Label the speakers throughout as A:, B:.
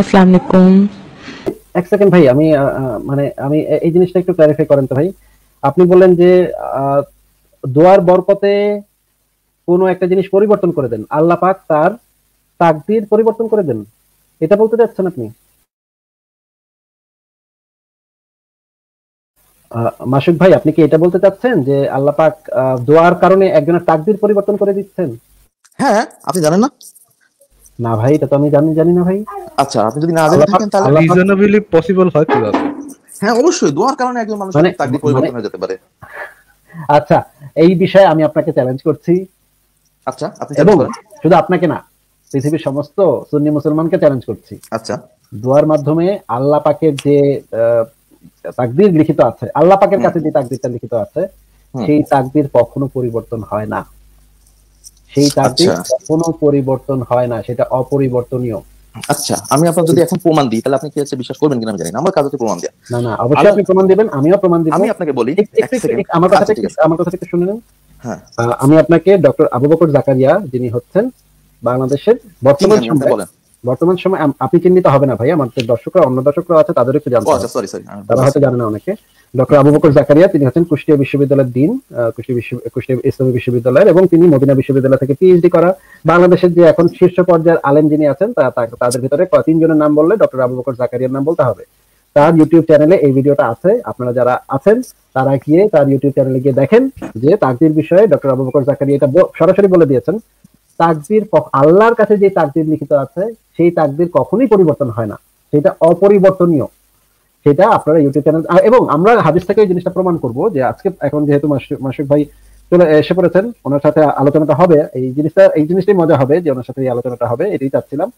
A: আসসালামু আলাইকুম
B: এক সেকেন্ড ভাই আমি মানে আমি এই জিনিসটা একটু ক্লারিফাই করেন তো ভাই আপনি বললেন যে দোয়ার বরকতে
A: কোনো একটা জিনিস পরিবর্তন করে দেন আল্লাহ পাক তার পরিবর্তন করে দেন এটা বলতে চাচ্ছেন আপনি মাসুক ভাই আপনি কি এটা বলতে চাচ্ছেন যে আল্লাহ পাক দোয়ার কারণে একজনের তাকদির পরিবর্তন
C: করে দিচ্ছেন হ্যাঁ আপনি জানেন না না ভাই এটা
B: তো আমি জানি জানি না ভাই
D: আচ্ছা আপনি যদি না জানেন থাকেন তাহলে রিজনেবলি পসিবল হয় কিভাবে
C: হ্যাঁ অবশ্যই দোয়ার কারণে একজন মানুষ
D: মানে- তাকদীর পরিবর্তন মানে- হয়ে যেতে পারে
B: আচ্ছা এই বিষয়ে আমি আপনাকে চ্যালেঞ্জ করছি
C: আচ্ছা আপনি
D: এবং
B: শুধু আপনাকে না পৃথিবীর সমস্ত সুন্নি মুসলমানকে চ্যালেঞ্জ করছি আচ্ছা দোয়ার মাধ্যমে আল্লাহ পাকের যে তাকদীর লিখিত আছে আল্লাহ পাকের কাছে যে তাকদীরটা লিখিত আছে সেই তাকদীর কখনো পরিবর্তন হয় না
C: সেই তাবিজ আচ্ছা।
B: কোনো পরিবর্তন হয় না সেটা অপরিবর্তনীয়
C: আচ্ছা আমি আপনাকে যদি এখন প্রমাণ দিই তাহলে আপনি কি আছে বিশ্বাস করবেন কিনা আমি জানি না আমার কাছে হচ্ছে প্রমাণ দেয়া না না অবশ্যই আপনি প্রমাণ দিবেন আমিও প্রমাণ দিব আমি আপনাকে বলি আমার কথা থেকে আচ্ছা, আমার কথা থেকে শুনে নেন হ্যাঁ
B: আমি আপনাকে ডক্টর আবু বকর জাকারিয়া যিনি হচ্ছেন বাংলাদেশের বর্তমান বলেন বর্তমান সময় আপনি চিহ্নিত হবে না ভাই আমাদের দর্শকরা অন্য দর্শকরা আছে তাদের একটু জানতে আচ্ছা, তারা হয়তো জানে না অনেকে ডক্টর আবু বকর জাকারিয়া তিনি হচ্ছেন কুষ্টিয়া বিশ্ববিদ্যালয়ের দিন কুষ্টিয়া ইসলামী বিশ্ববিদ্যালয়ের এবং তিনি মদিনা বিশ্ববিদ্যালয় থেকে পিএইচডি করা বাংলাদেশের যে এখন শীর্ষ পর্যায়ের আলেম যিনি আছেন তাদের ভিতরে তিনজনের নাম বললে ডক্টর আবু বকর জাকারিয়ার নাম বলতে হবে তার ইউটিউব চ্যানেলে এই ভিডিওটা আছে আপনারা যারা আছেন তারা গিয়ে তার ইউটিউব চ্যানেলে গিয়ে দেখেন যে তাকদির বিষয়ে ডক্টর আবু বকর জাকারিয়া এটা সরাসরি বলে দিয়েছেন তাকদির আল্লাহর কাছে যে তাকদির লিখিত আছে সেই তাকদির কখনোই পরিবর্তন হয় না সেটা অপরিবর্তনীয় সেটা আপনারা ইউটিউব চ্যানেল এবং আমরা হাদিস থেকে এই জিনিসটা প্রমাণ করব যে আজকে এখন যেহেতু মাসুক ভাই চলে এসে পড়েছেন ওনার সাথে আলোচনাটা হবে এই জিনিসটা এই জিনিসটাই মজা হবে যে ওনার সাথে এই আলোচনাটা হবে এটাই চাচ্ছিলাম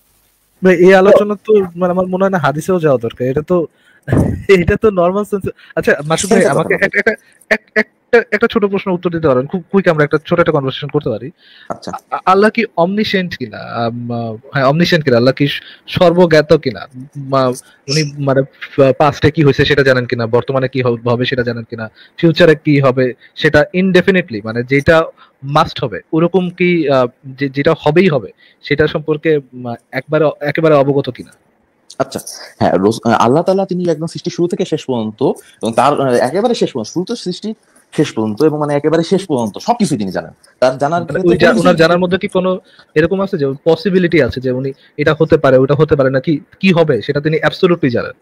B: এই আলোচনা
D: তো মানে আমার মনে হয় না হাদিসেও যাওয়া দরকার এটা তো এটা তো নরমাল সেন্স আচ্ছা মাসুদ ভাই আমাকে একটা একটা একটা ছোট প্রশ্ন উত্তর দিতে পারেন খুব কুইক আমরা একটা ছোট একটা কনভারসেশন করতে পারি আচ্ছা আল্লাহ কি অমনিসেন্ট কিনা হ্যাঁ অমনিসেন্ট কিনা আল্লাহ কি সর্বজ্ঞাত কিনা উনি মানে পাস্টে কি হয়েছে সেটা জানেন কিনা বর্তমানে কি হবে সেটা জানেন কিনা ফিউচারে কি হবে সেটা ইনডেফিনেটলি মানে যেটা মাস্ট হবে ওরকম কি যেটা হবেই হবে সেটা সম্পর্কে একবারে একেবারে অবগত কিনা
C: আচ্ছা হ্যাঁ আল্লাহ তালা তিনি একদম সৃষ্টি শুরু থেকে শেষ পর্যন্ত এবং তার একেবারে শেষ পর্যন্ত শুরু তো সৃষ্টি শেষ পর্যন্ত এবং মানে একেবারে শেষ পর্যন্ত সবকিছু তিনি জানেন তার জানার ওনার জানার
D: মধ্যে কি কোনো এরকম আছে যে পসিবিলিটি আছে যে উনি এটা হতে পারে ওটা হতে পারে নাকি কি হবে সেটা তিনি অ্যাবসলিউটলি জানেন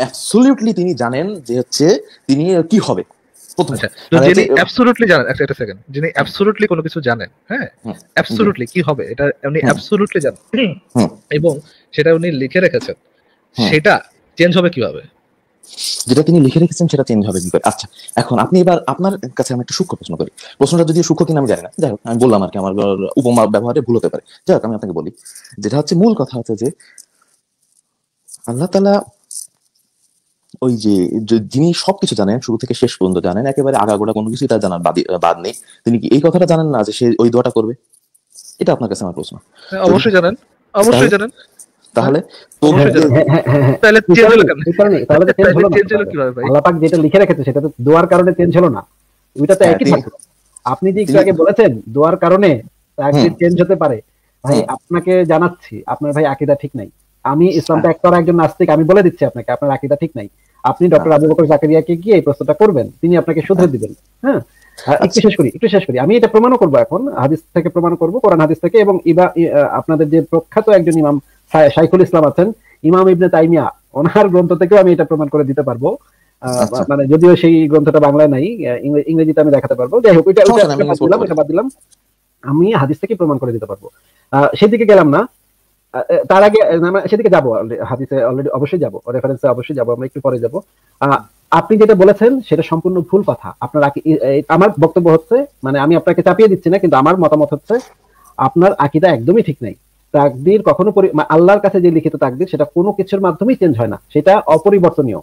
C: অ্যাবসলিউটলি তিনি জানেন যে হচ্ছে তিনি কি হবে
D: সেকেন্ড আচ্ছা, যিনি কোনো কিছু জানেন হ্যাঁ কি হবে এটা উনি জানেন এবং সেটা উনি লিখে রেখেছেন সেটা চেঞ্জ হবে কিভাবে
A: যেটা তিনি লিখে রেখেছেন
C: সেটা চেঞ্জ হবে কি করে আচ্ছা এখন আপনি এবার আপনার কাছে আমি একটা সূক্ষ্ম প্রশ্ন করি প্রশ্নটা যদি সূক্ষ্ম কিনা আমি জানি না যাই হোক আমি বললাম আর কি আমার উপমা ব্যবহারে ভুল হতে পারে যাই হোক আমি আপনাকে বলি যেটা হচ্ছে মূল কথা হচ্ছে যে আল্লাহ তালা ওই যে যিনি সবকিছু জানেন শুরু থেকে শেষ পর্যন্ত জানেন একেবারে আগাগোড়া কোনো কিছুই তার জানার বাদ নেই তিনি কি এই কথাটা জানেন না যে সে ওই দোয়াটা করবে এটা আপনার কাছে আমার প্রশ্ন
D: অবশ্যই জানেন অবশ্যই জানেন
C: তাহলে হ্যাঁ, হ্যাঁ, হ্যাঁ, আল্লাপাক
B: যেটা লিখে রেখেছে সেটা তো দোয়ার কারণে চেঞ্জ হলো না ওইটা তো একই আপনি যে আগে বলেছেন দোয়ার কারণে চেঞ্জ হতে পারে ভাই আপনাকে জানাচ্ছি আপনার ভাই আকিদা ঠিক নাই আমি আচ্ছা। ইসলাম ত্যাগ একজন নাস্তিক আমি বলে দিচ্ছি আপনাকে আপনার আকিদা ঠিক নাই আপনি ডক্টর আচ্ছা। আবু বকর জাকারিয়াকে গিয়ে এই প্রশ্নটা করবেন তিনি আপনাকে শুধরে দিবেন হ্যাঁ একটু আচ্ছা। শেষ করি একটু শেষ করি আমি এটা প্রমাণ করবো এখন হাদিস থেকে প্রমাণ করবো কোরআন হাদিস থেকে এবং ইবা আপনাদের যে প্রখ্যাত একজন ইমাম শাইখুল ইসলাম আছেন ইমাম ইবনে তাইমিয়া ওনার গ্রন্থ থেকেও আমি এটা প্রমাণ করে দিতে পারবো আচ্ছা। মানে যদিও সেই গ্রন্থটা বাংলায় নাই ইংরেজিতে আমি দেখাতে পারবো যাই হোক দিলাম আমি হাদিস থেকে প্রমাণ করে দিতে পারবো সেদিকে গেলাম না তার আগে সেদিকে যাবো হাদিসে অলরেডি অবশ্যই যাবো রেফারেন্সে অবশ্যই যাবো আমরা একটু পরে যাবো আপনি যেটা বলেছেন সেটা সম্পূর্ণ ভুল কথা আপনার আমার বক্তব্য হচ্ছে মানে আমি আপনাকে চাপিয়ে দিচ্ছি না কিন্তু আমার মতামত হচ্ছে আপনার আকিদা একদমই ঠিক নাই তাকদির কখনো আল্লাহর কাছে যে লিখিত তাকদির সেটা কোনো কিছুর মাধ্যমেই চেঞ্জ হয় না সেটা অপরিবর্তনীয়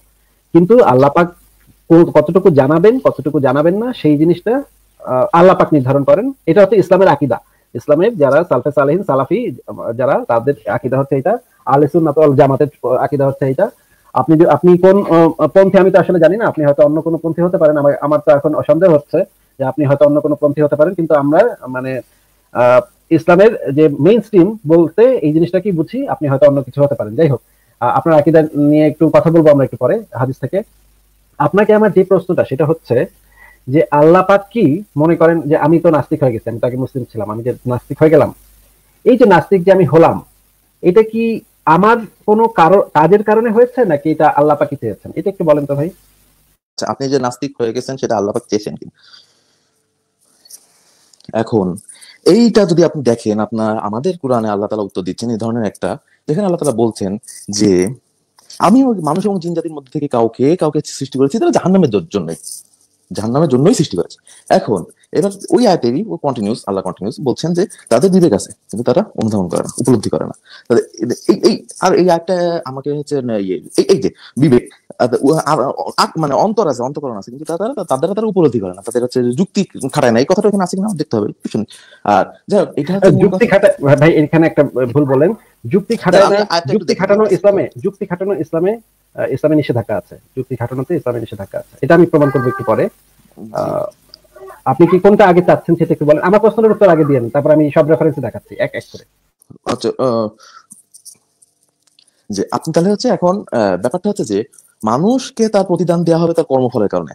B: কিন্তু আল্লাপাক কতটুকু জানাবেন কতটুকু জানাবেন না সেই জিনিসটা আল্লাপাক নির্ধারণ করেন এটা হচ্ছে ইসলামের আকিদা ইসলামের যারা সালফে সালেহিন সালাফি যারা তাদের আকিদা হচ্ছে এটা আলিসুল আলিসুন্নাত জামাতের আকিদা হচ্ছে এটা আপনি আপনি কোন পন্থী আমি তো আসলে জানি না আপনি হয়তো অন্য কোনো পন্থী হতে পারেন আমার তো এখন অসন্দেহ হচ্ছে যে আপনি হয়তো অন্য কোনো পন্থী হতে পারেন কিন্তু আমরা মানে ইসলামের যে মেইন স্ট্রিম বলতে এই জিনিসটা কি বুঝি আপনি হয়তো অন্য কিছু হতে পারেন যাই হোক আপনার আকিদা নিয়ে একটু কথা বলবো আমরা একটু পরে হাদিস থেকে আপনাকে আমার যে প্রশ্নটা সেটা হচ্ছে যে আল্লাহ পাক কি মনে করেন যে আমি তো নাস্তিক হয়ে গেছি আমি তো আগে মুসলিম ছিলাম আমি যে নাস্তিক হয়ে গেলাম এই যে নাস্তিক যে আমি হলাম এটা কি আমার কোনো কারো কাজের কারণে হয়েছে নাকি এটা আল্লাহ পাকি চেয়েছেন এটা একটু বলেন তো ভাই
C: আচ্ছা, আপনি যে নাস্তিক হয়ে গেছেন সেটা আল্লাহ পাক চেয়েছেন এখন এইটা যদি আপনি দেখেন আপনার আমাদের কোরআনে আল্লাহ তালা উত্তর দিচ্ছেন এই ধরনের একটা যেখানে আল্লাহ তালা বলছেন যে আমি মানুষ এবং জিনজাতির জাতির মধ্যে থেকে কাউকে কাউকে সৃষ্টি করেছি তারা জাহান্নামের জন্যই জাহান্নামের জন্যই সৃষ্টি করেছে এখন এবার ওই আয়াতেরই ও কন্টিনিউস আল্লাহ কন্টিনিউস বলছেন যে তাদের বিবেক আছে কিন্তু তারা অনুধাবন করে না উপলব্ধি করে না এই এই আর এই আয়াতটা আমাকে হচ্ছে ইয়ে, এই যে বিবেক মানে অন্তর আছে অন্তকরণ আছে কিন্তু তারা তাদের তারা উপলব্ধি করে না তাদের হচ্ছে যুক্তি খাটায় না এই কথাটা এখানে আছে কিনা দেখতে হবে শুনুন আর যাই হোক এটা যুক্তি খাটা ভাই এখানে একটা ভুল বলেন যুক্তি আচ্ছা, খাটায় না
B: যুক্তি খাটানো ইসলামে যুক্তি খাটানো ইসলামে ইসলামে নিষেধাজ্ঞা আছে যুক্তি খাটানোতে ইসলামে নিষেধাজ্ঞা আছে এটা আমি প্রমাণ করবো একটু পরে আপনি কি কোনটা আগে চাচ্ছেন সেটা একটু বলেন আমার প্রশ্নের উত্তর আগে দিয়ে তারপর আমি সব রেফারেন্স দেখাচ্ছি
C: এক এক করে আচ্ছা যে আপনি তাহলে হচ্ছে এখন ব্যাপারটা হচ্ছে যে মানুষকে তার প্রতিদান দেওয়া হবে তার কর্মফলের কারণে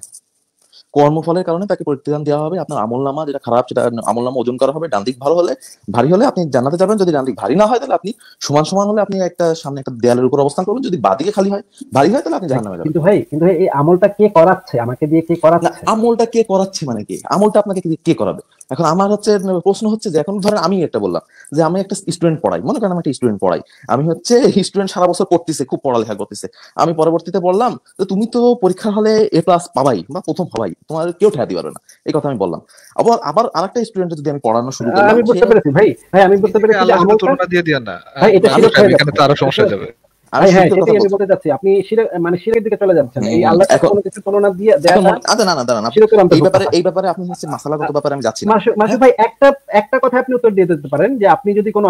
C: কর্মফলের কারণে তাকে প্রতিদান দেওয়া হবে আপনার আমল নামা যেটা খারাপ সেটা আমল নামা ওজন করা হবে ডান দিক ভালো হলে ভারী হলে আপনি জানাতে যাবেন যদি ডান দিক ভারী না হয় তাহলে আপনি সমান সমান হলে আপনি একটা সামনে একটা দেয়ালের উপর অবস্থান করবেন যদি বাদিকে খালি হয় ভারী হয় তাহলে আপনি জানাবেন যাবেন কিন্তু ভাই কিন্তু এই আমলটা কে করাচ্ছে আমাকে দিয়ে কে করাচ্ছে আমলটা কে করাচ্ছে মানে কি আমলটা আপনাকে কে করাবে এখন আমার হচ্ছে মানে প্রশ্ন হচ্ছে যে এখন ধরেন আমি এটা বললাম যে আমি একটা স্টুডেন্ট পড়াই মনে করেন আমি একটা স্টুডেন্ট পড়াই আমি হচ্ছে স্টুডেন্ট সারা বছর করতেছে খুব পড়ালেখা করতেছে আমি পরবর্তীতে বললাম যে তুমি তো পরীক্ষার হলে এ প্লাস পাবাই বা প্রথম পাবাই তোমার কেউ ঠেকাতে পারবে না এই কথা আমি বললাম আবার আবার আরেকটা স্টুডেন্ট যদি আমি পড়ানো শুরু করি আমি বলতে পেরেছি ভাই ভাই আমি পারি পেরেছি আমল
D: দিয়ে দিয়ে না ভাই এটা তারা
C: সমস্যা যাবে আপনি
B: যদি কোনো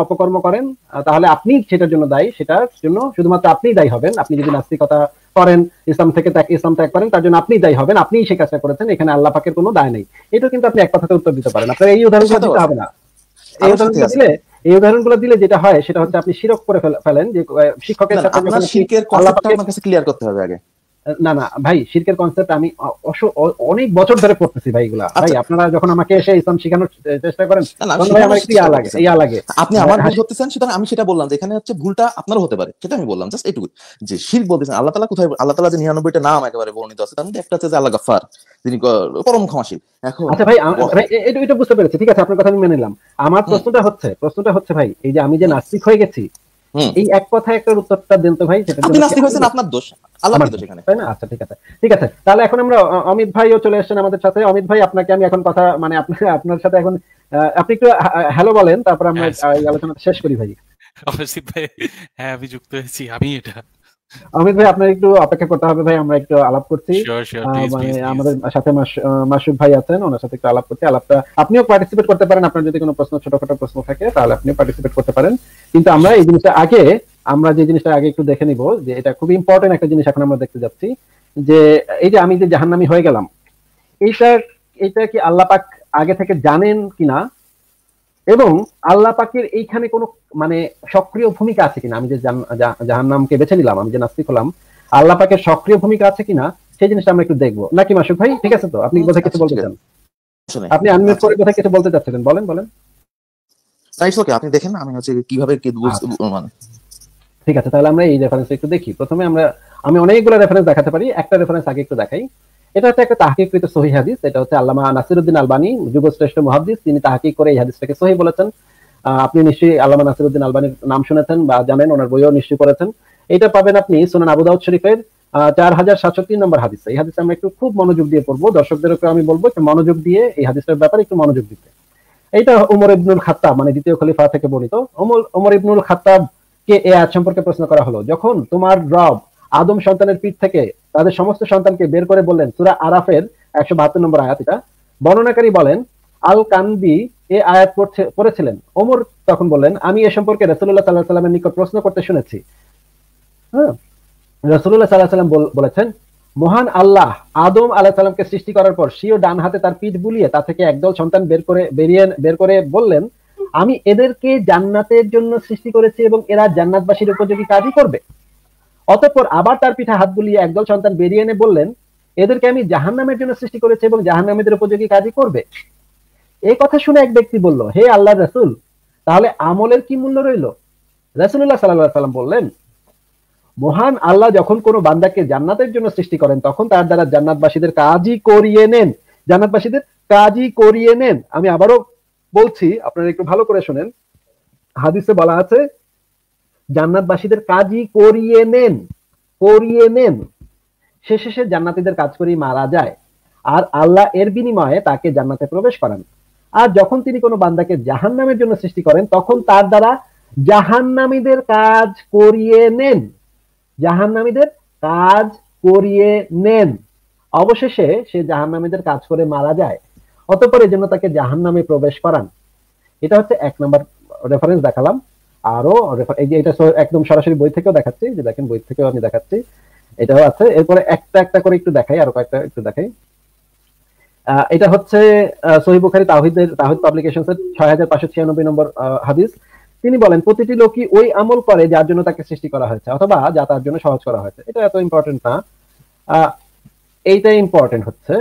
B: অপকর্ম করেন তাহলে আপনি সেটার জন্য দায়ী সেটার জন্য শুধুমাত্র আপনি দায়ী হবেন আপনি যদি নাস্তিকতা করেন ইসলাম থেকে ইসলাম ত্যাগ করেন তার জন্য আপনি দায়ী হবেন আপনি সে কাজটা করেছেন এখানে আল্লাহ পাকের কোনো দায় নেই এটা কিন্তু আপনি এক কথাতে উত্তর দিতে পারেন আপনার এই উদাহরণ হবে না এই উদাহরণ এই উদাহরণগুলো দিলে যেটা হয় সেটা হচ্ছে আপনি শিরক করে ফেলেন যে শিক্ষকের আমার
C: কাছে ক্লিয়ার করতে হবে আগে
B: না না ভাই শিরকের কনসেপ্ট আমি অনেক বছর ধরে পড়তেছি ভাই এগুলা আচ্ছা। ভাই আপনারা যখন আমাকে এসে ইসলাম শেখানোর চেষ্টা করেন
A: তখন আমার একটু ইয়া লাগে ইয়া লাগে
B: আপনি আমার হ্যাঁ, ভুল হ্যাঁ।
C: ধরতেছেন সুতরাং আমি সেটা বললাম যে এখানে হচ্ছে ভুলটা আপনারও হতে পারে সেটা আমি বললাম জাস্ট এটুকু যে শিরক বলতেছেন আল্লাহ তাআলা কোথায় আল্লাহ তাআলা যে 99টা নাম একেবারে বর্ণিত আছে তার মধ্যে একটা আছে যে আল্লাহ গফফার তিনি পরম ক্ষমাশীল এখন আচ্ছা ভাই
B: এটা এটা বুঝতে পেরেছি ঠিক আছে আপনার কথা আমি মেনে নিলাম আমার প্রশ্নটা হচ্ছে প্রশ্নটা হচ্ছে ভাই এই যে আমি যে নাস্তিক হয়ে গেছি এই এক কথায় একটা উত্তরটা তো ভাই সেটা আপনি নাস্তিক হয়েছেন আপনার
C: দোষ আল্লাহর দোষ এখানে তাই না আচ্ছা ঠিক আছে
B: ঠিক আছে তাহলে এখন আমরা অমিত ভাইও চলে এসেছেন আমাদের সাথে অমিত ভাই আপনাকে আমি এখন কথা মানে আপনার আপনার সাথে এখন আপনি একটু হ্যালো বলেন তারপর আমরা হ্যাঁ, আলোচনা শেষ করি ভাই
A: ভাই হ্যাঁ আমি
D: যুক্ত হয়েছি আমি এটা
B: অমিত ভাই আপনার একটু অপেক্ষা করতে হবে ভাই আমরা একটু আলাপ করছি মানে আমাদের সাথে মাসুদ ভাই আছেন ওনার সাথে একটু আলাপ করছি আলাপটা আপনিও পার্টিসিপেট করতে পারেন আপনার যদি কোনো প্রশ্ন ছোটখাটো প্রশ্ন থাকে তাহলে আপনি পার্টিসিপেট করতে পারেন কিন্তু আমরা এই জিনিসটা আগে আমরা যে জিনিসটা আগে একটু দেখে নিব যে এটা খুব ইম্পর্টেন্ট একটা জিনিস এখন আমরা দেখতে যাচ্ছি যে এই যে আমি যে জাহান্নামি হয়ে গেলাম এইটা এটা কি আল্লাপাক আগে থেকে জানেন কিনা এবং আল্লাহ পাকের এইখানে কোনো মানে সক্রিয় ভূমিকা আছে কিনা আমি যে জাহান নামকে বেছে নিলাম আমি যে নাস্তিক হলাম আল্লাহ পাকের সক্রিয় ভূমিকা আছে কিনা সেই জিনিসটা আমরা একটু দেখবো নাকি মাসুক ভাই ঠিক আছে তো আপনি কোথায় কিছু বলতে চান আপনি আনমিউট করে কোথায় কিছু বলতে চাচ্ছিলেন বলেন বলেন আপনি দেখেন আমি হচ্ছে কিভাবে কি আচ্ছা। মানে ঠিক আছে তাহলে আমরা এই রেফারেন্স একটু দেখি প্রথমে আমরা আমি অনেকগুলো রেফারেন্স দেখাতে পারি একটা রেফারেন্স আগে একটু দেখাই এটা হচ্ছে একটা তাহকিকৃত সহি হাদিস এটা হচ্ছে আল্লামা নাসিরুদ্দিন আলবানী যুগশ্রেষ্ঠ মহাদিস তিনি তাহকিক করে এই হাদিসটাকে সহি বলেছেন আপনি নিশ্চয়ই আল্লামা নাসিরুদ্দিন আলবানীর নাম শুনেছেন বা জানেন ওনার বইও নিশ্চয়ই করেছেন এটা পাবেন আপনি সুনান আবুদাউদ শরীফের চার হাজার সাতশো তিন নম্বর হাদিস এই হাদিসটা আমরা একটু খুব মনোযোগ দিয়ে পড়বো দর্শকদেরকে আমি বলবো একটু মনোযোগ দিয়ে এই হাদিসটার ব্যাপারে একটু মনোযোগ দিতে এইটা উমর ইবনুল খাত্তা মানে দ্বিতীয় খলিফা থেকে বর্ণিত উমর ইবনুল খাত্তাব কে এ আজ সম্পর্কে প্রশ্ন করা হলো যখন তোমার রব আদম সন্তানের পিঠ থেকে তাদের সমস্ত সন্তানকে বের করে বললেন সুরা আরাফের একশো বাহাত্তর নম্বর আয়াত বর্ণনাকারী বলেন আল কানবি এ আয়াত পড়েছিলেন ওমর তখন বললেন আমি এ সম্পর্কে রসুল্লাহ সাল্লাহ সাল্লামের নিকট প্রশ্ন করতে শুনেছি হ্যাঁ রসুল্লাহ সাল্লাহ সাল্লাম বলেছেন মহান আল্লাহ আদম আল্লাহ সাল্লামকে সৃষ্টি করার পর সিও ডান হাতে তার পিঠ বুলিয়ে তা থেকে একদল সন্তান বের করে বেরিয়ে বের করে বললেন আমি এদেরকে জান্নাতের জন্য সৃষ্টি করেছি এবং এরা জান্নাতবাসীর উপযোগী কাজই করবে অতঃপর আবার তার পিঠে হাত বুলিয়ে একদল সন্তান বেরিয়ে এনে বললেন এদেরকে আমি জাহান নামের জন্য সৃষ্টি করেছি এবং জাহান নামীদের উপযোগী কাজই করবে এই কথা শুনে এক ব্যক্তি বলল হে আল্লাহ রসুল তাহলে আমলের কি মূল্য রইল রসুল্লাহ সাল্লাহ সাল্লাম বললেন মহান আল্লাহ যখন কোন বান্দাকে জান্নাতের জন্য সৃষ্টি করেন তখন তার দ্বারা জান্নাতবাসীদের কাজই করিয়ে নেন জান্নাতবাসীদের কাজই করিয়ে নেন আমি আবারও বলছি আপনারা একটু ভালো করে শোনেন হাদিসে বলা আছে জান্নাতবাসীদের কাজই করিয়ে নেন করিয়ে নেন শেষে সে জান্নাতিদের কাজ করেই মারা যায় আর আল্লাহ এর বিনিময়ে তাকে জান্নাতে প্রবেশ করান আর যখন তিনি কোনো বান্দাকে জাহান নামের জন্য সৃষ্টি করেন তখন তার দ্বারা জাহান নামীদের কাজ করিয়ে নেন জাহান নামীদের কাজ করিয়ে নেন অবশেষে সে জাহান নামীদের কাজ করে মারা যায় অতপর জন্য তাকে জাহান নামে প্রবেশ করান এটা হচ্ছে এক নাম্বার রেফারেন্স দেখালাম আরো এই যে এটা একদম সরাসরি বই থেকেও দেখাচ্ছি যে দেখেন বই থেকেও আমি দেখাচ্ছি এটাও আছে এরপরে একটা একটা করে একটু দেখাই আরো কয়েকটা একটু দেখাই এটা হচ্ছে সহিব বুখারি তাহিদের তাহিদ পাবলিকেশন ছয় হাজার পাঁচশো ছিয়ানব্বই নম্বর হাদিস তিনি বলেন প্রতিটি লোকই ওই আমল করে যার জন্য তাকে সৃষ্টি করা হয়েছে অথবা যা তার জন্য সহজ করা হয়েছে এটা এত ইম্পর্টেন্ট না এইটাই ইম্পর্টেন্ট হচ্ছে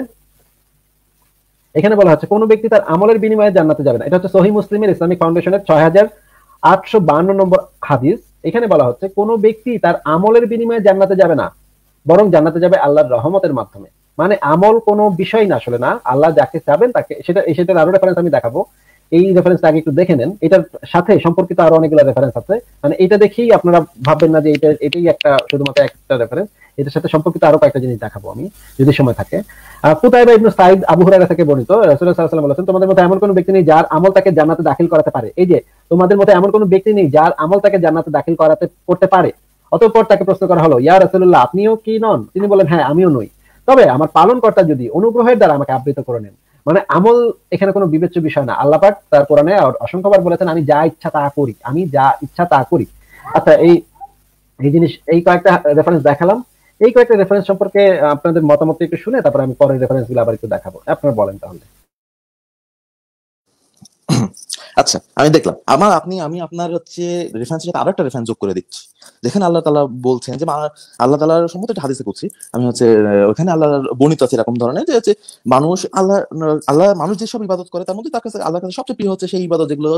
B: এখানে বলা হচ্ছে কোনো ব্যক্তি তার আমলের বিনিময়ে জান্নাতে যাবে না এটা হচ্ছে সহি মুসলিমের ইসলামিক ফাউন্ডেশনের ছয় হাজার আটশো বান্ন নম্বর হাদিস এখানে বলা হচ্ছে কোনো ব্যক্তি তার আমলের বিনিময়ে জান্নাতে যাবে না বরং জান্নাতে যাবে আল্লাহর রহমতের মাধ্যমে মানে আমল কোনো বিষয় না আসলে না আল্লাহ যাকে চাবেন তাকে সেটা সেটার আরো রেফারেন্স আমি দেখাবো এই রেফারেন্স আগে একটু দেখে নেন এটার সাথে সম্পর্কিত আরো অনেকগুলো রেফারেন্স আছে মানে এটা দেখেই আপনারা ভাববেন না যে এটা এটাই একটা শুধুমাত্র একটা রেফারেন্স এটার সাথে সম্পর্কিত আরো কয়েকটা জিনিস দেখাবো আমি যদি সময় থাকে কোথায় ইবনু সাইদ আবু থেকে বর্ণিত রাসূলুল্লাহ সাল্লাল্লাহু আলাইহি তোমাদের মধ্যে এমন কোনো ব্যক্তি নেই যার আমল তাকে জান্নাতে দাখিল করাতে পারে এই যে তোমাদের মধ্যে এমন কোনো ব্যক্তি নেই যার আমল তাকে জান্নাতে দাখিল করাতে করতে পারে অতঃপর তাকে প্রশ্ন করা হলো ইয়া রাসূলুল্লাহ আপনিও কি নন তিনি বলেন হ্যাঁ আমিও নই তবে আমার পালনকর্তা যদি অনুগ্রহের দ্বারা আমাকে আবৃত করে নেন মানে আমল এখানে কোনো বিবেচ্য বিষয় না আল্লাহ পাক তার কোরআনে অসংখ্যবার বলেছেন আমি যা ইচ্ছা তা করি আমি যা ইচ্ছা তা করি আচ্ছা এই এই জিনিস এই কয়েকটা রেফারেন্স দেখালাম এই কয়েকটা রেফারেন্স সম্পর্কে আপনাদের মতামত একটু শুনে তারপরে আমি পরের রেফারেন্স গুলো আবার একটু দেখাবো আপনারা বলেন তাহলে
C: আচ্ছা আমি দেখলাম আমার আপনি আমি আপনার হচ্ছে রেফারেন্সের সাথে আরো একটা রেফারেন্স যোগ করে দিচ্ছি যেখানে আল্লাহ তালা বলছেন যে আল্লাহ তালার সম্ভবত একটা হাদিসে করছি আমি হচ্ছে ওখানে আল্লাহ বর্ণিত আছে এরকম ধরনের যে হচ্ছে মানুষ আল্লাহ আল্লাহ মানুষ যেসব ইবাদত করে তার মধ্যে তার কাছে আল্লাহ কাছে সবচেয়ে প্রিয় হচ্ছে সেই ইবাদত যেগুলো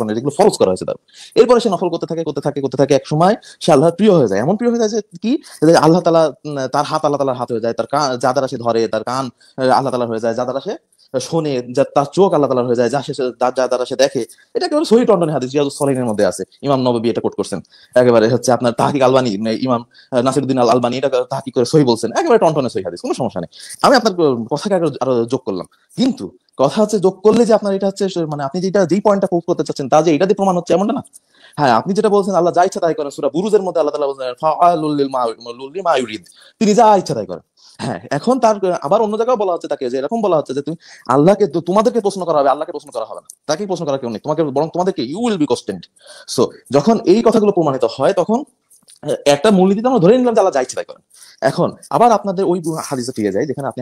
C: মানে যেগুলো ফরজ করা হয়েছে তার এরপরে সে নকল করতে থাকে করতে থাকে করতে থাকে এক সময় সে আল্লাহ প্রিয় হয়ে যায় এমন প্রিয় হয়ে যায় যে কি আল্লাহ তালা তার হাত আল্লাহ তালার হাত হয়ে যায় তার কান যা সে ধরে তার কান আল্লাহ তালা হয়ে যায় যা দ্বারা সে শোনে যা তার চোখ আল্লাহ তালা হয়ে যায় যা সে যা দ্বারা সে দেখে এটা একেবারে সহি টন্ডনে হাদিস রিয়াজু সলিনের মধ্যে আছে ইমাম নবী এটা কোট করছেন একেবারে হচ্ছে আপনার তাহাকিক আলবানি মানে ইমাম নাসিরুদ্দিন আল আলবানি এটা তাহাকি করে সহি বলছেন একেবারে টন্টনে সহি হাদিস কোনো সমস্যা নেই আমি আপনার কথাকে আরো যোগ করলাম কিন্তু কথা হচ্ছে যোগ করলে যে আপনার এটা হচ্ছে মানে আপনি যেটা যেই পয়েন্টটা কোট করতে চাচ্ছেন তা যে এটা দিয়ে প্রমাণ হচ্ছে এমনটা না হ্যাঁ আপনি যেটা বলছেন আল্লাহ যা ইচ্ছা তাই করেন সুরা বুরুজের মধ্যে আল্লাহ তালা বলছেন তিনি যা ইচ্ছা তাই করেন হ্যাঁ এখন তার আবার অন্য জায়গায় বলা হচ্ছে তাকে যে এরকম বলা হচ্ছে যে তুমি আল্লাহকে তোমাদেরকে প্রশ্ন করা হবে আল্লাহকে প্রশ্ন করা হবে না তাকে প্রশ্ন করা কেউ নেই তোমাকে বরং তোমাদেরকে you will be questioned so যখন এই কথাগুলো প্রমাণিত হয় তখন একটা মূলনীতিতে আমরা ধরে নিলাম যে আল্লাহ যাইছে তাই করেন এখন আবার আপনাদের ওই হাদিসে ফিরে যায় যেখানে আপনি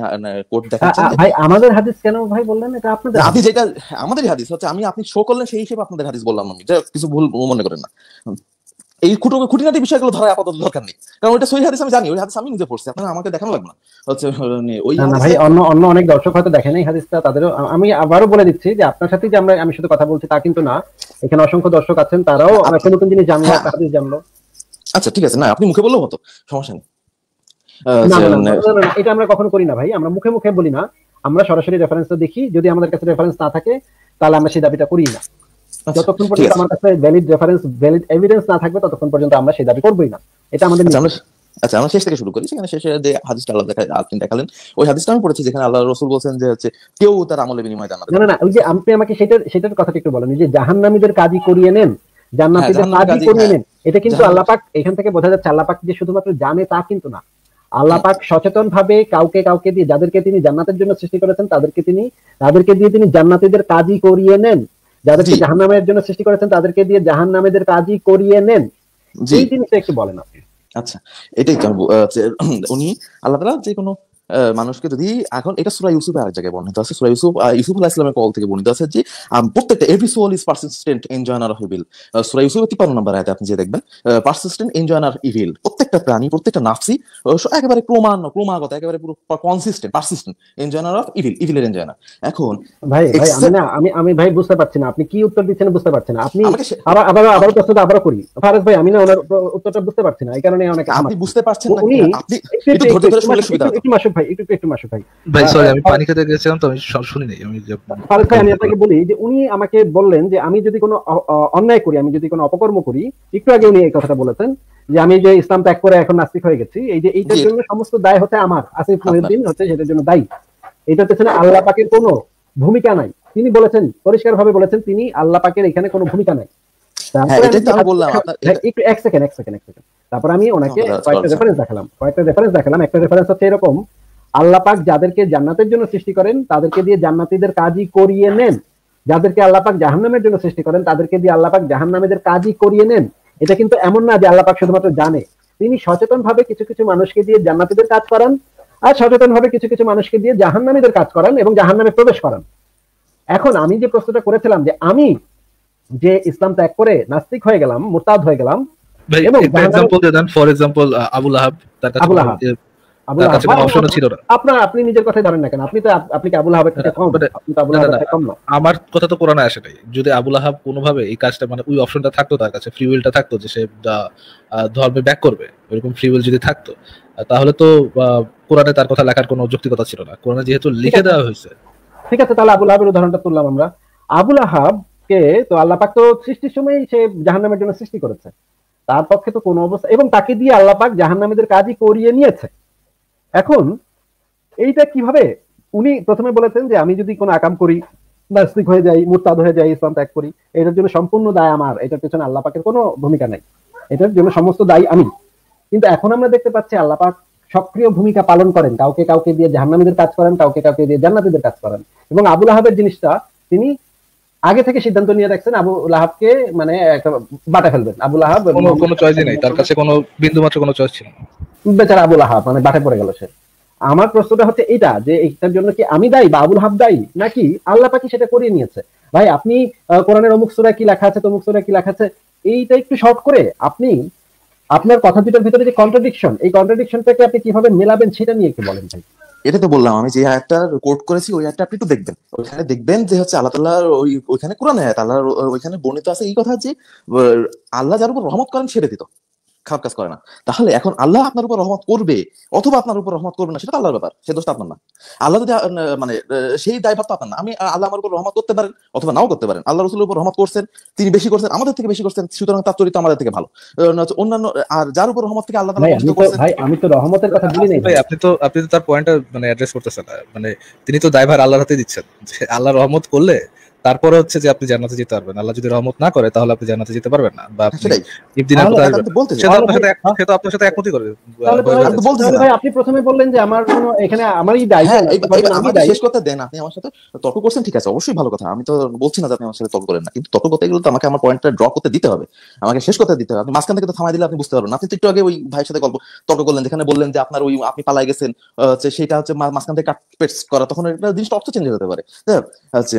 C: কোট দেখাচ্ছেন ভাই আমাদের
B: হাদিস কেন ভাই বললেন এটা আপনাদের আপনি
C: যেটা হ্যাঁ, আমাদের হাদিস হচ্ছে আমি আপনি শো করলেন সেই হিসেবে আপনাদের হাদিস বললাম আমি কিছু ভুল মনে করেন না এই খুঁটো খুঁটিনাটি বিষয়গুলো ধরা আপাতত দরকার নেই কারণ ওইটা সই হাদিস আমি জানি ওই হাদিস আমি নিজে পড়ছি আপনারা আমাকে দেখানো লাগবে না হচ্ছে মানে ওই ভাই
B: অন্য অন্য অনেক দর্শক হয়তো দেখেন এই হাদিসটা তাদের আমি আবারও বলে দিচ্ছি যে আপনার সাথে যে আমরা আমি শুধু কথা বলছি তা কিন্তু না এখানে অসংখ্য দর্শক আছেন তারাও আচ্ছা। একটা নতুন জিনিস জানলো হ্যাঁ। হাদিস জানলো আচ্ছা
C: ঠিক আছে না আপনি মুখে বললেও হতো সমস্যা
B: নেই এটা আমরা কখনো করি না ভাই আমরা মুখে মুখে বলি না আমরা সরাসরি রেফারেন্সটা দেখি যদি আমাদের কাছে রেফারেন্স না থাকে তাহলে আমরা সেই দাবিটা করি না আচ্ছা, যতক্ষণ পর্যন্ত আমার কাছে ভ্যালিড রেফারেন্স ভ্যালিড এভিডেন্স না থাকবে ততক্ষণ পর্যন্ত আমরা সেই দাবি করবই না
C: এটা আমাদের আচ্ছা, আচ্ছা আমরা শেষ থেকে শুরু করি সেখানে শেষে যে হাদিসটা আল্লাহ দেখা আপনি দেখালেন ওই হাদিসটা আমি পড়েছি যেখানে আল্লাহ রসুল বলছেন যে হচ্ছে কেউ তার আমলে বিনিময় জানাবে না না
B: ওই যে আপনি আমাকে সেটার সেটার কথাটা একটু বলেন যে জাহান্নামীদের করিয়ে নেন জান্নাতীদের হ্যাঁ, করিয়ে হ্যাঁ। নেন এটা কিন্তু আল্লাহ পাক এখান থেকে বোঝা যাচ্ছে আল্লাহ পাক যে শুধুমাত্র জানে তা কিন্তু না আল্লাহ পাক সচেতন ভাবে কাউকে কাউকে দিয়ে যাদেরকে তিনি জান্নাতের জন্য সৃষ্টি করেছেন তাদেরকে তিনি তাদেরকে দিয়ে তিনি জান্নাতিদের কাজই করিয়ে নেন যাদেরকে জাহান নামের জন্য সৃষ্টি করেছেন তাদেরকে দিয়ে জাহান নামেদের কাজই করিয়ে নেন এই জিনিসটা একটু বলেন
C: আপনি আচ্ছা এটাই উনি আল্লাহ তালা যে কোনো মানুষকে যদি এখন এটা সুরা ইউসুফে আর জায়গায় বর্ণিত আছে সুরা ইউসুফ ইউসুফ আলাহ ইসলামের কল থেকে বর্ণিত আছে যে প্রত্যেকটা every soul is persistent enjoiner of সুরা ইউসুফের তিপ্পান্ন নম্বর আয়তে আপনি যে দেখবেন পার্সিস্টেন্ট এনজয়ন আর ইভিল প্রত্যেকটা প্রাণী প্রত্যেকটা নাফসি একেবারে ক্রমান ক্রমাগত একেবারে পুরো consistent persistent enjoiner evil ইভিলের এনজয়ন এখন ভাই ভাই আমি
B: না আমি আমি ভাই বুঝতে পারছি না আপনি কি উত্তর দিচ্ছেন বুঝতে পারছি না আপনি আবার আবার আবার প্রশ্নটা আবার করি ফারাজ ভাই আমি না ওনার উত্তরটা বুঝতে পারছি না এই কারণে অনেক আপনি বুঝতে পারছেন না আপনি একটু ধৈর্য ধরে শুনলে সুবিধা হবে ভাই একটু একটু মাসুক ভাই
D: ভাই সরি আমি পানি খেতে গেছিলাম তো আমি সব শুনি নাই আমি ফারুক ভাই
B: আমি আপনাকে বলি যে উনি আমাকে বললেন যে আমি যদি কোনো অন্যায় করি আমি যদি কোনো অপকর্ম করি একটু আগে উনি এই কথাটা বলেছেন যে আমি যে ইসলাম ত্যাগ করে এখন নাস্তিক হয়ে গেছি এই যে এইটার জন্য সমস্ত দায় হতে আমার আসিফ আচ্ছা। মহিউদ্দিন হচ্ছে সেটার জন্য দায়ী এটার পেছনে আল্লাহ পাকের কোনো ভূমিকা নাই তিনি বলেছেন পরিষ্কার ভাবে বলেছেন তিনি আল্লাহ পাকের এখানে কোনো ভূমিকা নাই হ্যাঁ, এক সেকেন্ড এক সেকেন্ড তারপর আমি ওনাকে আচ্ছা, আচ্ছা। কয়েকটা রেফারেন্স দেখালাম কয়েকটা রেফারেন্স দেখালাম একটা রেফারেন্স হচ্ছে এরকম আল্লাহ পাক যাদেরকে জান্নাতের জন্য সৃষ্টি করেন তাদেরকে দিয়ে জান্নাতিদের কাজই করিয়ে নেন যাদেরকে আল্লাহ পাক নামের জন্য সৃষ্টি করেন তাদেরকে দিয়ে আল্লাহ পাক নামেদের কাজই করিয়ে নেন এটা কিন্তু এমন না যে আল্লাহ পাক শুধুমাত্র জানে তিনি সচেতন ভাবে কিছু কিছু মানুষকে দিয়ে জান্নাতিদের কাজ করান আর সচেতন ভাবে কিছু কিছু মানুষকে দিয়ে জাহান জাহান্নামীদের কাজ করান এবং জাহান নামে প্রবেশ করান এখন আমি যে প্রশ্নটা করেছিলাম যে আমি যে ইসলাম ত্যাগ করে নাস্তিক হয়ে গেলাম মোরতাদ হয়ে গেলাম
D: এবং ফর এক্সাম্পল আবুল আহাব আবুল আহাব ধর্মে
B: ব্যাক
D: করবে এরকম ফ্রি উইল যদি থাকতো তাহলে তো কোরআনে তার কথা লেখার কোন যৌক্তিকতা ছিল না কোরআনে যেহেতু লিখে দেওয়া হয়েছে ঠিক আছে তাহলে আবুল আহাবের উদাহরণটা তুললাম আমরা আবুল আহাব
B: কে তো আল্লাপাক তো সৃষ্টির সময় সে জাহান্নামের জন্য সৃষ্টি করেছে তার পক্ষে তো কোনো অবস্থা এবং তাকে দিয়ে আল্লাপাক পাক জাহান্নামীদের কাজই করিয়ে নিয়েছে এখন এইটা কিভাবে উনি প্রথমে বলেছেন যে আমি যদি কোনো আকাম করি নাস্তিক হয়ে যাই মুরতাদ হয়ে যাই ইসলাম ত্যাগ করি এটার জন্য সম্পূর্ণ দায় আমার এটার পেছনে আল্লাহ পাকের কোনো ভূমিকা নাই এটার জন্য সমস্ত দায় আমি কিন্তু এখন আমরা দেখতে পাচ্ছি আল্লাহ পাক সক্রিয় ভূমিকা পালন করেন কাউকে কাউকে দিয়ে জাহান্নামীদের কাজ করেন কাউকে কাউকে দিয়ে জান্নাতিদের কাজ করেন এবং আবুল আহাবের জিনিসটা তিনি আগে থেকে সিদ্ধান্ত নিয়ে রাখছেন আবু লাহাবকে মানে একটা বাটা ফেলবেন আবু লাহাব কোনো
D: চয়েসই নাই তার কাছে কোনো বিন্দু মাত্র কোনো চয়েস ছিল
B: বেচারা আবু লাহাব মানে বাটা পড়ে গেল সে আমার প্রশ্নটা হচ্ছে এটা যে এটার জন্য কি আমি দায়ী বা আবুল হাব দায়ী নাকি আল্লাহ পাকি সেটা করিয়ে নিয়েছে ভাই আপনি কোরআনের অমুক সুরা কি লেখা আছে তমুক সুরা কি লেখা আছে এইটা একটু শর্ট করে আপনি আপনার কথা
C: দুটোর ভিতরে যে কন্ট্রাডিকশন এই কন্ট্রাডিকশনটাকে আপনি কিভাবে মেলাবেন সেটা নিয়ে একটু বলেন ভাই এটা তো বললাম আমি যে একটা কোর্ট করেছি ওই একটা আপনি একটু দেখবেন ওইখানে দেখবেন যে হচ্ছে আল্লাহ তাল্লাহ ওই ওইখানে কোরআন আয়াত আল্লাহ ওইখানে বর্ণিত আছে এই কথা যে আল্লাহ যার উপর রহমত করেন ছেড়ে দিত খারাপ কাজ করে না তাহলে এখন আল্লাহ আপনার উপর রহমত করবে অথবা আপনার উপর রহমত করবে না সেটা আল্লাহর ব্যাপার সে দোষটা আপনার না আল্লাহ যদি মানে সেই দায়ভার তো আপনার না আমি আল্লাহ আমার উপর রহমত করতে পারেন অথবা নাও করতে পারেন আল্লাহ রসুলের উপর রহমত করছেন তিনি বেশি করছেন আমাদের থেকে বেশি করছেন সুতরাং তার চরিত্র আমাদের থেকে ভালো অন্যান্য আর যার উপর রহমত থেকে আল্লাহ ভাই আমি তো রহমতের কথা বলি নাই ভাই
D: আপনি তো আপনি তো তার পয়েন্টটা মানে অ্যাড্রেস করতেছেন মানে তিনি তো দায়ভার আল্লাহর হাতে দিচ্ছেন আল্লাহ রহমত করলে তারপরে হচ্ছে যে আপনি জান্নাতে যেতে পারবেন আল্লাহ যদি রহমত না করে তাহলে আপনি জান্নাতে যেতে পারবেন না বা আপনি সাথে আপনার সাথে একমতই আপনি
B: প্রথমে বললেন যে আমার কোনো এখানে আমারই দায় হ্যাঁ, আমি শেষ
C: কথা দেন আপনি আমার সাথে তর্ক করছেন ঠিক আছে অবশ্যই ভালো কথা আমি তো বলছি না যে আপনি আমার সাথে তর্ক করেন না কিন্তু তর্ক করতে গেলে তো আমাকে আমার পয়েন্টটা ড্র করতে দিতে হবে আমাকে শেষ কথা দিতে হবে আপনি মাঝখান থেকে তো থামাই দিলে আপনি বুঝতে পারবেন আপনি একটু আগে ওই ভাইয়ের সাথে গল্প তর্ক করলেন যেখানে বললেন যে আপনার ওই আপনি পালাই গেছেন সেটা হচ্ছে মাঝখান থেকে কাট পেটস করা তখন জিনিসটা অর্থ চেঞ্জ হতে পারে হ্যাঁ, আচ্ছা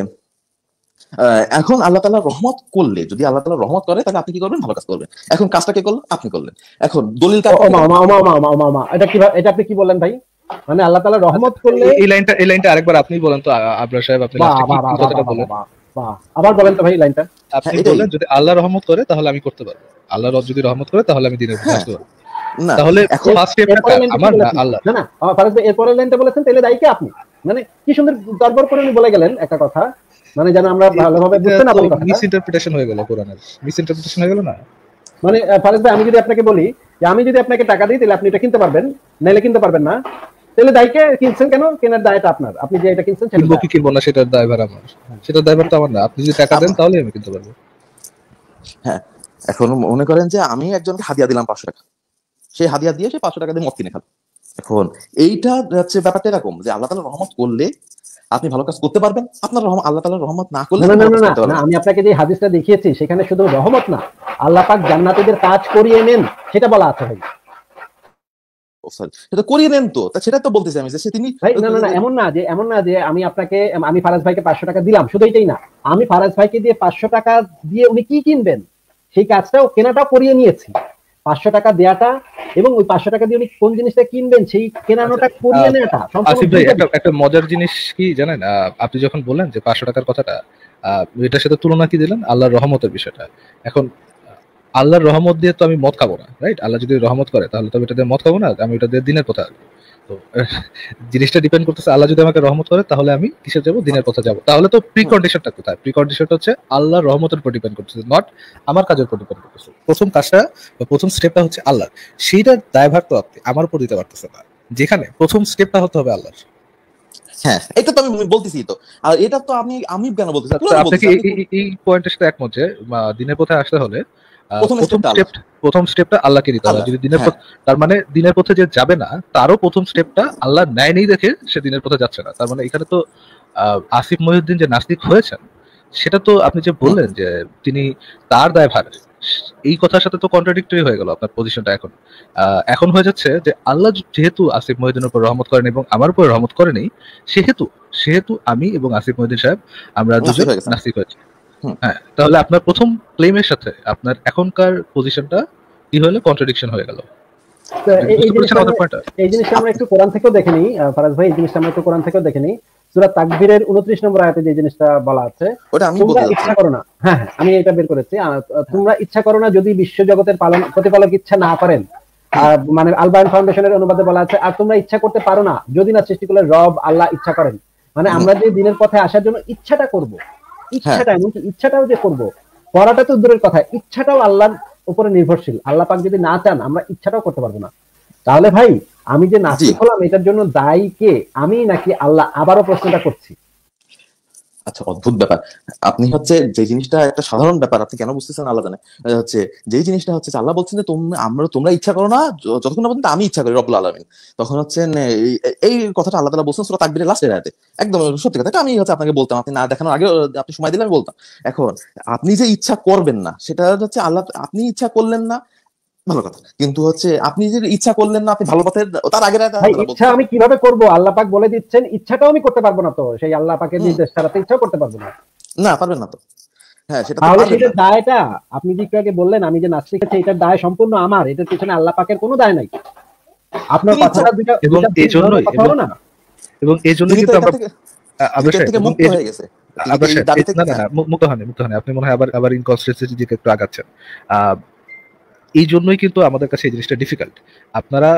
C: এখন আল্লাহ তালা রহমত করলে যদি আল্লাহ তালা রহমত করে তাহলে আপনি কি করবেন ভালো কাজ করবেন এখন কাজটা কে করলো আপনি করলেন এখন
B: দলিল এটা কি এটা আপনি কি বললেন ভাই মানে আল্লাহ
C: তালা রহমত করলে
B: এই
D: লাইনটা এই লাইনটা আরেকবার আপনি বলেন তো আবরা সাহেব আপনি কথাটা বলেন
B: আবার বলেন তো ভাই লাইনটা
D: আপনি হ্যাঁ, বলেন যদি আল্লাহ রহমত করে তাহলে আমি করতে পারবো আল্লাহ যদি রহমত করে তাহলে আমি দিনের করতে হ্যাঁ। পারবো তাহলে ফার্স্ট স্টেপটা আমার না আল্লাহ না না
B: ফারাজ এরপরের লাইনটা বলেছেন তাহলে দায়ী কে আপনি মানে কি সুন্দর দরবার করে উনি বলে গেলেন একটা কথা মানে যেন আমরা ভালোভাবে বুঝতে না পারি মিস
D: ইন্টারপ্রিটেশন হয়ে গেল কোরআনের
B: মিস ইন্টারপ্রিটেশন হয়ে গেল না মানে ফারেজ ভাই আমি যদি আপনাকে বলি যে আমি যদি আপনাকে টাকা দিই তাহলে আপনি এটা কিনতে পারবেন নাইলে কিনতে পারবেন না তাহলে দায়কে কিনছেন কেন কেনার দায়টা
D: আপনার আপনি যে এটা কিনছেন কিনবো কি কিনবো না সেটার দায়ভার আমার সেটার দায়ভার তো আমার না আপনি যদি টাকা দেন তাহলে আমি কিনতে পারবো
C: হ্যাঁ এখন মনে করেন যে আমি একজনকে হাদিয়া দিলাম পাঁচশো টাকা সেই হাদিয়া দিয়ে সে পাঁচশো টাকা দিয়ে মত কিনে খাল এখন এইটা হচ্ছে ব্যাপারটা এরকম যে আল্লাহ তালা রহমত করলে আপনি ভালো কাজ করতে পারবেন আপনার রহম আল্লাহ তালার রহমত না করলে আমি আপনাকে যে
B: হাদিসটা দেখিয়েছি সেখানে শুধু রহমত না আল্লাহ পাক জান্নাতিদের কাজ করিয়ে নেন সেটা বলা আছে ভাই
C: সেটা করিয়ে নেন তো সেটা তো বলতেছি আমি যে তিনি
B: না না এমন না যে এমন না যে আমি আপনাকে আমি ফারাজ ভাইকে পাঁচশো টাকা দিলাম শুধু এটাই না আমি ফারাজ ভাইকে দিয়ে পাঁচশো টাকা দিয়ে উনি কি কিনবেন সেই কাজটাও কেনাটাও করিয়ে নিয়েছি পাঁচশো টাকা দেয়াটা এবং ওই পাঁচশো টাকা দিয়ে উনি কোন জিনিসটা কিনবেন সেই কেনানোটা আচ্ছা, করিয়ে নেওয়াটা আসিফ ভাই একটা
D: একটা মজার জিনিস কি জানেন আপনি যখন বললেন যে পাঁচশো টাকার কথাটা এটার সাথে তুলনা কি দিলেন আল্লাহর রহমতের বিষয়টা এখন আল্লাহর রহমত দিয়ে তো আমি মদ খাবো না রাইট আল্লাহ যদি রহমত করে তাহলে তো এটা দিয়ে মদ খাবো না আমি এটা দিয়ে দিনের কথা তো জিনিসটা ডিপেন্ড করতেছে আল্লাহ যদি আমাকে রহমত করে তাহলে আমি কিসে দিনের কথা তাহলে তো প্রি কন্ডিশনটা কোথায় প্রি কন্ডিশনটা হচ্ছে রহমতের উপর ডিপেন্ড করতেছে নট আমার কাজের উপর ডিপেন্ড করতেছে প্রথম কাজটা বা প্রথম স্টেপটা হচ্ছে আল্লাহ সেইটার দায়ভার তো আপনি আমার উপর দিতে পারতেছে না যেখানে প্রথম স্টেপটা হতে হবে আল্লাহর হ্যাঁ
C: এটা তো আমি বলতেছি তো আর এটা তো আমি আমি কেন বলতেছি আচ্ছা, আপনি
D: এই পয়েন্টের সাথে একমত যে দিনের পথে আসতে হলে প্রথম স্টেপটা আল্লাহকে দিতে হবে যদি দিনের হ্যাঁ। তার মানে দিনের পথে যে যাবে না তারও প্রথম স্টেপটা আল্লাহ নেয়নি দেখে সে দিনের পথে যাচ্ছে না তার মানে এখানে তো আসিফ মহিউদ্দিন যে নাস্তিক হয়েছেন সেটা তো আপনি যে বললেন যে তিনি তার দায়ভার এই কথার সাথে তো কন্ট্রাডিক্টরি হয়ে গেল আপনার পজিশনটা এখন এখন হয়ে যাচ্ছে যে আল্লাহ যেহেতু আসিফ মহিউদ্দিনের উপর রহমত করেন এবং আমার উপর রহমত করেনি সেহেতু সেহেতু আমি এবং আসিফ মহিউদ্দিন সাহেব আমরা দুজন নাস্তিক হয়েছি হ্যাঁ তাহলে আপনার প্রথম ক্লেমের সাথে আপনার এখনকার পজিশনটা কি হলো কন্ট্রাডিকশন হয়ে গেল
B: এই জিনিসটা আমরা একটু কোরআন থেকেও দেখেনি ফারাজ ভাই এই জিনিসটা আমরা একটু কোরআন থেকেও দেখেনি সুরা তাকবীরের 29 নম্বর আয়াতে যে জিনিসটা বলা আছে তোমরা ইচ্ছা করো না হ্যাঁ, হ্যাঁ আমি এটা বের করেছি তোমরা ইচ্ছা করো না যদি বিশ্ব জগতের পালন প্রতিপালক ইচ্ছা না করেন আর মানে আলবায়ন ফাউন্ডেশনের অনুবাদে বলা আছে আর তোমরা ইচ্ছা করতে পারো না যদি না সৃষ্টি করলে রব আল্লাহ ইচ্ছা করেন মানে আমরা যে দিনের পথে আসার জন্য ইচ্ছাটা করব হ্যাঁ। ইচ্ছাটা এমনকি ইচ্ছাটাও যে করব করাটা তো দূরের কথা ইচ্ছাটাও আল্লাহর উপরে নির্ভরশীল আল্লাহ পাক যদি না চান আমরা ইচ্ছাটাও করতে পারবো না তাহলে ভাই আমি যে নাস্তিক হলাম এটার জন্য দায়ী কে আমি নাকি আল্লাহ আবারও প্রশ্নটা করছি
C: আচ্ছা অদ্ভুত ব্যাপার আপনি হচ্ছে যে জিনিসটা একটা সাধারণ ব্যাপার আপনি কেন বুঝতেছেন আল্লাহ জানে হচ্ছে যেই জিনিসটা হচ্ছে আল্লাহ বলছেন যে তোমরা আমরা তোমরা ইচ্ছা করো না যতক্ষণ না পর্যন্ত আমি ইচ্ছা করি রব্বুল আলমিন তখন হচ্ছে এই কথাটা আল্লাহ তালা বলছেন সুরা তাকবিরের লাস্টের রাতে একদম সত্যি কথা আমি হচ্ছে আপনাকে বলতাম আপনি না দেখানোর আগে আপনি সময় দিলে আমি বলতাম এখন আপনি যে ইচ্ছা করবেন না সেটা হচ্ছে আল্লাহ আপনি ইচ্ছা করলেন না ভালো কথা কিন্তু হচ্ছে আপনি যে ইচ্ছা করলেন না আপনি ভালো পথে
B: তার আগে ইচ্ছা
C: আমি কিভাবে করব আল্লাহ পাক বলে দিচ্ছেন ইচ্ছাটাও
B: আমি করতে পারবো না তো সেই আল্লাহ পাকের নির্দেশ করতে পারবো না না পারবেন না তো
E: হ্যাঁ
C: সেটা
B: দায়টা আপনি যে আগে বললেন আমি যে নাচ শিখেছি এটার দায় সম্পূর্ণ আমার এটার পিছনে আল্লাহ পাকের কোনো দায় নাই
D: আপনার কথাটা এবং এজন্যই না এবং এজন্য কিন্তু আমরা আপনি মনে হয় আবার আবার ইনকনস্ট্রেন্সি দিকে একটু আগাচ্ছেন এই জন্যই কিন্তু আমাদের কাছে এই জিনিসটা ডিফিকাল্ট আপনারা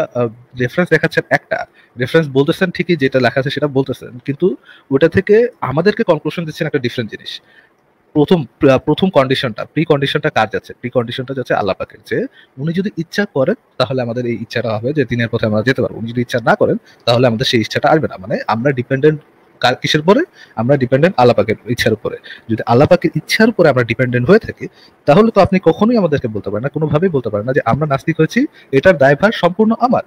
D: রেফারেন্স দেখাচ্ছেন একটা রেফারেন্স বলতেছেন ঠিকই যেটা লেখা আছে সেটা বলতেছেন কিন্তু ওটা থেকে আমাদেরকে কনক্লুশন দিচ্ছেন একটা ডিফারেন্ট জিনিস প্রথম প্রথম কন্ডিশনটা প্রি কন্ডিশনটা কার যাচ্ছে প্রি কন্ডিশনটা যাচ্ছে আল্লাহ পাকের যে উনি যদি ইচ্ছা করেন তাহলে আমাদের এই ইচ্ছাটা হবে যে দিনের পথে আমরা যেতে পারবো উনি যদি ইচ্ছা না করেন তাহলে আমাদের সেই ইচ্ছাটা আসবে না মানে আমরা ডিপেন্ডেন্ট কিসের পরে আমরা ডিপেন্ডেন্ট আল্লাপাকের ইচ্ছার উপরে যদি আল্লাপাকের ইচ্ছার উপরে আমরা ডিপেন্ডেন্ট হয়ে থাকি তাহলে তো আপনি কখনোই আমাদেরকে বলতে পারেন না কোনোভাবেই বলতে পারেন না যে আমরা নাস্তিক হয়েছি এটার দায়ভার সম্পূর্ণ আমার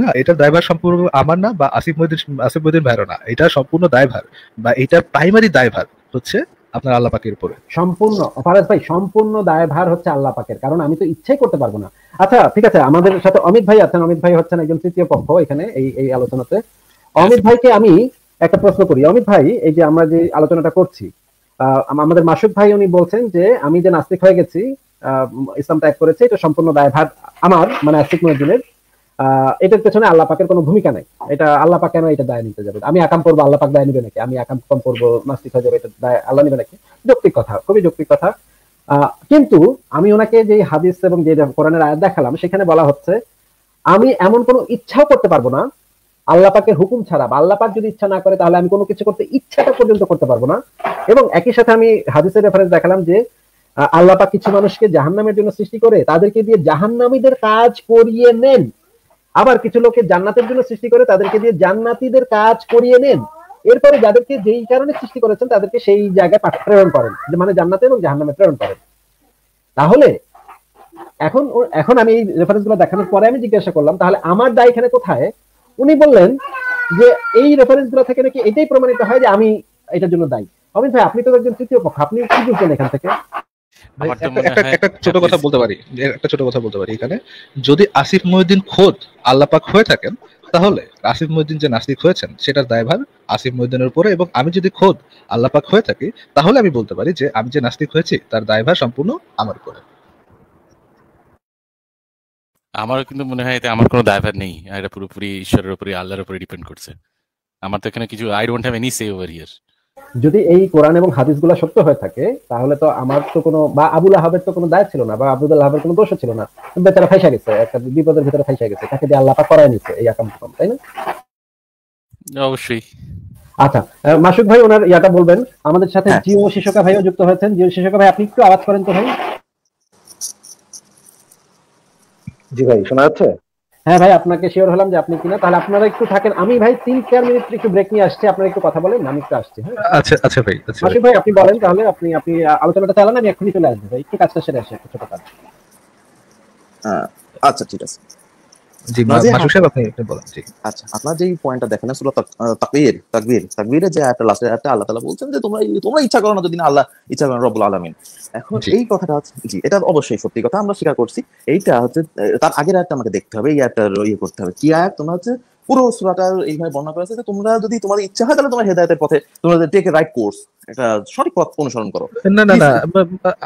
D: না এটা দায়ভার সম্পূর্ণ আমার না বা আসিফ মহিদিন আসিফ মহিদিন ভাইরও না এটা সম্পূর্ণ দায়ভার বা এটা প্রাইমারি দায়ভার হচ্ছে আপনার আল্লাহ পাকের উপরে সম্পূর্ণ
B: ফারাজ ভাই সম্পূর্ণ দায়ভার হচ্ছে আল্লাহ পাকের কারণ আমি তো ইচ্ছাই করতে পারবো না আচ্ছা ঠিক আছে আমাদের সাথে অমিত ভাই আছেন অমিত ভাই হচ্ছেন একজন তৃতীয় পক্ষ এখানে এই এই আলোচনাতে অমিত ভাইকে আমি একটা প্রশ্ন করি অমিত ভাই এই যে আমরা যে আলোচনাটা করছি আমাদের মাসুদ ভাই উনি বলছেন যে আমি যে নাস্তিক হয়ে গেছি ইসলাম ত্যাগ করেছে এটা সম্পূর্ণ দায়ভার আমার মানে আস্তিক মজুনের এটার পেছনে আল্লাহ পাকের কোনো ভূমিকা নাই এটা আল্লাহ পাক কেন এটা দায় নিতে যাবে আমি আকাম করবো আল্লাহ পাক দায় নিবে নাকি আমি আকাম কম করবো নাস্তিক হয়ে যাবে এটা দায় আল্লাহ নিবে নাকি যৌক্তিক কথা খুবই যৌক্তিক কথা কিন্তু আমি ওনাকে যে হাদিস এবং যে কোরআনের আয়াত দেখালাম সেখানে বলা হচ্ছে আমি এমন কোনো ইচ্ছাও করতে পারবো না আল্লাহ হুকুম ছাড়া বা আল্লাপাক যদি ইচ্ছা না করে তাহলে আমি কোনো কিছু করতে ইচ্ছাটা পর্যন্ত করতে পারবো না এবং একই সাথে আমি হাদিসের রেফারেন্স দেখালাম যে আল্লাপাক কিছু মানুষকে জাহান্নামের জন্য সৃষ্টি করে তাদেরকে দিয়ে জাহান্নামীদের কাজ করিয়ে নেন আবার কিছু লোককে জান্নাতের জন্য সৃষ্টি করে তাদেরকে দিয়ে জান্নাতিদের কাজ করিয়ে নেন এরপরে যাদেরকে যেই কারণে সৃষ্টি করেছেন তাদেরকে সেই জায়গায় প্রেরণ করেন মানে জান্নাতে এবং জাহান্নামে প্রেরণ করেন তাহলে এখন এখন আমি এই রেফারেন্স গুলো দেখানোর পরে আমি জিজ্ঞাসা করলাম তাহলে আমার দায় এখানে কোথায় উনি বললেন যে এই রেফারেন্স গুলো থেকে নাকি এটাই প্রমাণিত হয় যে আমি এটার জন্য দায়ী অমিত ভাই আপনি তো একজন তৃতীয় পক্ষ আপনি কি বুঝলেন এখান থেকে
D: একটা ছোট কথা বলতে পারি একটা ছোট কথা বলতে পারি এখানে যদি আসিফ মহিউদ্দিন খোদ আল্লাপাক হয়ে থাকেন তাহলে আসিফ মহিউদ্দিন যে নাস্তিক হয়েছেন সেটার দায়ভার আসিফ মহিউদ্দিনের উপরে এবং আমি যদি খোদ আল্লাপাক হয়ে থাকি তাহলে আমি বলতে পারি যে আমি যে নাস্তিক হয়েছি তার দায়ভার সম্পূর্ণ আমার উপরে
E: আমার কিন্তু মনে
A: হয় এতে আমার কোনো দায়ভার নেই এটা পুরোপুরি ঈশ্বরের উপরে আল্লাহর উপরে ডিপেন্ড করছে আমার তো এখানে কিছু I don't have any say over here
B: যদি এই কোরআন এবং হাদিসগুলো সত্য হয়ে থাকে তাহলে তো আমার তো কোনো বা আবুল আহাবের তো কোনো দায় ছিল না বা আবুল আহাবের কোনো দোষ ছিল না বেচারা ফাইসা গেছে একটা বিপদের ভিতরে ফাইসা গেছে তাকে দিয়ে আল্লাহ পাক করায় নিছে এই আকাম তাই না
E: অবশ্যই
A: আচ্ছা
B: মাসুক ভাই ওনার ইয়াটা বলবেন আমাদের সাথে হ্যাঁ। জিও শিশকা ভাইও যুক্ত হয়েছেন জিও শিশকা ভাই আপনি একটু আওয়াজ করেন তো ভাই
A: জি ভাই শোনা যাচ্ছে
B: হ্যাঁ ভাই আপনাকে শিওর হলাম যে আপনি কিনা তাহলে আপনারা একটু থাকেন আমি ভাই তিন চার মিনিট একটু ব্রেক নিয়ে আসছি আপনারা একটু কথা বলেন আমি একটু আসছি হ্যাঁ
D: আচ্ছা আচ্ছা ভাই আচ্ছা ভাই আপনি
B: বলেন তাহলে আপনি আপনি আলোচনাটা চালান আমি এখনই চলে আসবো ভাই একটু কাজটা সেরে আসি ছোট কাজ
C: আচ্ছা ঠিক আছে
D: আচ্ছা,
C: তাকবীর তাকবীর যে আল্লাহ বলছেন যে তোমরা তোমরা ইচ্ছা করো না যদি না আল্লাহ ইচ্ছা এখন এই কথাটা এটা অবশ্যই সত্যি কথা আমরা স্বীকার করছি এইটা হচ্ছে তার আগের আয়টা আমাকে দেখতে হবে এই ইয়ে করতে হবে কি আয় তোমার হচ্ছে পুরো সুরাটা এইভাবে বর্ণনা করা আছে তোমরা যদি তোমার ইচ্ছা হয় তাহলে তোমার হেদায়তের পথে তোমরা টেক রাইট কোর্স একটা সঠিক পথ অনুসরণ করো না না না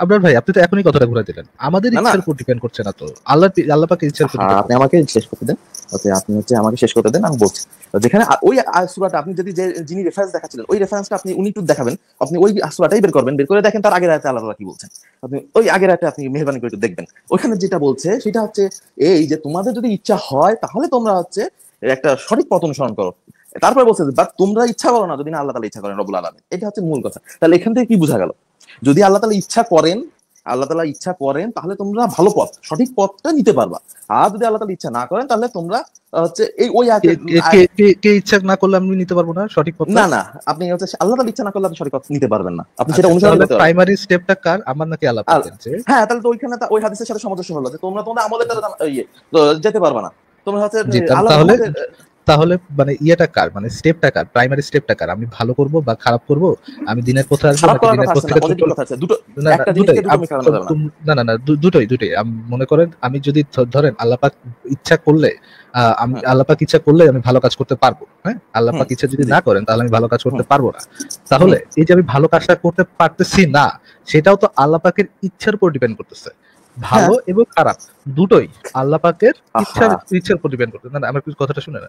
D: আবরার ভাই আপনি তো এখনই কথাটা ঘুরে দিলেন আমাদের ইচ্ছার উপর ডিপেন্ড করছে না তো আল্লাহ আল্লাহ পাকের ইচ্ছার উপর হ্যাঁ, আপনি আমাকে
C: শেষ করতে দেন ওকে আপনি হচ্ছে আমাকে শেষ করতে দেন আমি বলছি যেখানে ওই সুরাটা আপনি যদি যে যিনি রেফারেন্স দেখাচ্ছিলেন ওই রেফারেন্সটা আপনি উনি একটু দেখাবেন আপনি ওই সুরাটাই বের করবেন বের করে দেখেন তার আগের আয়তে আল্লাহ কি বলছেন আপনি ওই আগের আয়তে আপনি মেহরবানি করে একটু দেখবেন ওখানে যেটা বলছে সেটা হচ্ছে এই যে তোমাদের যদি ইচ্ছা হয় তাহলে তোমরা হচ্ছে একটা সঠিক পথ অনুসরণ করো তারপর বলছে বাট তোমরা ইচ্ছা করো না যদি আল্লাহ তালা ইচ্ছা করেন রবুল আলমের এটা হচ্ছে মূল কথা তাহলে এখান থেকে কি বোঝা গেল যদি আল্লাহ তালা ইচ্ছা করেন আল্লাহ তালা ইচ্ছা করেন তাহলে তোমরা ভালো পথ সঠিক পথটা নিতে পারবা আর যদি আল্লাহ ইচ্ছা না করেন তাহলে তোমরা হচ্ছে এই ওই
D: কে ইচ্ছা না করলে আমি নিতে পারবো না সঠিক পথ না না
C: আপনি হচ্ছে আল্লাহ তালা ইচ্ছা না করলে আপনি সঠিক পথ নিতে পারবেন না আপনি সেটা আচ্ছা, অনুসরণ করতে প্রাইমারি স্টেপটা কার আমার নাকি আল্লাহ হ্যাঁ তাহলে তো ওইখানে ওই হাদিসের সাথে সামঞ্জস্য হলো যে তোমরা তোমরা আমলের দ্বারা আচ্ছা। ইয়ে, যেতে পারবা না তোমার হাতে তাহলে
D: তাহলে মানে ইয়েটা কার মানে স্টেপটা কার প্রাইমারি স্টেপটা কার আমি ভালো করব বা খারাপ করব আমি দিনের পথে আসবো নাকি দিনের দুটো না না না দুটোই দুটোই আমি মনে করেন আমি যদি ধরেন আল্লাহ পাক ইচ্ছা করলে আমি হ্যাঁ। আল্লাহ পাক ইচ্ছা করলে আমি ভালো কাজ করতে পারবো হ্যাঁ আল্লাহ পাক ইচ্ছা যদি না করেন তাহলে আমি ভালো কাজ করতে পারবো না তাহলে এই যে আমি ভালো কাজটা করতে পারতেছি না সেটাও তো আল্লাহ পাকের ইচ্ছার উপর ডিপেন্ড করতেছে ভালো হ্যাঁ। এবং খারাপ দুটোই আল্লাহ পাকের ইচ্ছার ইচ্ছার উপর ডিপেন্ড করতে না আমার কিছু কথাটা শুনে না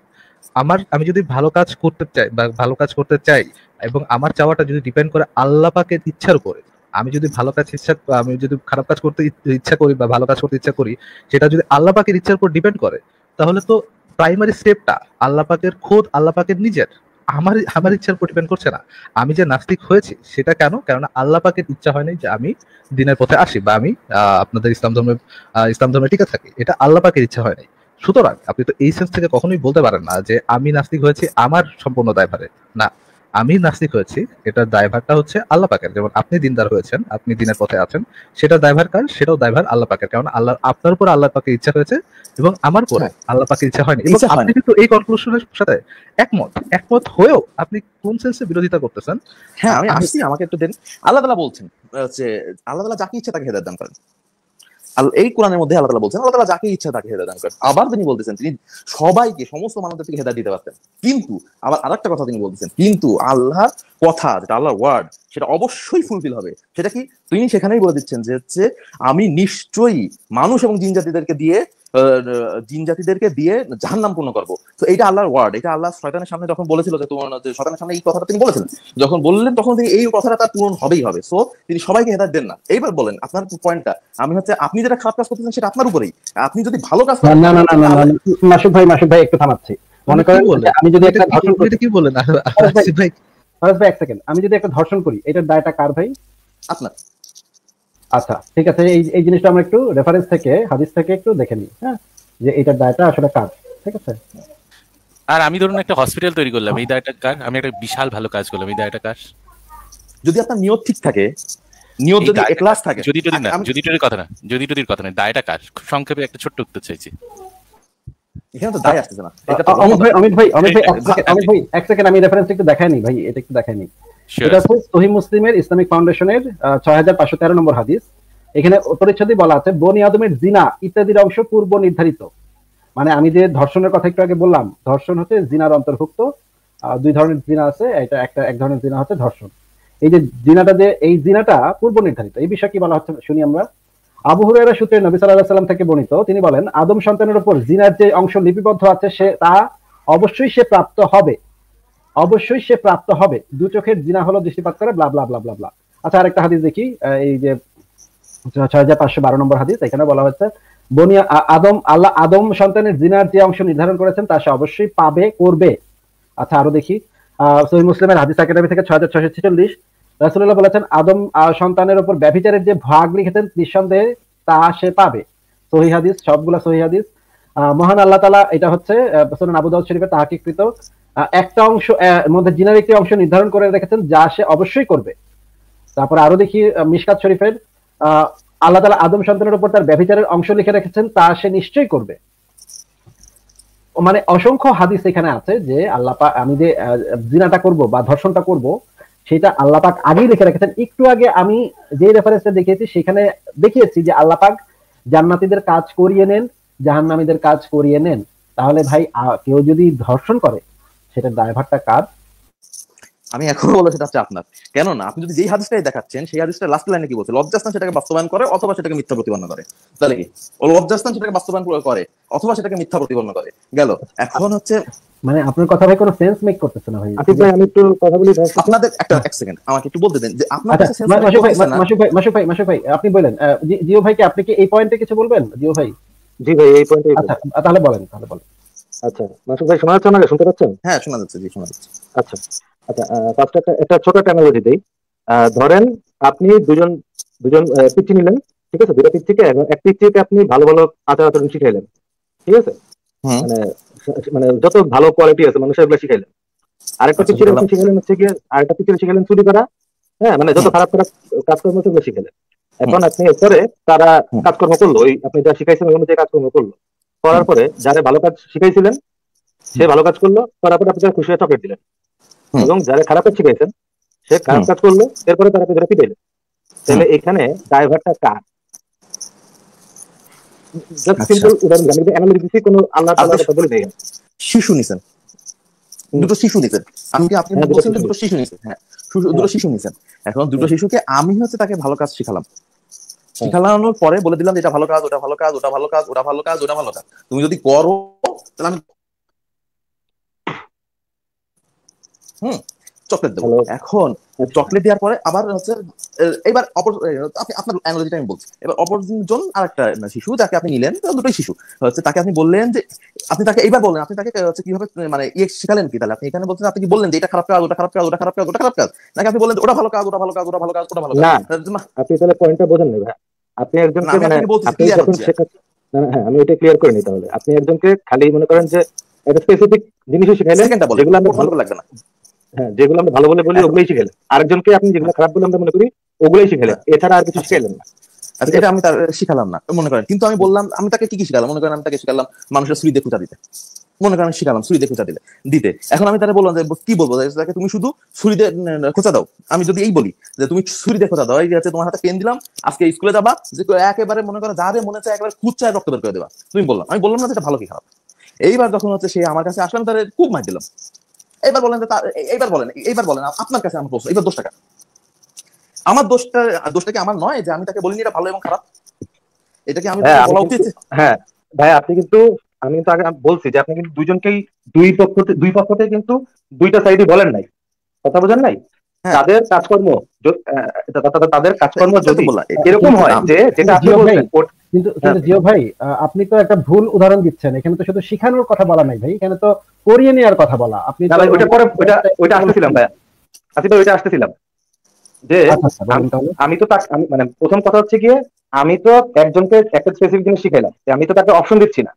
D: আমার আমি যদি ভালো কাজ করতে চাই বা ভালো কাজ করতে চাই এবং আমার চাওয়াটা যদি ডিপেন্ড করে আল্লাহ পাকের ইচ্ছার উপরে আমি যদি ভালো কাজ ইচ্ছা আমি যদি খারাপ কাজ করতে ইচ্ছা করি বা ভালো কাজ করতে ইচ্ছা করি সেটা যদি আল্লাহ পাকের ইচ্ছার উপর ডিপেন্ড করে তাহলে তো প্রাইমারি স্টেপটা আল্লাহ পাকের খোদ আল্লাহ পাকের নিজের আমার আমার ইচ্ছার উপর ডিপেন্ড করছে না আমি যে নাস্তিক হয়েছি সেটা কেন কেননা আল্লাহ পাকের ইচ্ছা হয়নি যে আমি দিনের পথে আসি বা আমি আপনাদের ইসলাম ধর্মে ইসলাম ধর্মে টিকে থাকি এটা আল্লাহ পাকের ইচ্ছা হয়নি সুতরাং আপনি তো এই সেন্স থেকে কখনোই বলতে পারেন না যে আমি নাস্তিক হয়েছি আমার সম্পূর্ণ দায়ভারে না আমি নাস্তিক হয়েছি এটা দায়ভারটা হচ্ছে আল্লাহ পাকের যেমন আপনি দিনদার হয়েছেন আপনি দিনের পথে আছেন সেটা দায়ভার কার সেটাও দায়ভার আল্লাহ পাকের কারণ আল্লাহ আপনার উপর আল্লাহ পাকে ইচ্ছা হয়েছে এবং আমার পরে হ্যাঁ। আল্লাহ পাকে ইচ্ছা হয়নি আপনি কিন্তু এই কনক্লুশনের সাথে একমত একমত হয়েও আপনি কোন সেন্সে বিরোধিতা করতেছেন হ্যাঁ আমি আসছি আমাকে একটু দেন
C: আল্লাহ তাআলা বলছেন যে আল্লাহ তাআলা যাকে ইচ্ছা তাকে হেদায়েত দান করেন এই কোরআনের মধ্যে আল্লাহ বলছেন আল্লাহ তালা যাকে ইচ্ছা তাকে হেদায় দান করেন আবার তিনি বলতেছেন তিনি সবাইকে সমস্ত থেকে হেদায় দিতে পারতেন কিন্তু আবার আর একটা কথা তিনি বলতেছেন কিন্তু আল্লাহর কথা যেটা আল্লাহর ওয়ার্ড সেটা অবশ্যই ফুলফিল হবে সেটা কি তিনি সেখানেই বলে দিচ্ছেন যে হচ্ছে আমি নিশ্চয়ই মানুষ এবং জিনজাতিদেরকে দিয়ে জিন জাতিদেরকে দিয়ে জাহান্নাম পূর্ণ করবো তো এটা আল্লাহর ওয়ার্ড এটা আল্লাহ শয়তানের সামনে যখন বলেছিল যে তোমার শয়তানের সামনে এই কথাটা তিনি বলেছেন যখন বললেন তখন তিনি এই কথাটা তার পূরণ হবেই হবে সো তিনি সবাইকে হেদায়ত দেন না এইবার বলেন আপনার পয়েন্টটা আমি হচ্ছে আপনি যেটা খারাপ কাজ করতেছেন সেটা আপনার উপরেই আপনি যদি ভালো কাজ করেন না না না না
B: মাসুদ ভাই মাসুদ ভাই একটু থামাচ্ছি মনে করেন আমি যদি একটা ধর্ষণ করি কি বলেন ভাই ভাই এক সেকেন্ড আমি যদি একটা ধর্ষণ করি এটার দায়টা কার ভাই আপনার আচ্ছা ঠিক আছে এই এই জিনিসটা আমরা একটু রেফারেন্স থেকে হাদিস থেকে একটু দেখে নিই হ্যাঁ যে এটার দায়টা
C: আসলে কাজ ঠিক আছে
A: আর আমি ধরুন একটা হসপিটাল তৈরি করলাম এই দায়টা কার আমি একটা বিশাল ভালো কাজ করলাম এই দায়টা কার যদি আপনার নিয়ত ঠিক থাকে নিয়ত যদি এখলাস থাকে যদি যদি না যদি যদি কথা না যদি যদি কথা না দায়টা কার সংক্ষেপে একটা ছোট্ট উত্তর চাইছি
C: এখানে তো দায়
D: আসছে
A: না
B: অমিত ভাই অমিত ভাই অমিত ভাই অমিত ভাই এক সেকেন্ড আমি রেফারেন্স একটু দেখাই নি ভাই এটা একটু দেখাই নি এটা হচ্ছে সহি মুসলিমের ইসলামিক ফাউন্ডেশনের ছয় হাজার পাঁচশো তেরো নম্বর হাদিস এখানে পরিচ্ছদে বলা আছে বনি আদমের জিনা ইত্যাদির অংশ পূর্ব নির্ধারিত মানে আমি যে ধর্ষণের কথা একটু আগে বললাম ধর্ষণ হচ্ছে জিনার অন্তর্ভুক্ত দুই ধরনের জিনা আছে এটা একটা এক ধরনের জিনা হচ্ছে ধর্ষণ এই যে জিনাটা যে এই জিনাটা পূর্ব নির্ধারিত এই বিষয়ে কি বলা হচ্ছে শুনি আমরা আবু সূত্রে নবী সাল্লাম থেকে বর্ণিত তিনি বলেন আদম সন্তানের উপর জিনার যে অংশ লিপিবদ্ধ আছে সে তা অবশ্যই সে প্রাপ্ত হবে অবশ্যই সে প্রাপ্ত হবে দু চোখের জিনা হলো দৃষ্টিপাত করে ব্লা ব্লা ব্লা ব্লা ব্লা আচ্ছা আরেকটা হাদিস দেখি এই যে ছয় হাজার পাঁচশো বারো নম্বর হাদিস এখানে বলা হচ্ছে বনিয়া আদম আল্লাহ আদম সন্তানের জিনার যে অংশ নির্ধারণ করেছেন তা সে অবশ্যই পাবে করবে আচ্ছা আরো দেখি সহি মুসলিমের হাদিস একাডেমি থেকে ছয় হাজার ছয়শো ছেচল্লিশ রাসুল্লাহ বলেছেন আদম সন্তানের উপর ব্যভিচারের যে ভাগ লিখেছেন নিঃসন্দেহে তা সে পাবে সহি হাদিস সবগুলো সহি হাদিস মহান আল্লাহ তালা এটা হচ্ছে সোনান আবু দাউদ শরীফের তাহাকিকৃত একটা অংশ মধ্যে জিনার একটি অংশ নির্ধারণ করে রেখেছেন যা সে অবশ্যই করবে তারপর আরো দেখি মিশকাত শরীফের আল্লাহ তালা আদম সন্তানের উপর তার ব্যভিচারের অংশ লিখে রেখেছেন তা সে নিশ্চয়ই করবে মানে অসংখ্য হাদিস এখানে আছে যে আল্লাপাক আমি যে জিনাটা করব বা ধর্ষণটা করব সেটা আল্লাহ পাক আগেই লিখে রেখেছেন একটু আগে আমি যে রেফারেন্সটা দেখিয়েছি সেখানে দেখিয়েছি যে আল্লাহ পাক জান্নাতিদের কাজ করিয়ে নেন জাহান্নামীদের কাজ করিয়ে
C: নেন তাহলে ভাই কেউ যদি ধর্ষণ করে সেটা ড্রাইভারটা কার আমি এখনো বলে সেটা হচ্ছে আপনার কেননা আপনি যদি যেই হাদিসটাই দেখাচ্ছেন সেই হাদিসটা লাস্ট লাইনে কি বলছে লজ্জাস্থান সেটাকে বাস্তবায়ন করে অথবা সেটাকে মিথ্যা প্রতিপন্ন করে তাহলে কি ও লজ্জাস্থান সেটাকে বাস্তবায়ন করে অথবা সেটাকে মিথ্যা প্রতিপন্ন করে গেল এখন হচ্ছে
B: মানে আপনার কথা ভাই কোনো সেন্স মেক করতেছে না ভাই আপনি ভাই আমি একটু কথা বলি আপনাদের
C: একটা এক সেকেন্ড আমাকে একটু বলতে দেন যে আপনার আচ্ছা, কাছে সেন্স মাসুক ভাই মাসুক ভাই মাসুক ভাই মাসুক ভাই আপনি
B: বলেন জিও ভাই কি আপনি কি এই পয়েন্টে কিছু বলবেন জিও ভাই জি ভাই এই পয়েন্টে আচ্ছা তাহলে বলেন
A: তাহলে বলেন আচ্ছা মাসুদ ভাই শোনা যাচ্ছে শুনতে পাচ্ছেন হ্যাঁ শোনা যাচ্ছে জি শোনা যাচ্ছে আচ্ছা আচ্ছা ফার্স্ট একটা ছোট একটা টেকনোলজি দেই ধরেন আপনি দুজন দুজন পিচ্ছি নিলেন ঠিক আছে দুটা পিচ্ছিকে এক পিচ্ছিকে আপনি ভালো ভালো আচার আচরণ শিখাইলেন ঠিক আছে মানে মানে যত ভালো কোয়ালিটি আছে মানুষের এগুলো শিখাইলেন আরেকটা আচ্ছা, পিচ্ছিরে শিখাইলেন হচ্ছে গিয়ে আরেকটা পিচ্ছিরে শিখাইলেন চুরি করা হ্যাঁ মানে যত খারাপ খারাপ কাজকর্ম সেগুলো শিখাইলেন এখন আপনি এরপরে তারা কাজকর্ম করলো ওই আপনি যা শিখাইছেন ওই অনুযায়ী কাজকর্ম করলো করার পরে যারা ভালো কাজ শিখাইছিলেন সে ভালো কাজ করলো করার পরে আপনি খুশি হয়ে চকলেট দিলেন এবং যারা খারাপ কাজ শিখাইছেন সে খারাপ কাজ করলো এরপরে তারা ধরে পিটাইলেন তাহলে এখানে ড্রাইভারটা কার আচ্ছা। আচ্ছা।
C: শিশু নিছেন দুটো শিশু শিশু
A: হ্যাঁ দুটো হ্যাঁ।
C: হ্যাঁ। শিশু নিছেন এখন দুটো শিশুকে আমি হচ্ছে তাকে ভালো কাজ শিখালাম শিখালানোর পরে বলে দিলাম এটা ভালো কাজ ওটা ভালো কাজ ওটা ভালো কাজ ওটা ভালো কাজ ওটা ভালো কাজ তুমি যদি করো তাহলে আমি হুম চকলেট দেবো এখন চকলেট দেওয়ার পরে আবার হচ্ছে এবার অপর আপনি আপনার অ্যানালজিটা আমি বলছি এবার অপরজন আর একটা শিশু যাকে আপনি নিলেন দুটোই শিশু হচ্ছে তাকে আপনি বললেন যে আপনি তাকে এইবার বললেন আপনি তাকে হচ্ছে কিভাবে মানে ইয়ে শিখালেন কি তাহলে আপনি এখানে বলছেন আপনি কি বললেন যে এটা খারাপ কাজ ওটা খারাপ কাজ ওটা খারাপ কাজ ওটা খারাপ কাজ নাকি আপনি বললেন ওটা ভালো কাজ ওটা ভালো কাজ ওটা ভালো কাজ ওটা ভালো কাজ
A: আপনি তাহলে পয়েন্টটা বোঝেন না আপনি একজনকে মানে আপনি যখন হ্যাঁ, আমি এটা ক্লিয়ার করে নিই তাহলে আপনি একজনকে খালি মনে করেন যে একটা স্পেসিফিক জিনিসই শিখাইলেন যেগুলো আমরা ভালো লাগবে না হ্যাঁ যেগুলো আমরা ভালো বলে বলি হ্যাঁ, ওগুলোই শিখাইলেন আরেকজনকে আপনি যেগুলো খারাপ বলে আমরা মনে করি ওগুলোই শিখাইলেন হ্যাঁ। এছাড়া আর কিছু শিখাইলেন না
C: আচ্ছা, এটা আমি তার শিখালাম না মনে করেন কিন্তু আমি বললাম আমি তাকে কি কি শিখালাম মনে করেন আমি তাকে শিখালাম মানুষের সুবিধা খুঁজা দিতে মনে করেন শিখালাম ছুরি দিয়ে খোঁচা দিলে দিতে এখন আমি তাহলে বললাম যে কি বলবো তাকে তুমি শুধু ছুরি দিয়ে খোঁচা দাও আমি যদি এই বলি যে তুমি ছুরি দিয়ে খোঁচা দাও এই আছে তোমার হাতে পেন দিলাম আজকে স্কুলে যাবা যে একেবারে মনে করো যাদের মনে হচ্ছে একেবারে খুঁচায় রক্ত বের করে দেবা তুমি বললাম আমি বললাম না যে ভালো কি খারাপ এইবার যখন হচ্ছে সে আমার কাছে আসলাম তাহলে খুব মার দিলাম এবার বলেন এইবার বলেন এইবার বলেন আপনার কাছে আমার প্রশ্ন এইবার দোষ টাকা আমার দোষটা দোষটা কি আমার নয় যে আমি তাকে বলিনি এটা ভালো এবং খারাপ
A: এটাকে আমি হ্যাঁ, হ্যাঁ ভাই আপনি কিন্তু আমি কিন্তু আগে বলছি যে আপনি কিন্তু দুইজনকেই দুই পক্ষ দুই পক্ষতে কিন্তু দুইটা সাইডই বলেন নাই কথা বোঝেন নাই হ্যাঁ। তাদের কাজকর্ম তাদের কাজকর্ম যদি এরকম হয় যে যেটা আপনি বলছেন হ্যাঁ। কিন্তু জিও ভাই
B: আপনি তো একটা ভুল উদাহরণ দিচ্ছেন এখানে তো শুধু শিখানোর কথা বলা নাই ভাই এখানে তো করিয়ে নেওয়ার কথা বলা আপনি ওটা পরে ওটা
A: ওটা আসতেছিলাম ভাই আসিফ আচ্ছা ভাই ওইটা আসতেছিলাম যে আচ্ছা, আচ্ছা, আমি তো তাকে মানে প্রথম কথা হচ্ছে গিয়ে আমি তো একজনকে একটা স্পেসিফিক জিনিস শিখাইলাম আমি তো তাকে অপশন দিচ্ছি না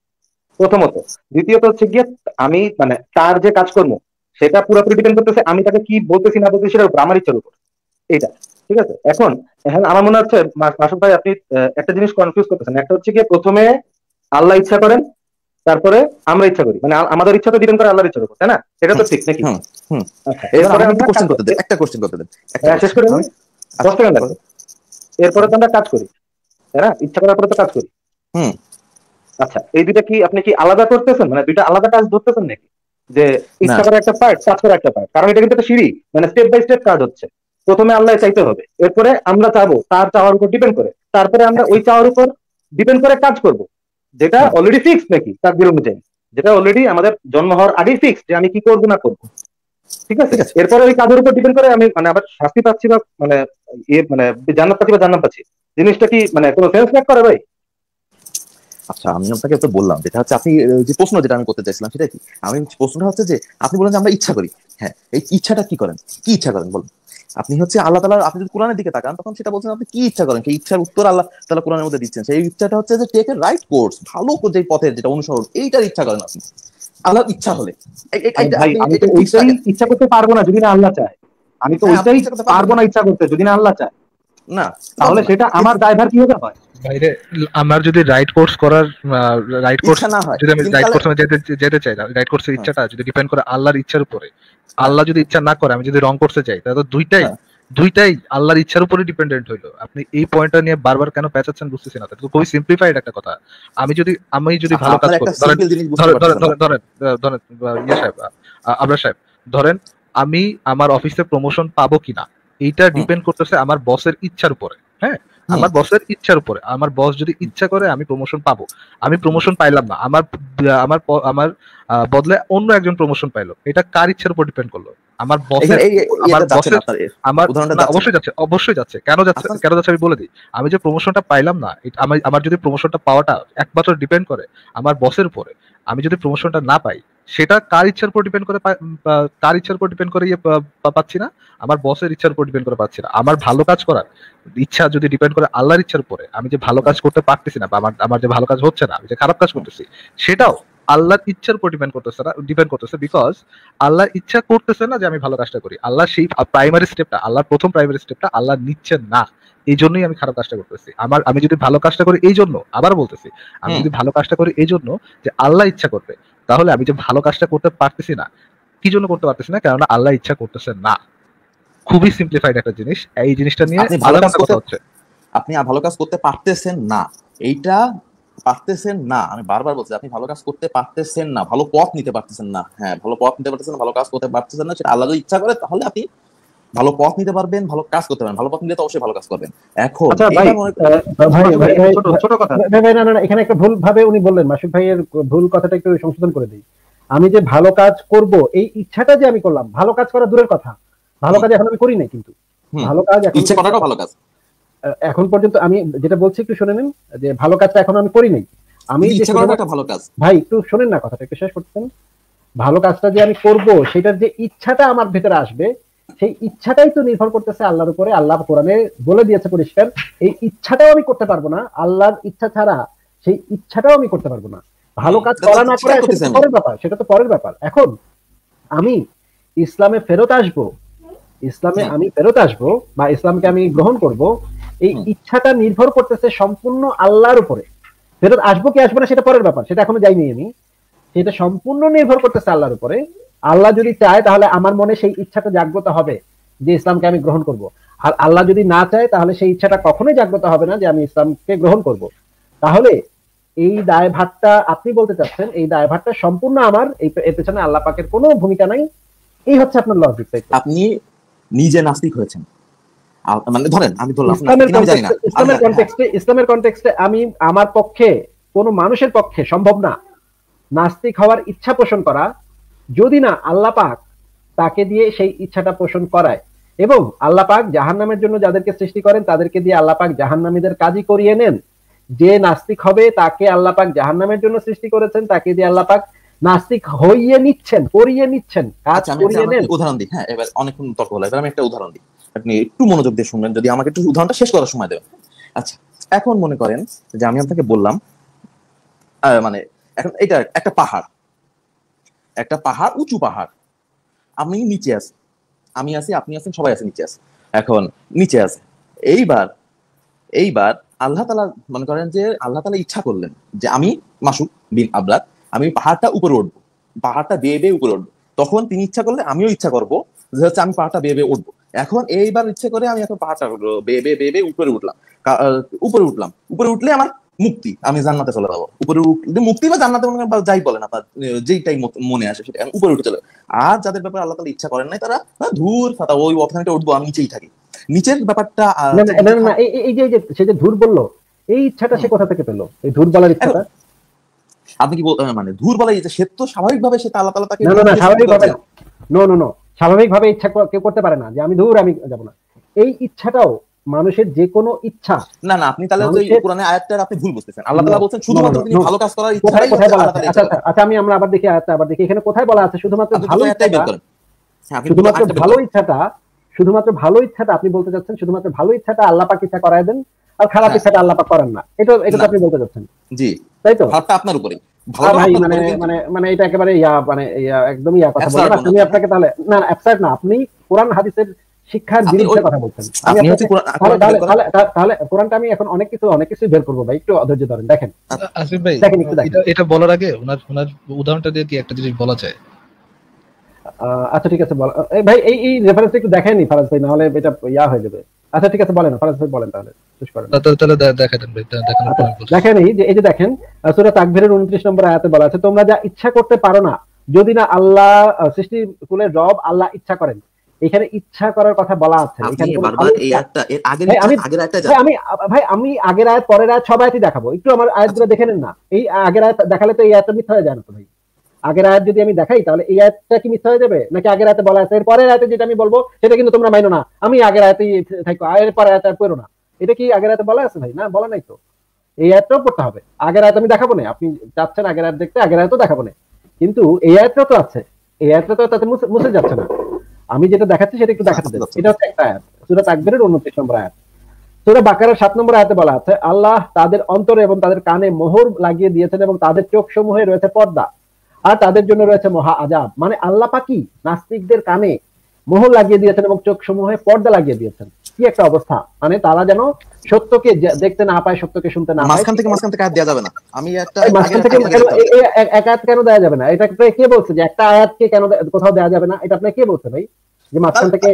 A: প্রথমত দ্বিতীয়ত হচ্ছে গিয়ে আমি মানে তার যে কাজকর্ম সেটা পুরোপুরি ডিপেন্ড করতেছে আমি তাকে কি বলতেছি না বলতেছি সেটা আমার ইচ্ছার উপর এইটা ঠিক আছে এখন হ্যাঁ আমার মনে হচ্ছে মাসুদ ভাই আপনি একটা জিনিস কনফিউজ করতেছেন একটা হচ্ছে গিয়ে প্রথমে আল্লাহ ইচ্ছা করেন তারপরে আমরা ইচ্ছা করি মানে আমাদের ইচ্ছা তো ডিপেন্ড করে আল্লাহর ইচ্ছার উপর তাই না এটা তো ঠিক নাকি
C: হুম আচ্ছা, এরপরে কোশ্চেন করতে
A: দেন একটা কোশ্চেন করতে দেন হ্যাঁ, শেষ করে আচ্ছা। এরপরে তো আমরা কাজ করি তাই না ইচ্ছা করার পরে তো কাজ করি হুম আচ্ছা এই দুটা কি আপনি কি আলাদা করতেছেন মানে দুইটা আলাদা কাজ ধরতেছেন নাকি যে ইচ্ছা একটা পার্ট কাজ করার একটা পার্ট কারণ এটা কিন্তু একটা সিঁড়ি মানে স্টেপ বাই স্টেপ কাজ হচ্ছে প্রথমে আল্লাহ চাইতে হবে এরপরে আমরা চাবো তার চাওয়ার উপর ডিপেন্ড করে তারপরে আমরা ওই চাওয়ার উপর ডিপেন্ড করে কাজ করব যেটা অলরেডি ফিক্স নাকি তার দিল অনুযায়ী যেটা অলরেডি আমাদের জন্ম হওয়ার আগেই ফিক্স যে আমি কি করবো না করবো ঠিক আছে এরপরে ওই কাজের উপর ডিপেন্ড করে আমি মানে আবার শাস্তি পাচ্ছি বা মানে ইয়ে মানে জান্নাত পাচ্ছি বা জান্নাত পাচ্ছি জিনিসটা কি মানে কোনো সেন্স ম্যাক করে ভাই
C: আচ্ছা আমি আপনাকে তো বললাম যেটা হচ্ছে আপনি যে প্রশ্ন যেটা আমি করতে চাইছিলাম সেটা কি আমি প্রশ্নটা হচ্ছে যে আপনি বলেন যে আমরা ইচ্ছা করি হ্যাঁ এই ইচ্ছাটা কি করেন কি ইচ্ছা করেন বলুন আপনি হচ্ছে আল্লাহ তালা আপনি যদি কোরআনের দিকে তাকান তখন সেটা বলছেন আপনি কি ইচ্ছা করেন সেই ইচ্ছার উত্তর আল্লাহ তালা কোরআনের মধ্যে দিচ্ছেন সেই ইচ্ছাটা হচ্ছে যে টেক এ রাইট কোর্স ভালো যে পথের যেটা অনুসরণ এইটার ইচ্ছা
A: করেন আপনি আল্লাহ ইচ্ছা হলে ইচ্ছা করতে পারবো না যদি না আল্লাহ চায় আমি তো হ্যাঁ, ওইটাই পারবো না ইচ্ছা করতে যদি না আল্লাহ চায় না তাহলে সেটা আমার ড্রাইভার কি
D: হবে হয় বাইরে আমার যদি রাইট কোর্স করার রাইট কোর্স যদি আমি রাইট কোর্স যেতে যেতে চাই রাইট কোর্সের ইচ্ছাটা হ্যাঁ। যদি ডিপেন্ড করে আল্লাহর ইচ্ছার উপরে আল্লাহ যদি ইচ্ছা না করে আমি যদি রং কোর্সে যাই তাহলে দুইটাই হ্যাঁ। দুইটাই আল্লাহর ইচ্ছার উপরে ডিপেন্ডেন্ট হইলো আপনি এই পয়েন্টটা নিয়ে বারবার কেন পেঁচাচ্ছেন বুঝতেছি না তো খুবই সিম্পলিফাইড একটা কথা আমি যদি আমি যদি ভালো কাজ করি ধরেন ধরেন ধরেন ধরেন ইয়ে সাহেব আবরা সাহেব ধরেন আমি আমার অফিসে প্রমোশন পাবো কিনা এইটা ডিপেন্ড করতেছে আমার বসের ইচ্ছার উপরে হ্যাঁ আমার বসের ইচ্ছার উপরে আমার বস যদি ইচ্ছা করে আমি প্রমোশন পাবো আমি প্রমোশন পাইলাম না আমার আমার আমার বদলে অন্য একজন প্রমোশন পাইলো এটা কার ইচ্ছার উপর ডিপেন্ড করলো আমার বসের আমার বসের আমার অবশ্যই যাচ্ছে অবশ্যই যাচ্ছে কেন যাচ্ছে আচ্ছা। কেন যাচ্ছে আমি বলে দিই আমি যে প্রমোশনটা পাইলাম না আমার যদি প্রমোশনটা পাওয়াটা একমাত্র ডিপেন্ড করে আমার বসের উপরে আমি যদি প্রমোশনটা না পাই সেটা কার ইচ্ছার উপর ডিপেন্ড করে কার ইচ্ছার উপর ডিপেন্ড করে পাচ্ছি না আমার বসের ইচ্ছার উপর ডিপেন্ড করে পাচ্ছি না আমার ভালো কাজ করার ইচ্ছা যদি ডিপেন্ড করে আল্লাহর ইচ্ছার উপরে আমি যে ভালো কাজ করতে পারতেছি না বা আমার আমার যে ভালো কাজ হচ্ছে না আমি যে খারাপ কাজ করতেছি সেটাও আল্লাহর ইচ্ছার উপর ডিপেন্ড করতেছে না ডিপেন্ড করতেছে বিকজ আল্লাহ ইচ্ছা করতেছে না যে আমি ভালো কাজটা করি আল্লাহ সেই প্রাইমারি স্টেপটা আল্লাহর প্রথম প্রাইমারি স্টেপটা আল্লাহ নিচ্ছেন না এই জন্যই আমি খারাপ কাজটা করতেছি আমার আমি যদি ভালো কাজটা করি এই জন্য আবার বলতেছি আমি হ্যাঁ। যদি ভালো কাজটা করি এই জন্য যে আল্লাহ ইচ্ছা করবে তাহলে আমি যে ভালো কাজটা করতে পারতেছি না কি জন্য করতে পারতেছি না কারণ আল্লাহ ইচ্ছা করতেছে না খুবই সিম্পলিফাইড একটা জিনিস এই জিনিসটা নিয়ে ভালো কাজ করতে হচ্ছে আপনি ভালো কাজ করতে
C: পারতেছেন না এইটা পারতেছেন না আমি বারবার বলছি আপনি ভালো কাজ করতে পারতেছেন না ভালো পথ নিতে পারতেছেন না হ্যাঁ ভালো পথ নিতে পারতেছেন ভালো কাজ করতে পারতেছেন না সেটা আল্লাহ ইচ্ছা করে তাহলে আপনি ভালো পথ নিতে পারবেন ভালো কাজ করতে পারবেন ভালো পথ নিলে তো অবশ্যই ভালো কাজ করবেন এখন আচ্ছা,
B: এখানে একটা ভুল ভাবে উনি বললেন মাসুদ ভাইয়ের ভুল কথাটা একটু সংশোধন করে দিই আমি যে ভালো কাজ করব এই ইচ্ছাটা যে আমি করলাম ভালো কাজ করা দূরের কথা ভালো কাজ এখন আমি করি না কিন্তু ভালো কাজ
C: ইচ্ছে করাটা ভালো কাজ
B: এখন পর্যন্ত আমি যেটা বলছি একটু শুনে নিন যে ভালো কাজটা এখন আমি করি নাই আমি ইচ্ছে করাটা একটা ভালো কাজ ভাই একটু শুনেন না কথাটা একটু শেষ করতেন ভালো কাজটা যে আমি করব সেটার যে ইচ্ছাটা আমার ভেতরে আসবে সেই ইচ্ছাটাই তো নির্ভর করতেছে আল্লাহর উপরে আল্লাহ কোরআনে বলে দিয়েছে পরিষ্কার এই ইচ্ছাটাও আমি করতে পারবো না আল্লাহর ইচ্ছা ছাড়া সেই ইচ্ছাটাও আমি করতে পারবো না ভালো কাজ করা না করা পরের ব্যাপার সেটা তো পরের ব্যাপার এখন আমি ইসলামে ফেরত আসব ইসলামে আমি ফেরত আসব বা ইসলামকে আমি গ্রহণ করব এই ইচ্ছাটা নির্ভর করতেছে সম্পূর্ণ আল্লাহর উপরে ফেরত আসবো কি আসবো না সেটা পরের ব্যাপার সেটা এখনো যাইনি আমি সেটা সম্পূর্ণ নির্ভর করতেছে আল্লাহর উপরে আল্লাহ যদি চায় তাহলে আমার মনে সেই ইচ্ছাটা জাগ্রত হবে যে ইসলামকে আমি গ্রহণ করব আর আল্লাহ যদি না চায় তাহলে সেই ইচ্ছাটা কখনোই জাগ্রত হবে না যে আমি ইসলামকে গ্রহণ করব তাহলে এই দায়ভারটা আপনি বলতে চাচ্ছেন এই দায়ভারটা সম্পূর্ণ আমার এই পেছনে আল্লাহ পাকের কোনো ভূমিকা নাই এই হচ্ছে আপনার লজিক আপনি
C: নিজে নাস্তিক হয়েছেন মানে ধরেন আমি ইসলামের
B: কনটেক্সটে ইসলামের কনটেক্সটে আমি আমার পক্ষে কোনো মানুষের পক্ষে সম্ভব না নাস্তিক হওয়ার ইচ্ছা পোষণ করা যদি না আল্লাহ পাক তাকে দিয়ে সেই ইচ্ছাটা পোষণ করায় এবং আল্লাহ পাক জাহান্নামের জন্য যাদেরকে সৃষ্টি করেন তাদেরকে দিয়ে আল্লাহ পাক নামীদের কাজই করিয়ে নেন যে নাস্তিক হবে তাকে আল্লাহ পাক জাহান্নামের জন্য সৃষ্টি করেছেন তাকে দিয়ে আল্লাহ পাক
C: নাস্তিক হইয়ে নিচ্ছেন করিয়ে নিচ্ছেন কাজ আচ্ছা, করিয়ে নেন উদাহরণ দিই হ্যাঁ এবার অনেকক্ষণ তর্ক হলো এবার আমি একটা উদাহরণ দিই আপনি একটু মনোযোগ দিয়ে শুনবেন যদি আমাকে একটু উদাহরণটা শেষ করার সময় দেবেন আচ্ছা এখন মনে করেন যে আমি আপনাকে বললাম মানে এখন এটা একটা পাহাড় একটা পাহাড় উঁচু পাহাড় আমি নিচে আছি আমি আছি আপনি আছেন সবাই আছে নিচে আছে এখন নিচে আছে এইবার এইবার আল্লাহ তালা মনে করেন যে আল্লাহ তালা ইচ্ছা করলেন যে আমি মাসুক বিন আবরাত আমি পাহাড়টা উপরে উঠবো পাহাড়টা বেয়ে বেয়ে উপরে উঠবো তখন তিনি ইচ্ছা করলে আমিও ইচ্ছা করবো যে হচ্ছে আমি পাহাড়টা বেয়ে বেয়ে উঠবো এখন এইবার ইচ্ছে করে আমি এখন পাহাড়টা বেয়ে বেয়ে বেয়ে বেয়ে উপরে উঠলাম উপরে উঠলাম উপরে উঠলে আমার মুক্তি আমি জান্নাতে চলে যাবো উপরে মুক্তি বা জান্নাতে মনে করেন যাই বলেন আপনার যেইটাই মনে আসে সেটা উপরে উঠে চলে আর যাদের ব্যাপারে আল্লাহ তালা ইচ্ছা করেন নাই তারা হ্যাঁ, ধূর ফাতা ওই অপশন উঠবো আমি নিচেই থাকি নিচের ব্যাপারটা
B: এই যে সে যে ধূর বললো এই ইচ্ছাটা সে কোথা থেকে পেলো এই ধূর বলার ইচ্ছাটা
C: আপনি কি বলতে মানে ধূর বলা ইচ্ছা সে তো স্বাভাবিকভাবে সে আল্লাহ তালা তাকে না না স্বাভাবিকভাবে নো নো নো স্বাভাবিকভাবে ইচ্ছা কেউ করতে
B: পারে না যে আমি ধূর আমি যাব না এই ইচ্ছাটাও মানুষের যে কোনো ইচ্ছা না না আপনি তাহলে ওই কোরআনের আয়াতটা আপনি ভুল বুঝতেছেন আল্লাহ তাআলা বলছেন শুধুমাত্র তুমি ভালো
E: কাজ করার ইচ্ছা কোথায় বলা আছে
B: আচ্ছা, আচ্ছা, আচ্ছা আমি আমরা আবার দেখি আয়াতটা আবার দেখি এখানে কোথায় বলা আছে শুধুমাত্র আচ্ছা, ভালো ইচ্ছাটা
E: হ্যাঁ, শুধুমাত্র ভালো
B: ইচ্ছাটা শুধুমাত্র ভালো ইচ্ছাটা আপনি বলতে যাচ্ছেন শুধুমাত্র ভালো ইচ্ছাটা আল্লাহ পাক ইচ্ছা করায় দেন আর খারাপ হ্যাঁ। ইচ্ছাটা আল্লাহ পাক করেন না এটা এটা আপনি বলতে যাচ্ছেন জি তাই তো ভাবটা আপনার উপরে ভাই মানে মানে মানে এটা একেবারে ইয়া মানে একদমই ইয়া কথা বলেন আপনি আপনাকে তাহলে না অ্যাবসার্ট না আপনি কোরআন হাদিসের শিক্ষার বিরুদ্ধে কথা বলছেন তাহলে কোরআনটা আমি এখন অনেক কিছু অনেক কিছু বের করবো ভাই একটু ধরেন দেখেন
D: এটা বলার আগে ওনার ওনার উদাহরণটা দিয়ে কি একটা জিনিস বলা যায়
B: আচ্ছা ঠিক আছে ভাই এই এই রেফারেন্স একটু ফারাজ ভাই নাহলে এটা ইয়া হয়ে যাবে আচ্ছা ঠিক আছে বলেন ফারাজ ভাই বলেন তাহলে আচ্ছা, দেখেন এই যে এই যে দেখেন সূরা তাকবীরের 29 নম্বর আয়াতে বলা আছে তোমরা যা ইচ্ছা করতে পারো না যদি না আল্লাহ সৃষ্টি কুলের রব আল্লাহ ইচ্ছা করেন এখানে ইচ্ছা করার কথা বলা আছে ভাই আমি আগের আয় পরের আয় সব আয়তি দেখাবো একটু আমার আয়াতগুলো দেখে নেন না এই আগের আয় দেখালে তো এই আয়াতটা মিথ্যা হয়ে জানো তো ভাই আগের আয়াত যদি আমি দেখাই তাহলে এই আয়াতটা কি মিথ্যা হয়ে যাবে নাকি আগের আয়তে বলা আছে এর পরের আয়তে যেটা আমি বলবো সেটা কিন্তু তোমরা মাইনো না আমি আগের আয়তেই থাকবো এর পরের আয়তে আর পড়ো না এটা কি আগের আয়তে বলা আছে ভাই না বলা নাই তো এই আয়াতটাও পড়তে হবে আগের আয়ত আমি দেখাবো না আপনি চাচ্ছেন আগের আয়াত দেখতে আগের আয়তো দেখাবো না কিন্তু এই আয়াতটা তো আছে এই আয়াতটা তো তাতে মুছে যাচ্ছে না আমি যেটা দেখাচ্ছি সেটা একটু দেখাতে দেন আচ্ছা, এটা হচ্ছে একটা আয়াত সূরা তাকবীরের 29 নম্বর আয়াত সূরা বাকারার 7 নম্বর আয়াতে বলা আছে আল্লাহ তাদের অন্তরে এবং তাদের কানে মোহর লাগিয়ে দিয়েছেন এবং তাদের চোখ সমূহে রয়েছে পর্দা আর তাদের জন্য রয়েছে মহা আজাব মানে আল্লাহ পাকি নাস্তিকদের কানে মোহর লাগিয়ে দিয়েছেন এবং চোখ সমূহে পর্দা লাগিয়ে দিয়েছেন কি একটা অবস্থা মানে তারা যেন সত্যকে দেখতে না পায় সত্যকে শুনতে না মাঝখান থেকে মাঝখান থেকে আয়াত দেওয়া যাবে না
C: আমি একটা মাঝখান থেকে
B: এক আয়াত কেন দেওয়া যাবে না এটা কে বলছে যে একটা আয়াতকে কেন কোথাও দেওয়া যাবে না এটা কে বলছে ভাই যে মাঝখান থেকে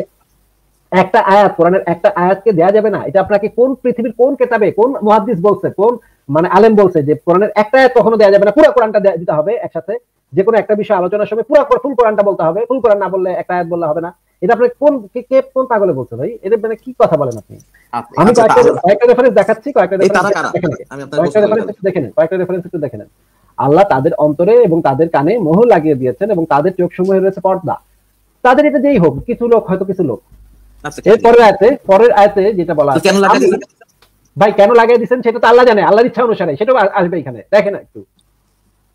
B: একটা আয়াত কোরআনের একটা আয়াতকে যাবে না এটা আপনাকে কোন পৃথিবীর কোন কেতাবে কোন মহাদিস বলছে কোন মানে আলেম বলছে যে কোরআনের একটা আয়াত কখনো দেয়া যাবে না পুরো কোরআনটা দিতে হবে একসাথে যে কোনো একটা বিষয় আলোচনার সময় পুরো ফুল কোরআনটা বলতে হবে ফুল কোরআন না বললে একটা আয়াত বললে হবে না এটা আপনি কোন কে কোন পাগলে ভাই এটা মানে কি কথা বলেন আপনি আমি আচ্ছা, কয়েকটা রেফারেন্স দেখাচ্ছি কয়েকটা
D: রেফারেন্স
B: দেখে নেন কয়েকটা রেফারেন্স একটু দেখে নেন আল্লাহ তাদের অন্তরে এবং তাদের কানে মোহ লাগিয়ে দিয়েছেন এবং তাদের চোখ সমূহে রয়েছে পর্দা তাদের এটা যেই হোক কিছু লোক হয়তো কিছু লোক আচ্ছা, এরপরের আয়তে পরের আয়তে যেটা বলা ভাই কেন লাগিয়ে দিচ্ছেন সেটা তো আল্লাহ জানে আল্লাহর ইচ্ছা অনুসারে সেটা আসবে এখানে দেখেন একটু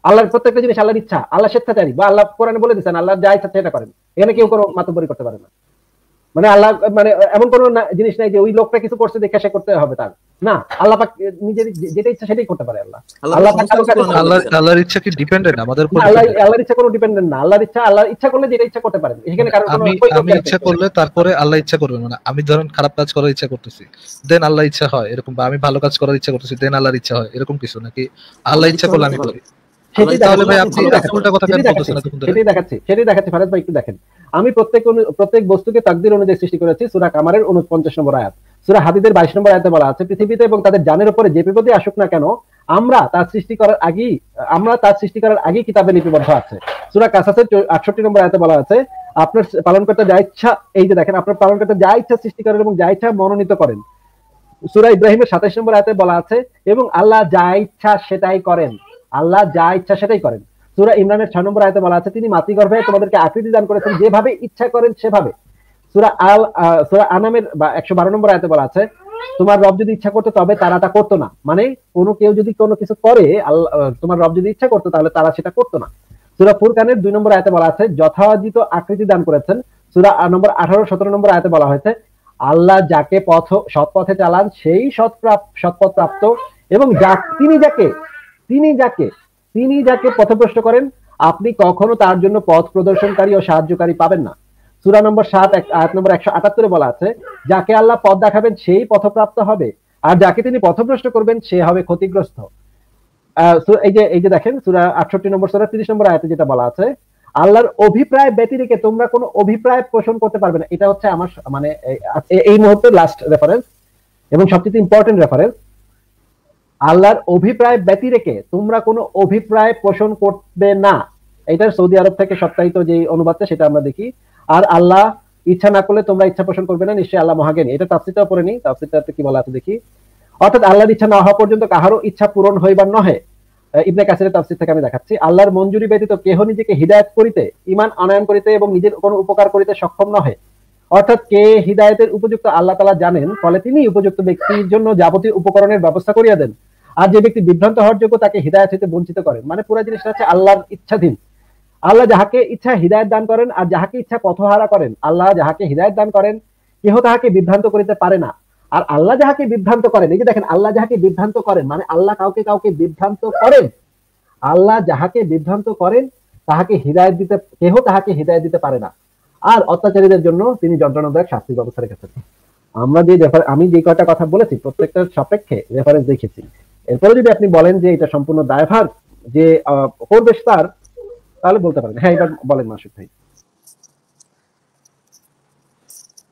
B: আল্লাহর প্রত্যেকটা জিনিস আল্লাহর ইচ্ছা আল্লাহ স্বেচ্ছাচারী বা আল্লাহ কোরআনে বলে দিচ্ছেন আল্লাহ যা ইচ্ছা সেটা করেন এখানে কেউ কোনো মাতব্বরি করতে পারে না মানে আল্লাহ মানে এমন কোন জিনিস নাই যে ওই লোকটা কিছু করছে দেখে সে করতে হবে তার না আল্লাহ পাক নিজের যেটা ইচ্ছা সেটাই করতে পারে আল্লাহ আল্লাহ পাক
D: আল্লাহর ইচ্ছা কি ডিপেন্ডেন্ট আমাদের উপর আল্লাহ
B: আল্লাহর ইচ্ছা কোনো ডিপেন্ডেন্ট না আল্লাহর ইচ্ছা আল্লাহ ইচ্ছা করলে যেটা ইচ্ছা করতে পারে এখানে কারণ আমি আমি ইচ্ছা
D: করলে তারপরে আল্লাহ ইচ্ছা করবে মানে আমি ধরেন খারাপ কাজ করার ইচ্ছা করতেছি দেন আল্লাহ ইচ্ছা হয় এরকম বা আমি ভালো কাজ করার ইচ্ছা করতেছি দেন আল্লাহর ইচ্ছা হয় এরকম কিছু নাকি আল্লাহ ইচ্ছা করলে আমি করি আমি
B: প্রত্যেক প্রত্যেক বস্তুকে অনুযায়ী সৃষ্টি করেছি সুরা নম্বর সুরা হাদিদের বাইশ নম্বর বলা আছে পৃথিবীতে এবং তাদের জানের উপরে যে বিপদে আসুক না কেন আমরা তার সৃষ্টি করার আগেই আমরা তার সৃষ্টি করার আগে কিতাবে লিপিবদ্ধ আছে সুরা কাসাসের আটষট্টি নম্বর আয়তে বলা আছে আপনার পালন করতে যা ইচ্ছা এই যে দেখেন আপনার পালন করতে যা ইচ্ছা সৃষ্টি করেন এবং যা ইচ্ছা মনোনীত করেন সুরা ইব্রাহিমের সাতাইশ নম্বর আয়তে বলা আছে এবং আল্লাহ যা ইচ্ছা সেটাই করেন আল্লাহ যা ইচ্ছা সেটাই করেন সুরা ইমরানের ছয় নম্বর আয়তে বলা আছে তিনি মাতৃগর্ভে তোমাদেরকে আকৃতি দান করেছেন যেভাবে ইচ্ছা করেন সেভাবে সুরা আল সুরা আনামের বা একশো বারো নম্বর আয়তে বলা আছে তোমার রব যদি ইচ্ছা করতো তবে তারা তা করতো না মানে কোনো কেউ যদি কোনো কিছু করে আল্লাহ তোমার রব যদি ইচ্ছা করতো তাহলে তারা সেটা করতো না সুরা ফুরকানের দুই নম্বর আয়তে বলা আছে যথাযথ আকৃতি দান করেছেন সুরা নম্বর আঠারো সতেরো নম্বর আয়তে বলা হয়েছে আল্লাহ যাকে পথ সৎ পথে চালান সেই সৎ সৎপথ প্রাপ্ত এবং যা তিনি যাকে তিনি যাকে তিনি যাকে পথপ্রশ্ন করেন আপনি কখনো তার জন্য পথ প্রদর্শনকারী ও সাহায্যকারী পাবেন না সুরা নম্বর সাত আয়াত নম্বর একশো আটাত্তরে বলা আছে যাকে আল্লাহ পথ দেখাবেন সেই পথপ্রাপ্ত হবে আর যাকে তিনি পথভ্রষ্ট করবেন সে হবে ক্ষতিগ্রস্ত এই যে এই যে দেখেন সুরা আটষট্টি নম্বর সুরা তিরিশ নম্বর আয়াতে যেটা বলা আছে আল্লাহর অভিপ্রায় রেখে তোমরা কোনো অভিপ্রায় পোষণ করতে পারবে না এটা হচ্ছে আমার মানে এই মুহূর্তে লাস্ট রেফারেন্স এবং সবচেয়ে ইম্পর্টেন্ট রেফারেন্স আল্লাহর অভিপ্রায় ব্যতি রেখে তোমরা কোনো অভিপ্রায় পোষণ করবে না এটা সৌদি আরব থেকে সপ্তাহিত যে অনুবাদটা সেটা আমরা দেখি আর আল্লাহ ইচ্ছা না করলে তোমরা ইচ্ছা পোষণ করবে না নিশ্চয়ই আল্লাহ মহাগেন এটা তাফসিরটাও পড়ে নি তাফসিরটাতে কি বলা আছে দেখি অর্থাৎ আল্লাহর ইচ্ছা না হওয়া পর্যন্ত কাহারও ইচ্ছা পূরণ হইবার নহে ইবনে কাসির তাফসির থেকে আমি দেখাচ্ছি আল্লাহর মঞ্জুরি ব্যতীত কেহ নিজেকে হিদায়ত করিতে ইমান আনয়ন করিতে এবং নিজের কোনো উপকার করিতে সক্ষম নহে অর্থাৎ কে হিদায়তের উপযুক্ত আল্লাহ তালা জানেন ফলে তিনি উপযুক্ত ব্যক্তির জন্য যাবতীয় উপকরণের ব্যবস্থা করিয়া দেন আর যে ব্যক্তি বিভ্রান্ত হওয়ার যোগ্য তাকে হৃদায়ত হইতে বঞ্চিত করে মানে পুরো জিনিসটা হচ্ছে আল্লাহর ইচ্ছাধীন আল্লাহ যাহাকে ইচ্ছা হৃদায়ত দান করেন আর যাহাকে ইচ্ছা পথহারা করেন আল্লাহ যাহাকে হৃদায়ত দান করেন কেহ তাহাকে বিভ্রান্ত করিতে পারে না আর আল্লাহ যাহাকে বিভ্রান্ত করেন এই যে দেখেন আল্লাহ যাহাকে বিভ্রান্ত করেন মানে আল্লাহ কাউকে কাউকে বিভ্রান্ত করেন আল্লাহ যাহাকে বিভ্রান্ত করেন তাহাকে হৃদায়ত দিতে কেহ তাহাকে হৃদায়ত দিতে পারে না আর অত্যাচারীদের জন্য তিনি যন্ত্রণাদায়ক শাস্তি ব্যবস্থা রেখেছেন আমরা যে রেফারেন্স আমি যে কয়টা কথা বলেছি প্রত্যেকটার সাপেক্ষে রেফারেন্স দেখেছি এরপরে যদি আপনি বলেন যে এটা সম্পূর্ণ দায়ভার যে করবে তার তাহলে বলতে পারেন হ্যাঁ এবার বলেন মাসুদ ভাই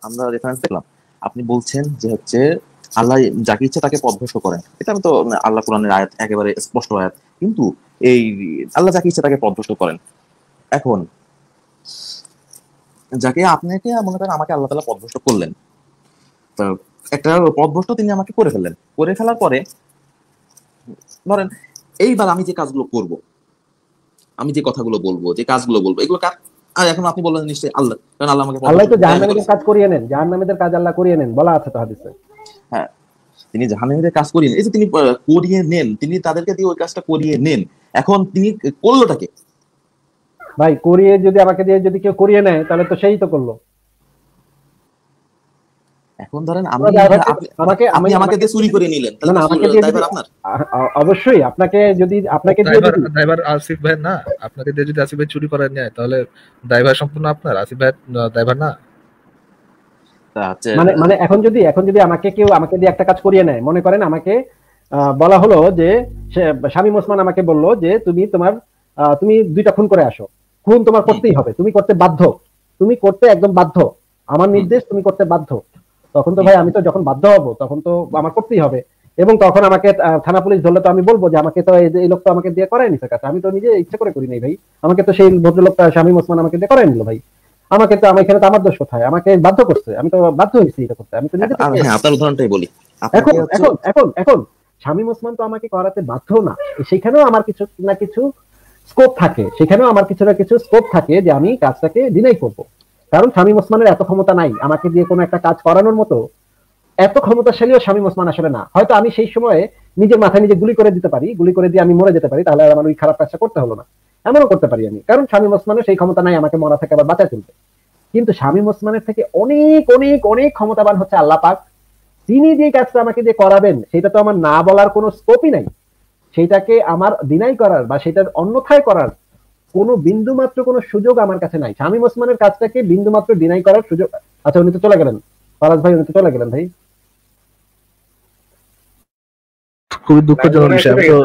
C: আমরা রেফারেন্স দেখলাম আপনি বলছেন যে হচ্ছে আল্লাহ যাকে ইচ্ছা তাকে পদভ্রষ্ট করেন এটা তো মানে, আল্লাহ কোরআনের আয়াত একেবারে স্পষ্ট আয়াত কিন্তু এই আল্লাহ যাকে ইচ্ছা তাকে পদভ্রষ্ট করেন এখন যাকে আপনাকে মনে করেন আমাকে আল্লাহ তালা পদভ্রষ্ট করলেন তো একটা পদভস্ত তিনি আমাকে করে ফেললেন করে ফেলার পরে ধরেন এইবার আমি যে কাজগুলো করব আমি যে কথাগুলো বলবো যে কাজগুলো বলবো এগুলো কাজ আর এখন আপনি বললেন নিশ্চয়ই আল্লাহ কারণ আল্লাহ আমাকে আল্লাহ তো জাহান্নামীদের
B: কাজ করিয়ে নেন জাহান্নামীদের কাজ আল্লাহ করিয়ে নেন বলা আছে তো হাদিসে
C: হ্যাঁ তিনি জাহান্নামীদের কাজ করিয়ে এই যে তিনি করিয়ে নেন তিনি তাদেরকে দিয়ে ওই কাজটা করিয়ে নেন এখন তিনি করলোটাকে
B: ভাই করিয়ে যদি আমাকে দিয়ে যদি কেউ করিয়ে নেয় তাহলে তো সেই তো করলো এখন ধরেন আমাকে আমাকে দিয়ে চুরি করে নিলেন আমাকে দিয়ে আপনার অবশ্যই আপনাকে যদি আপনাকে
D: ড্রাইভার আসিফ ভাই না আপনাকে দিয়ে যদি আসিফ ভাই চুরি করে নেয় তাহলে ড্রাইভার সম্পূর্ণ আপনার আসিফ ভাই ড্রাইভার না মানে মানে এখন
B: যদি এখন যদি আমাকে কেউ আমাকে দিয়ে একটা কাজ করিয়ে নেয় মনে করেন আমাকে বলা হলো যে স্বামী মোসমান আমাকে বললো যে তুমি তোমার তুমি দুইটা খুন করে আসো খুন তোমার করতেই হবে তুমি করতে বাধ্য তুমি করতে একদম বাধ্য আমার নির্দেশ তুমি করতে বাধ্য তখন তো ভাই আমি তো যখন বাধ্য হব তখন তো আমার করতেই হবে এবং তখন আমাকে থানা পুলিশ ধরলে তো আমি বলবো যে আমাকে তো এই লোক তো আমাকে দিয়ে করাই নিছে কাছে আমি তো নিজে ইচ্ছা করে করি নাই ভাই আমাকে তো সেই ভদ্রলোকটা স্বামী মোসমান আমাকে দিয়ে করাই নিল ভাই আমাকে তো আমার এখানে তো আমার দোষ কোথায় আমাকে বাধ্য করছে আমি তো বাধ্য হয়েছি এটা করতে
C: আমি তো নিজে হ্যাঁ, আপনার উদাহরণটাই বলি এখন এখন এখন এখন
B: স্বামী মোসমান তো আমাকে করাতে বাধ্য না সেখানেও আমার কিছু না কিছু স্কোপ থাকে সেখানেও আমার কিছু না কিছু স্কোপ থাকে যে আমি কাজটাকে ডিনাই করবো কারণ শামীম ওসমানের এত ক্ষমতা নাই আমাকে দিয়ে কোনো একটা কাজ করানোর মতো এত ক্ষমতাশালীও শামীম ওসমান আসলে না হয়তো আমি সেই সময়ে নিজের মাথায় নিজে গুলি করে দিতে পারি গুলি করে দিয়ে আমি মরে যেতে পারি তাহলে আমার ওই খারাপ কাজটা করতে হলো না এমনও করতে পারি আমি কারণ শামীম ওসমানের সেই ক্ষমতা নাই আমাকে মরা থেকে আবার বাঁচা তুলতে কিন্তু শামীম ওসমানের থেকে অনেক অনেক অনেক ক্ষমতাবান হচ্ছে আল্লাহ পাক তিনি যে কাজটা আমাকে যে করাবেন সেটা তো আমার না বলার কোনো স্কোপই নাই সেটাকে আমার দিনাই করার বা সেটার অন্যথায় করার কোনো বিন্দুমাত্র কোনো সুযোগ আমার কাছে নাই শামীম ওসমানের কাজটাকে বিন্দুমাত্র ডিনাই করার সুযোগ আচ্ছা উনি তো চলে গেলেন পারাজ ভাই উনি তো চলে গেলেন ভাই
D: খুবই দুঃখজনক বিষয় আমি তো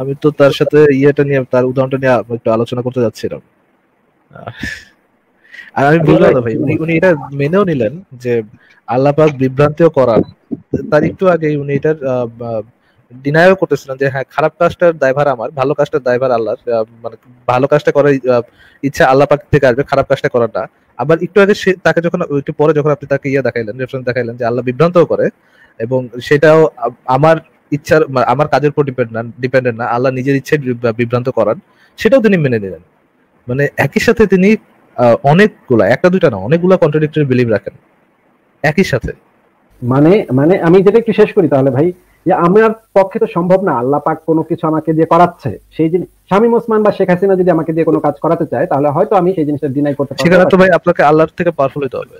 D: আমি তো তার সাথে ইয়েটা নিয়ে তার উদাহরণটা নিয়ে একটু আলোচনা করতে যাচ্ছিলাম আর আমি বললাম না ভাই উনি এটা মেনেও নিলেন যে আল্লাপাক বিভ্রান্তিও করার তার একটু আগে উনি এটার ডিনায়ও করতেছিলাম যে হ্যাঁ খারাপ কাজটার দায়ভার আমার ভালো কাজটার দায়ভার আল্লাহ মানে ভালো কাজটা করার ইচ্ছা আল্লাহ পাক থেকে আসবে খারাপ কাজটা করার না আবার একটু আগে সে তাকে যখন একটু পরে যখন আপনি তাকে ইয়ে দেখাইলেন রেফারেন্স দেখাইলেন যে আল্লাহ বিভ্রান্তও করে এবং সেটাও আমার ইচ্ছার আমার কাজের উপর ডিপেন্ড না ডিপেন্ডেন্ট না আল্লাহ নিজের ইচ্ছে বিভ্রান্ত করান সেটাও তিনি মেনে নিলেন মানে একই সাথে তিনি অনেকগুলা একটা দুইটা না অনেকগুলা কন্ট্রাডিক্টরি বিলিভ রাখেন একই সাথে মানে মানে আমি যেটা একটু শেষ করি তাহলে ভাই যে আমার
B: পক্ষে তো সম্ভব না আল্লাহ পাক কোনো কিছু আমাকে দিয়ে করাচ্ছে সেই জিনিস শামীম ওসমান বা শেখ হাসিনা যদি আমাকে দিয়ে কোনো কাজ করাতে চায় তাহলে হয়তো আমি সেই জিনিসটা ডিনাই করতে পারবো
D: ভাই আপনাকে আল্লাহর থেকে পাওয়ারফুল হতে হবে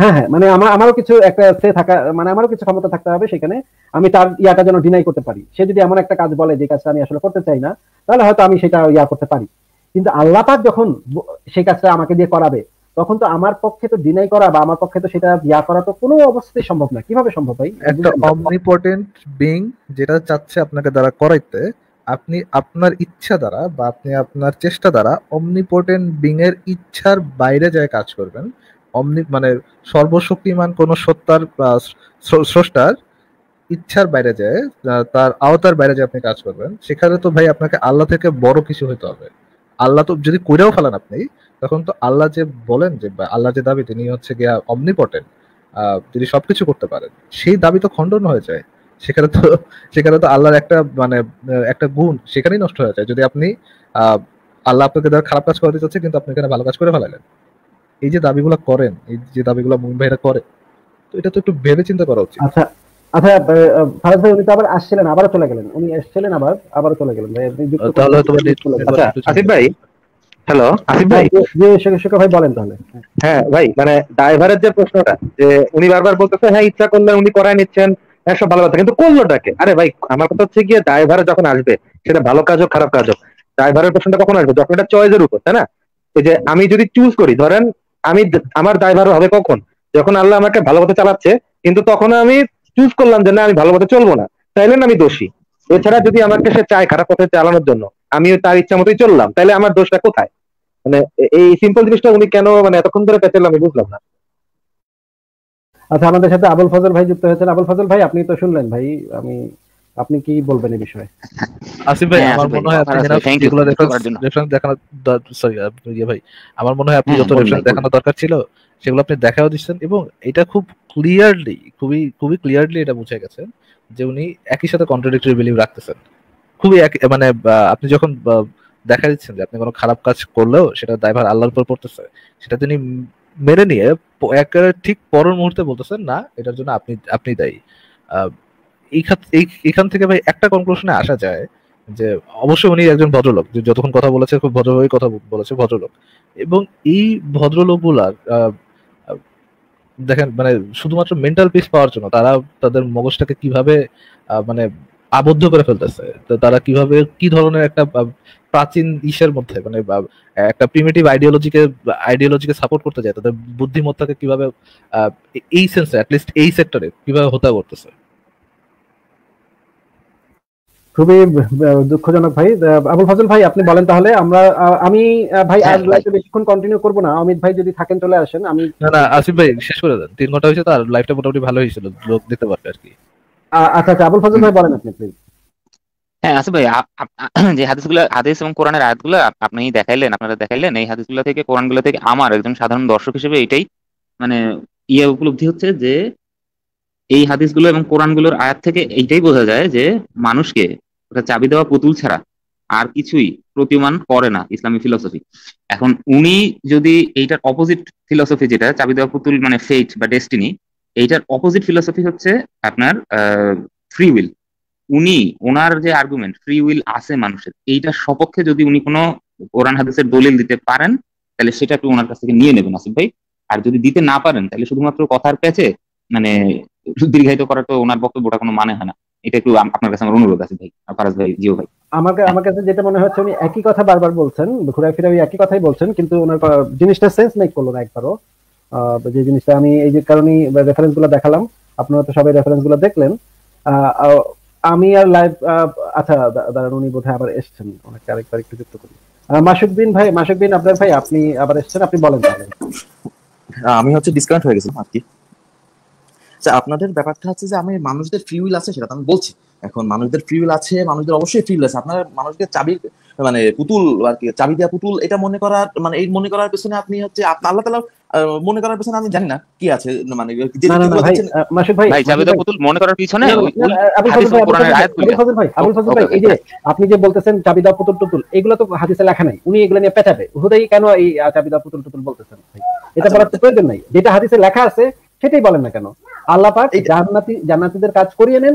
B: হ্যাঁ হ্যাঁ মানে আমার আমারও কিছু একটা সে থাকা মানে আমারও কিছু ক্ষমতা থাকতে হবে সেখানে আমি তার ইয়াটা যেন ডিনাই করতে পারি সে যদি এমন একটা কাজ বলে যে কাজটা আমি আসলে করতে চাই না তাহলে হয়তো আমি সেটা ইয়া করতে পারি কিন্তু আল্লাহ পাক যখন সেই কাজটা আমাকে দিয়ে করাবে তখন তো আমার পক্ষে তো ডিনাই করা বা আমার পক্ষে তো সেটা
D: ইয়া করা তো কোনো অবস্থাতেই সম্ভব না কিভাবে সম্ভব ভাই একটা অমনিপটেন্ট বিং যেটা চাচ্ছে আপনাকে দ্বারা করাইতে আপনি আপনার ইচ্ছা দ্বারা বা আপনি আপনার চেষ্টা দ্বারা অমনিপোর্টেন্ট বিং এর ইচ্ছার বাইরে যায় কাজ করবেন অমনি মানে সর্বশক্তিমান কোন সত্তার স্রষ্টার ইচ্ছার বাইরে যায় তার আওতার বাইরে যায় আপনি কাজ করবেন সেখানে তো ভাই আপনাকে আল্লাহ থেকে বড় কিছু হইতে হবে আল্লাহ তো যদি কইরাও ফেলেন আপনি তখন তো আল্লাহ যে বলেন যে আল্লাহ যে দাবি তিনি হচ্ছে গিয়া অমনিপটেন তিনি সবকিছু করতে পারেন সেই দাবি তো খণ্ডন হয়ে যায় সেখানে তো সেখানে তো আল্লাহর একটা মানে একটা গুণ সেখানেই নষ্ট হয়ে যায় যদি আপনি আল্লাহ আপনাকে দ্বারা খারাপ কাজ করতে চাচ্ছে কিন্তু আপনি এখানে ভালো কাজ করে ফেলালেন এই যে দাবিগুলো করেন এই যে দাবিগুলো মুমিন ভাইরা করে তো এটা তো একটু ভেবে চিন্তা করা উচিত আচ্ছা আচ্ছা ফারাজ ভাই উনি তো আবার আসছিলেন আবার
B: চলে গেলেন উনি আসছিলেন আবার আবার চলে গেলেন ভাই আপনি তাহলে তোমার আচ্ছা আসিফ ভাই
A: হ্যালো আসিফ ভাই ভাই বলেন তাহলে হ্যাঁ ভাই মানে ড্রাইভারের যে প্রশ্নটা যে উনি বারবার বলতেছে হ্যাঁ ইচ্ছা করলে উনি করায় নিচ্ছেন একসব হ্যাঁ, ভালো কথা কিন্তু করলো করলোটাকে আরে ভাই আমার কথা হচ্ছে গিয়ে ড্রাইভার যখন আসবে সেটা ভালো কাজ হোক খারাপ কাজ হোক ড্রাইভারের প্রশ্নটা কখন আসবে যখন এটা চয়েসের উপর তাই না এই যে আমি যদি চুজ করি ধরেন আমি আমার ড্রাইভার হবে কখন যখন আল্লাহ আমাকে ভালো পথে চালাচ্ছে কিন্তু তখন আমি চুজ করলাম যে না আমি ভালো পথে চলবো না তাইলে না আমি দোষী এছাড়া যদি আমাকে সে চায় খারাপ পথে চালানোর জন্য আমি তার ইচ্ছা মতোই চললাম তাহলে আমার দোষটা কোথায়
D: মানে এই সিম্পল জিনিসটা উনি কেন মানে এতক্ষণ ধরে পেতেলাম আমি বুঝলাম না
B: আচ্ছা আমাদের সাথে আবুল ফজল ভাই যুক্ত হয়েছেন আবুল ফজল ভাই আপনি তো শুনলেন ভাই আমি আপনি কি বলবেন
D: এই বিষয়ে আসিফ ভাই হ্যাঁ, আমার মনে হয় আপনি থ্যাংক যেগুলো রেফারেন্স দেখানো সরি ইয়ে ভাই আমার মনে হয় আপনি হ্যাঁ, যত রেফারেন্স দেখানো দরকার ছিল সেগুলো আপনি দেখাও দিচ্ছেন এবং এটা খুব ক্লিয়ারলি খুবই খুবই ক্লিয়ারলি এটা বুঝে গেছেন যে উনি একই সাথে কন্ট্রাডিক্টরি বিলিভ রাখতেছেন খুবই এক মানে আপনি যখন দেখা দিচ্ছেন যে আপনি কোনো খারাপ কাজ করলেও সেটা দায়ভার আল্লাহর উপর পড়তেছে সেটা তিনি মেনে নিয়ে একেবারে ঠিক পরের মুহূর্তে বলতেছেন না এটার জন্য আপনি আপনি দায়ী এইখান থেকে ভাই একটা কনক্লুশনে আসা যায় যে অবশ্যই উনি একজন ভদ্রলোক যে যতক্ষণ কথা বলেছে খুব ভদ্রভাবেই কথা বলেছে ভদ্রলোক এবং এই ভদ্রলোকগুলার দেখেন মানে শুধুমাত্র মেন্টাল পিস পাওয়ার জন্য তারা তাদের মগজটাকে কিভাবে মানে আবদ্ধ করে ফেলতেছে তারা কিভাবে কি ধরনের একটা প্রাচীন ইসের মধ্যে মানে একটা প্রিমেটিভ আইডিওলজিকে আইডিওলজিকে সাপোর্ট করতে যায় তাদের বুদ্ধিমত্তাকে কিভাবে এই সেন্সে অ্যাটলিস্ট এই সেক্টরে কিভাবে হতে করতেছে
B: খুবই দুঃখজনক ভাই আবুল ফজল ভাই আপনি বলেন তাহলে আমরা আমি ভাই হ্যাঁ, আর লাইভে বেশিক্ষণ কন্টিনিউ করব না অমিত ভাই যদি থাকেন চলে আসেন আমি
D: না না আসিফ ভাই শেষ করে দেন তিন ঘন্টা হয়েছে তো আর লাইভটা মোটামুটি ভালো হয়েছিল লোক দেখতে পারবে আর কি আচ্ছা আচ্ছা আবুল ফজল ভাই বলেন আপনি প্লিজ
E: হ্যাঁ আসিফ ভাই যে হাদিসগুলো হাদিস এবং কোরআনের আয়াতগুলো আপনি দেখাইলেন আপনারা দেখাইলেন এই হাদিসগুলো থেকে কোরআনগুলো থেকে আমার একজন সাধারণ দর্শক হিসেবে এটাই মানে ইয়ে উপলব্ধি হচ্ছে যে এই হাদিসগুলো এবং কোরআনগুলোর আয়াত থেকে এইটাই বোঝা যায় যে মানুষকে ওটা চাবি দেওয়া পুতুল ছাড়া আর কিছুই প্রতিমান করে না ইসলামী ফিলসফি এখন উনি যদি এইটার অপোজিট ফিলসফি যেটা চাবি দেওয়া পুতুল মানে ফেট বা ডেস্টিনি এইটার অপোজিট ফিলসফি হচ্ছে আপনার ফ্রি উইল উনি ওনার যে আর্গুমেন্ট ফ্রি উইল আছে মানুষের এইটার সপক্ষে যদি উনি কোনো কোরআন হাদিসের দলিল দিতে পারেন তাহলে সেটা একটু ওনার কাছ থেকে নিয়ে নেবেন আসিফ ভাই আর যদি দিতে না পারেন তাহলে শুধুমাত্র কথার প্যাচে মানে দীর্ঘায়িত করা তো ওনার বক্তব্যটা কোনো মানে হয় না এটা একটু আপনার কাছে আমার অনুরোধ আছে ভাই ফারাজ ভাই জিও ভাই
B: আমাকে আমার কাছে যেটা মনে হচ্ছে উনি একই কথা বারবার বলছেন ঘুরে ফিরে ওই একই কথাই বলছেন কিন্তু ওনার জিনিসটা সেন্স মেক করলো না একবারও যে জিনিসটা আমি এই যে কারণে রেফারেন্স গুলো দেখালাম আপনারা তো সবাই রেফারেন্স গুলো দেখলেন আমি আর লাইভ আচ্ছা দাঁড়ান উনি বোধহয় আবার এসছেন ওনাকে আরেকবার একটু যুক্ত করি মাসুক বিন ভাই মাসুক বিন আপনার ভাই আপনি আবার এসছেন আপনি বলেন
C: আমি হচ্ছে ডিসকানেক্ট হয়ে গেছি আর কি আচ্ছা, আপনাদের ব্যাপারটা হচ্ছে যে আমি মানুষদের ফ্রি উইল আছে সেটা তো আমি বলছি এখন মানুষদের ফ্রি উইল আছে মানুষদের অবশ্যই ফ্রি উইল আছে আপনারা মানুষকে চাবি মানে পুতুল আর কি চাবি দেওয়া পুতুল এটা মনে করার মানে এই মনে করার পেছনে আপনি হচ্ছে আল্লাহ তালা মনে করার পেছনে আমি জানি না কি আছে মানে
D: পুতুল
B: আপনি যে বলতেছেন চাবিদা পুতুল টুতুল এগুলো তো হাদিসে লেখা নাই উনি এগুলো নিয়ে হুদাই কেন এই চাবিদা পুতুল টুতুল বলতেছেন এটা আচ্ছা, বলার তো প্রয়োজন নাই যেটা হাদিসে লেখা আছে সেটাই বলেন না কেন আল্লাহ পাক জান্নাতি জান্নাতিদের কাজ করিয়ে নেন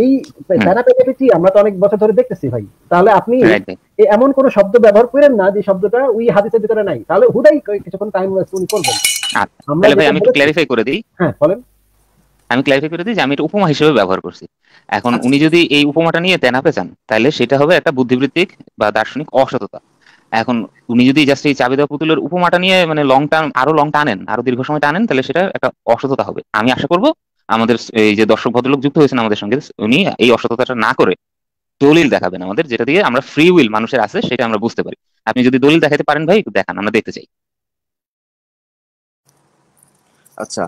B: এই থেরাপিটি আমরা তো অনেক বছর ধরে দেখতেছি ভাই তাহলে আপনি হ্যাঁ, এমন কোন শব্দ ব্যবহার করেন না যে শব্দটা ওই হাদিসের ভিতরে নাই তাহলে হুদাই কিছুক্ষণ টাইম ওয়েস্ট উনি করবেন
E: আচ্ছা। তাহলে ভাই আমি একটু ক্ল্যারিফাই করে দিই হ্যাঁ বলেন আমি ক্ল্যারিফাই করে দিই যে আমি এটা উপমা হিসেবে ব্যবহার করছি এখন আচ্ছা। উনি যদি এই উপমাটা নিয়ে তেনাপে চান তাহলে সেটা হবে একটা বুদ্ধিবৃত্তিক বা দার্শনিক অসততা এখন উনি যদি জাস্ট এই চাবি পুতুলের উপমাটা নিয়ে মানে লং টার্ম আরো লং টানেন আরো দীর্ঘ সময় টানেন তাহলে সেটা একটা অসততা হবে আমি আশা করব আমাদের এই যে দর্শক ভদ্রলোক যুক্ত হয়েছেন আমাদের সঙ্গে উনি এই অসততাটা না করে দলিল দেখাবেন আমাদের যেটা দিয়ে আমরা ফ্রি উইল মানুষের আছে সেটা আমরা বুঝতে পারি আপনি যদি দলিল দেখাতে পারেন ভাই দেখান আমরা দেখতে চাই আচ্ছা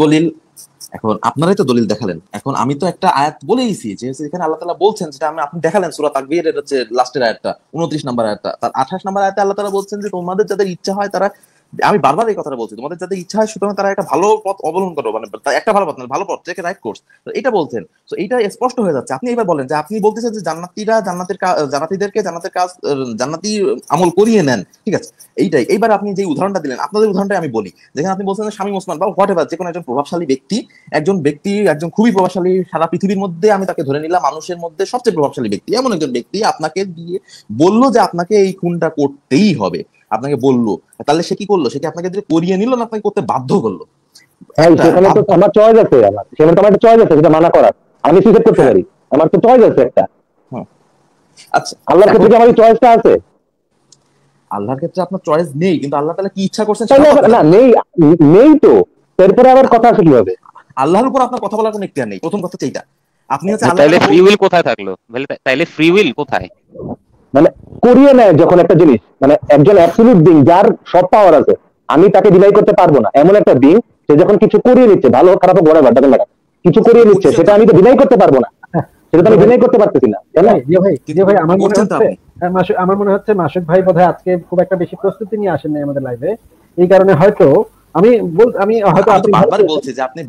C: দলিল এখন আপনারাই তো দলিল দেখালেন এখন আমি তো একটা আয়াত বলেইছি যে এখানে আল্লাহ তালা বলছেন যেটা আমি আপনি দেখালেন সুরা তাকবীর হচ্ছে লাস্টের আয়াতটা উনত্রিশ নাম্বার আয়াতটা তার আঠাশ নম্বর আয়াতে আল্লাহ তালা বলছেন যে তোমাদের যাদের ইচ্ছা হয় তারা আমি বারবার এই কথাটা বলছি তোমাদের যাদের ইচ্ছা হয় সুতরাং তারা একটা ভালো পথ অবলম্বন করো মানে একটা ভালো পথ না ভালো পথ রাইট কোর্স তো এটা বলছেন তো এটা স্পষ্ট হয়ে যাচ্ছে আপনি এবার বলেন যে আপনি বলতেছেন যে জান্নাতিরা জান্নাতের জান্নাতিদেরকে জান্নাতের কাজ জান্নাতি আমল করিয়ে নেন ঠিক আছে এইটাই এইবার আপনি যে উদাহরণটা দিলেন আপনাদের উদাহরণটা আমি বলি যেখানে আপনি বলছেন স্বামী ওসমান বা হোয়াট এভার যে কোনো একজন প্রভাবশালী ব্যক্তি একজন ব্যক্তি একজন খুবই প্রভাবশালী সারা পৃথিবীর মধ্যে আমি তাকে ধরে নিলাম মানুষের মধ্যে সবচেয়ে প্রভাবশালী ব্যক্তি এমন একজন ব্যক্তি আপনাকে দিয়ে বললো যে আপনাকে এই খুনটা করতেই হবে আপনাকে বললো তাহলে সে কি করলো সে কি আপনাকে করিয়ে নিল না আপনাকে করতে বাধ্য করলো হ্যাঁ
A: আমার চয়েস আছে আমার সেখানে তো আমার চয়েস আছে যেটা মানা করার আমি করতে হ্যাঁ। পারি আমার তো চয়েস আছে একটা আচ্ছা আল্লাহর ক্ষেত্রে কি আমার চয়েসটা আছে আল্লাহর ক্ষেত্রে
C: আপনার চয়েস নেই কিন্তু আল্লাহ তাআলা কি ইচ্ছা করছেন না
A: নেই নেই তো এরপরে আবার কথা আসে কিভাবে আল্লাহর উপর আপনার কথা বলার কোনো একটা নেই প্রথম কথা এইটা আপনি হচ্ছে তাহলে ফ্রি উইল কোথায় থাকলো
E: তাহলে ফ্রি উইল কোথায়
A: মানে করিয়ে নেয় যখন একটা জিনিস মানে একজন অ্যাবসলিউট বিং যার সব পাওয়ার আছে আমি তাকে ডিনাই করতে পারবো না এমন একটা বিং সে যখন কিছু করিয়ে নিচ্ছে ভালো হোক খারাপ হোক বড় ব্যাপার দেখা কিছু করিয়ে নিচ্ছে সেটা আমি তো ডিনাই করতে পারবো না সেটা তো আমি ডিনাই করতে পারতেছি না তাই না ভাই ভাই আমার মনে হচ্ছে
B: হ্যাঁ, আমার মনে হচ্ছে মাসুদ ভাই বোধহয় আজকে খুব একটা বেশি প্রস্তুতি নিয়ে আসেন নাই আমাদের লাইভে এই কারণে হয়তো আমি আমি হয়তো আপনি বারবার যে
D: আপনি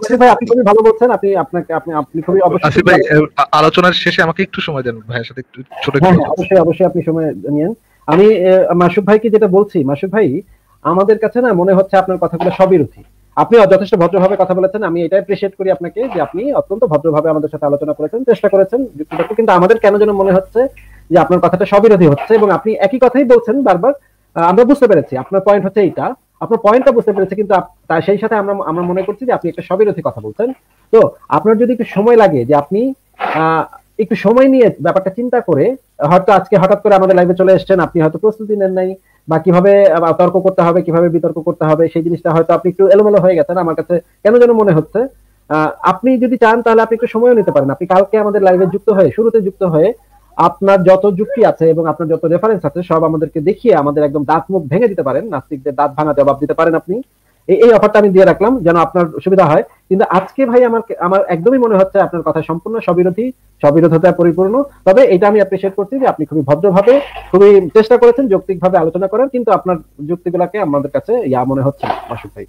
D: আচ্ছা ভাই আপনি খুবই ভালো বলছেন আপনি আপনাকে আপনি আপনি খুবই অবশ্যই ভাই আলোচনার শেষে আমাকে একটু সময় দেন ভাইয়ের সাথে একটু ছোট হ্যাঁ, হ্যাঁ, অবশ্যই
B: অবশ্যই আপনি সময় আমি মাসুদ ভাইকে যেটা বলছি ভাই আমাদের কাছে না মনে হচ্ছে আপনার কথাগুলো রুচি আপনি যথেষ্ট ভদ্রভাবে কথা বলেছেন আমি এটা অ্যাপ্রিসিয়েট করি আপনাকে যে আপনি অত্যন্ত ভদ্রভাবে আমাদের সাথে আলোচনা করেছেন চেষ্টা করেছেন কিন্তু আমাদের কেন যেন মনে হচ্ছে যে আপনার কথাটা সবিরোধী হচ্ছে এবং আপনি একই কথাই বলছেন বারবার আমরা বুঝতে পেরেছি আপনার পয়েন্ট হচ্ছে এইটা আপনার পয়েন্টটা বুঝতে পেরেছে কিন্তু সেই সাথে আমরা আমরা মনে করছি যে আপনি একটা সবিরোধী কথা বলছেন তো আপনার যদি একটু সময় লাগে যে আপনি একটু সময় নিয়ে ব্যাপারটা চিন্তা করে হয়তো আজকে হঠাৎ করে আমাদের লাইভে চলে এসছেন আপনি হয়তো প্রস্তুতি নেন নাই বা কিভাবে তর্ক করতে হবে কিভাবে বিতর্ক করতে হবে সেই জিনিসটা হয়তো আপনি একটু এলোমেলো হয়ে গেছেন আমার কাছে কেন যেন মনে হচ্ছে আপনি যদি চান তাহলে আপনি একটু সময়ও নিতে পারেন আপনি কালকে আমাদের লাইভে যুক্ত হয়ে শুরুতে যুক্ত হয়ে আপনার যত যুক্তি আছে এবং আপনার যত রেফারেন্স আছে সব আমাদেরকে দেখিয়ে আমাদের একদম দাঁত মুখ ভেঙে দিতে পারেন নাস্তিকদের দাঁত ভাঙা জবাব দিতে পারেন আপনি এই অফারটা আমি দিয়ে রাখলাম যেন আপনার সুবিধা হয় কিন্তু আজকে ভাই আমার আমার একদমই মনে হচ্ছে আপনার কথা সম্পূর্ণ সবিরোধী সবিরোধতা পরিপূর্ণ তবে এটা আমি অ্যাপ্রিসিয়েট করছি যে আপনি খুবই ভদ্রভাবে খুবই চেষ্টা করেছেন যৌক্তিকভাবে আলোচনা করেন কিন্তু আপনার যুক্তিগুলাকে আমাদের কাছে ইয়া মনে হচ্ছে অসুখ ভাই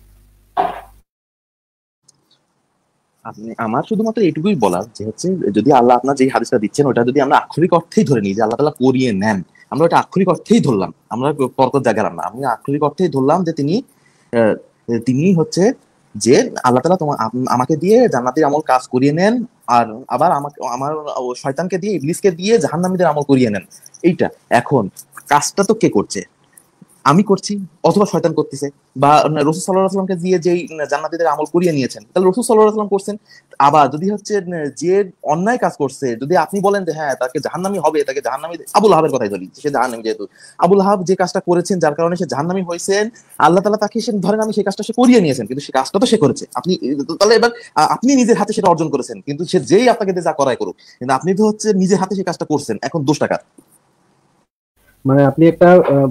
C: আমার শুধুমাত্র এটুকুই বলার যে হচ্ছে যদি আল্লাহ আপনার যে হাদিসটা দিচ্ছেন ওটা যদি আমরা আক্ষরিক অর্থেই ধরে নিই যে আল্লাহ তালা করিয়ে নেন আমরা ওটা আক্ষরিক অর্থেই ধরলাম আমরা পরত জায়গা না আমি আক্ষরিক অর্থেই ধরলাম যে তিনি তিনি হচ্ছে যে আল্লাহ তালা তোমার আমাকে দিয়ে জান্নাতির আমল কাজ করিয়ে নেন আর আবার আমাকে আমার শয়তানকে দিয়ে ইবলিসকে দিয়ে জাহান্নামীদের আমল করিয়ে নেন এইটা এখন কাজটা তো কে করছে আমি করছি অথবা শয়তান করতেছে বা রসুল সাল্লাহ আসলামকে দিয়ে যেই জান্নাতিদের আমল করিয়ে নিয়েছেন তাহলে রসুল সাল্লাহ আসলাম করছেন আবার যদি হচ্ছে যে অন্যায় কাজ করছে যদি আপনি বলেন যে হ্যাঁ তাকে জাহান্নামি হবে তাকে জাহান্নামি আবুল হাবের কথাই ধরি সে জাহান্নামি যেহেতু আবুল হাব যে কাজটা করেছেন যার কারণে সে জাহান্নামি হয়েছেন আল্লাহ তালা তাকে সে ধরেন আমি সেই কাজটা সে করিয়ে নিয়েছেন কিন্তু সে কাজটা তো সে করেছে আপনি তাহলে এবার আপনি নিজের হাতে সেটা অর্জন করেছেন কিন্তু সে যেই আপনাকে যা করাই করুক কিন্তু আপনি তো হচ্ছে নিজের হাতে সেই কাজটা করছেন এখন দোষটা কাজ
B: মানে আপনি একটা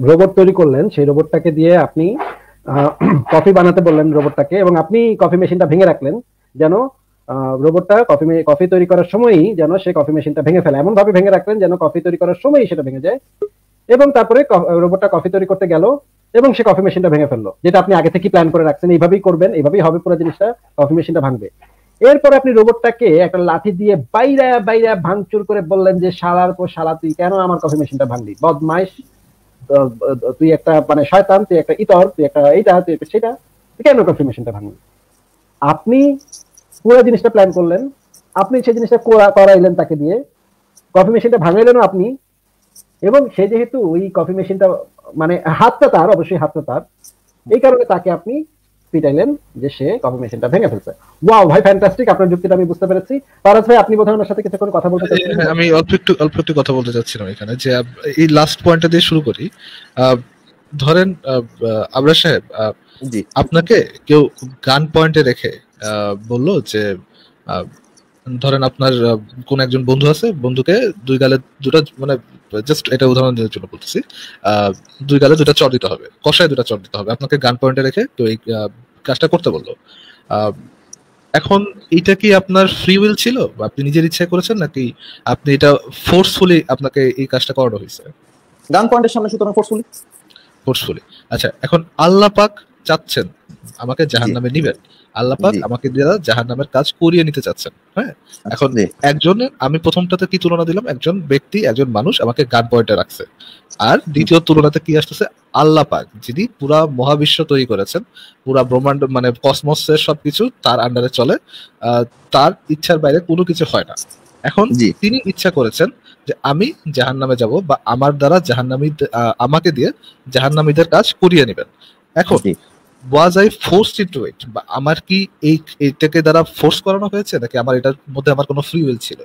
B: রোবট তৈরি করলেন সেই রোবটটাকে দিয়ে আপনি কফি বানাতে বললেন রোবটটাকে এবং আপনি কফি মেশিনটা ভেঙে রাখলেন যেন রোবটটা কফি কফি তৈরি করার সময়ই যেন সে কফি মেশিনটা ভেঙে ফেলে এমন ভাবে ভেঙে রাখলেন যেন কফি তৈরি করার সময়ই সেটা ভেঙে যায় এবং তারপরে রোবটটা কফি তৈরি করতে গেল এবং সে কফি মেশিনটা ভেঙে ফেললো যেটা আপনি আগে থেকে প্ল্যান করে রাখছেন এইভাবেই করবেন এইভাবেই হবে পুরো জিনিসটা কফি মেশিনটা ভাঙবে এরপর আপনি রোবটটাকে একটা লাঠি দিয়ে বাইরে বাইরে ভাঙচুর করে বললেন যে শালার পর শালা তুই কেন আমার কফি মেশিনটা ভাঙলি বদমাইশ তুই একটা মানে শয়তান তুই একটা ইতর তুই একটা এইটা তুই একটা সেটা তুই কেন কফি মেশিনটা ভাঙলি আপনি পুরো জিনিসটা প্ল্যান করলেন আপনি সেই জিনিসটা করাইলেন তাকে দিয়ে কফি মেশিনটা ভাঙাইলেন আপনি এবং সে যেহেতু ওই কফি মেশিনটা মানে হাতটা তার অবশ্যই হাতটা তার এই কারণে তাকে আপনি যে সে মেশিনটা ভেঙে ফেলছে ওয়াও ভাই ফ্যান্টাস্টিক আপনার যুক্তিটা আমি বুঝতে পেরেছি পারাজ ভাই আপনি বোধহয় ওনার সাথে কথা বলতে চাচ্ছেন
D: আমি অল্প একটু অল্প একটু কথা বলতে চাচ্ছিলাম এখানে যে এই লাস্ট পয়েন্টটা দিয়ে শুরু করি ধরেন আবরা সাহেব আপনাকে কেউ গান পয়েন্টে রেখে বলল যে ধরেন আপনার কোন একজন বন্ধু আছে বন্ধুকে দুই গালে দুটা মানে জাস্ট এটা উদাহরণ দেওয়ার জন্য বলতেছি দুই গালে দুটা চর দিতে হবে কষায় দুটা চর দিতে হবে আপনাকে গান পয়েন্টে রেখে তো এই কাজটা করতে বললো এখন এটা কি আপনার ফ্রি উইল ছিল আপনি নিজের ইচ্ছা করেছেন নাকি আপনি এটা ফোর্সফুলি আপনাকে এই কাজটা করানো হয়েছে গান পয়েন্টের সামনে সুতরাং ফোর্সফুলি ফোর্সফুলি আচ্ছা এখন আল্লাহ পাক চাচ্ছেন আমাকে জাহান্নামে নিবেন আল্লাপাক আমাকে দিয়ে জাহান নামের কাজ করিয়ে নিতে চাচ্ছেন হ্যাঁ এখন একজন আমি প্রথমটাতে কি তুলনা দিলাম একজন ব্যক্তি একজন মানুষ আমাকে গান পয়েন্টে রাখছে আর দ্বিতীয় তুলনাতে কি আসতেছে আল্লাপাক যিনি পুরা মহাবিশ্ব তৈরি করেছেন পুরা ব্রহ্মাণ্ড মানে কসমসের সবকিছু তার আন্ডারে চলে তার ইচ্ছার বাইরে কোনো কিছু হয় না এখন তিনি ইচ্ছা করেছেন যে আমি জাহান নামে যাব বা আমার দ্বারা জাহান্নামী আমাকে দিয়ে জাহান্নামীদের কাজ করিয়ে নেবেন এখন was I force it wait বা আমার কি এই এটাকে দ্বারা ফোর্স করানো হয়েছে নাকি আমার এটার মধ্যে আমার কোনো ফ্রি উইল ছিল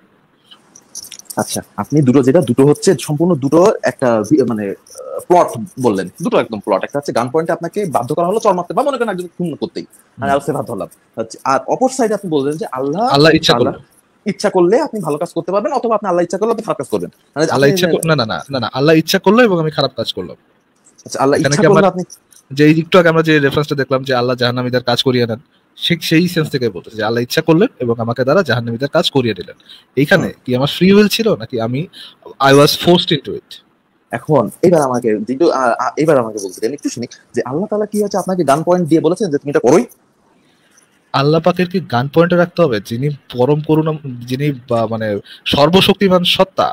C: আচ্ছা আপনি দুটো যেটা দুটো হচ্ছে সম্পূর্ণ দুটো একটা মানে প্লট বললেন দুটো একদম প্লট একটা হচ্ছে গান পয়েন্টে আপনাকে বাধ্য করা হলো চর মারতে বা মনে করেন একজন খুন করতেই আর আলসে বাধ্য হলাম আচ্ছা, আর অপর সাইডে আপনি বললেন যে আল্লাহ আল্লাহ ইচ্ছা করলেন ইচ্ছা করলে আপনি ভালো কাজ করতে পারবেন অথবা আপনি আল্লাহ ইচ্ছা করলে আপনি খারাপ কাজ করবেন মানে আল্লাহ ইচ্ছা
D: না না না না আল্লাহ ইচ্ছা করলো এবং আমি খারাপ কাজ করলাম আচ্ছা, আল্লাহ যে আমরা যে রেফারেন্সটা দেখলাম যে আল্লাহ জাহান্নামীদের কাজ করিয়ে নেন সেই সেন্স থেকে যে আল্লাহ ইচ্ছা করলেন এবং আমাকে দ্বারা জাহান্নামীদের কাজ করিয়ে দিলেন এইখানে কি আমার ফ্রি উইল ছিল নাকি আমি I was forced into it এখন এবার আমাকে কিন্তু এবার আমাকে
C: বলতে দেন একটু শুনি যে আল্লাহ তাআলা কি আছে আপনাকে গান পয়েন্ট দিয়ে বলেছেন যে তুমি এটা করোই
D: আল্লাহ পাকের কি গান পয়েন্টে রাখতে হবে যিনি পরম করুণা যিনি মানে সর্বশক্তিমান সত্তা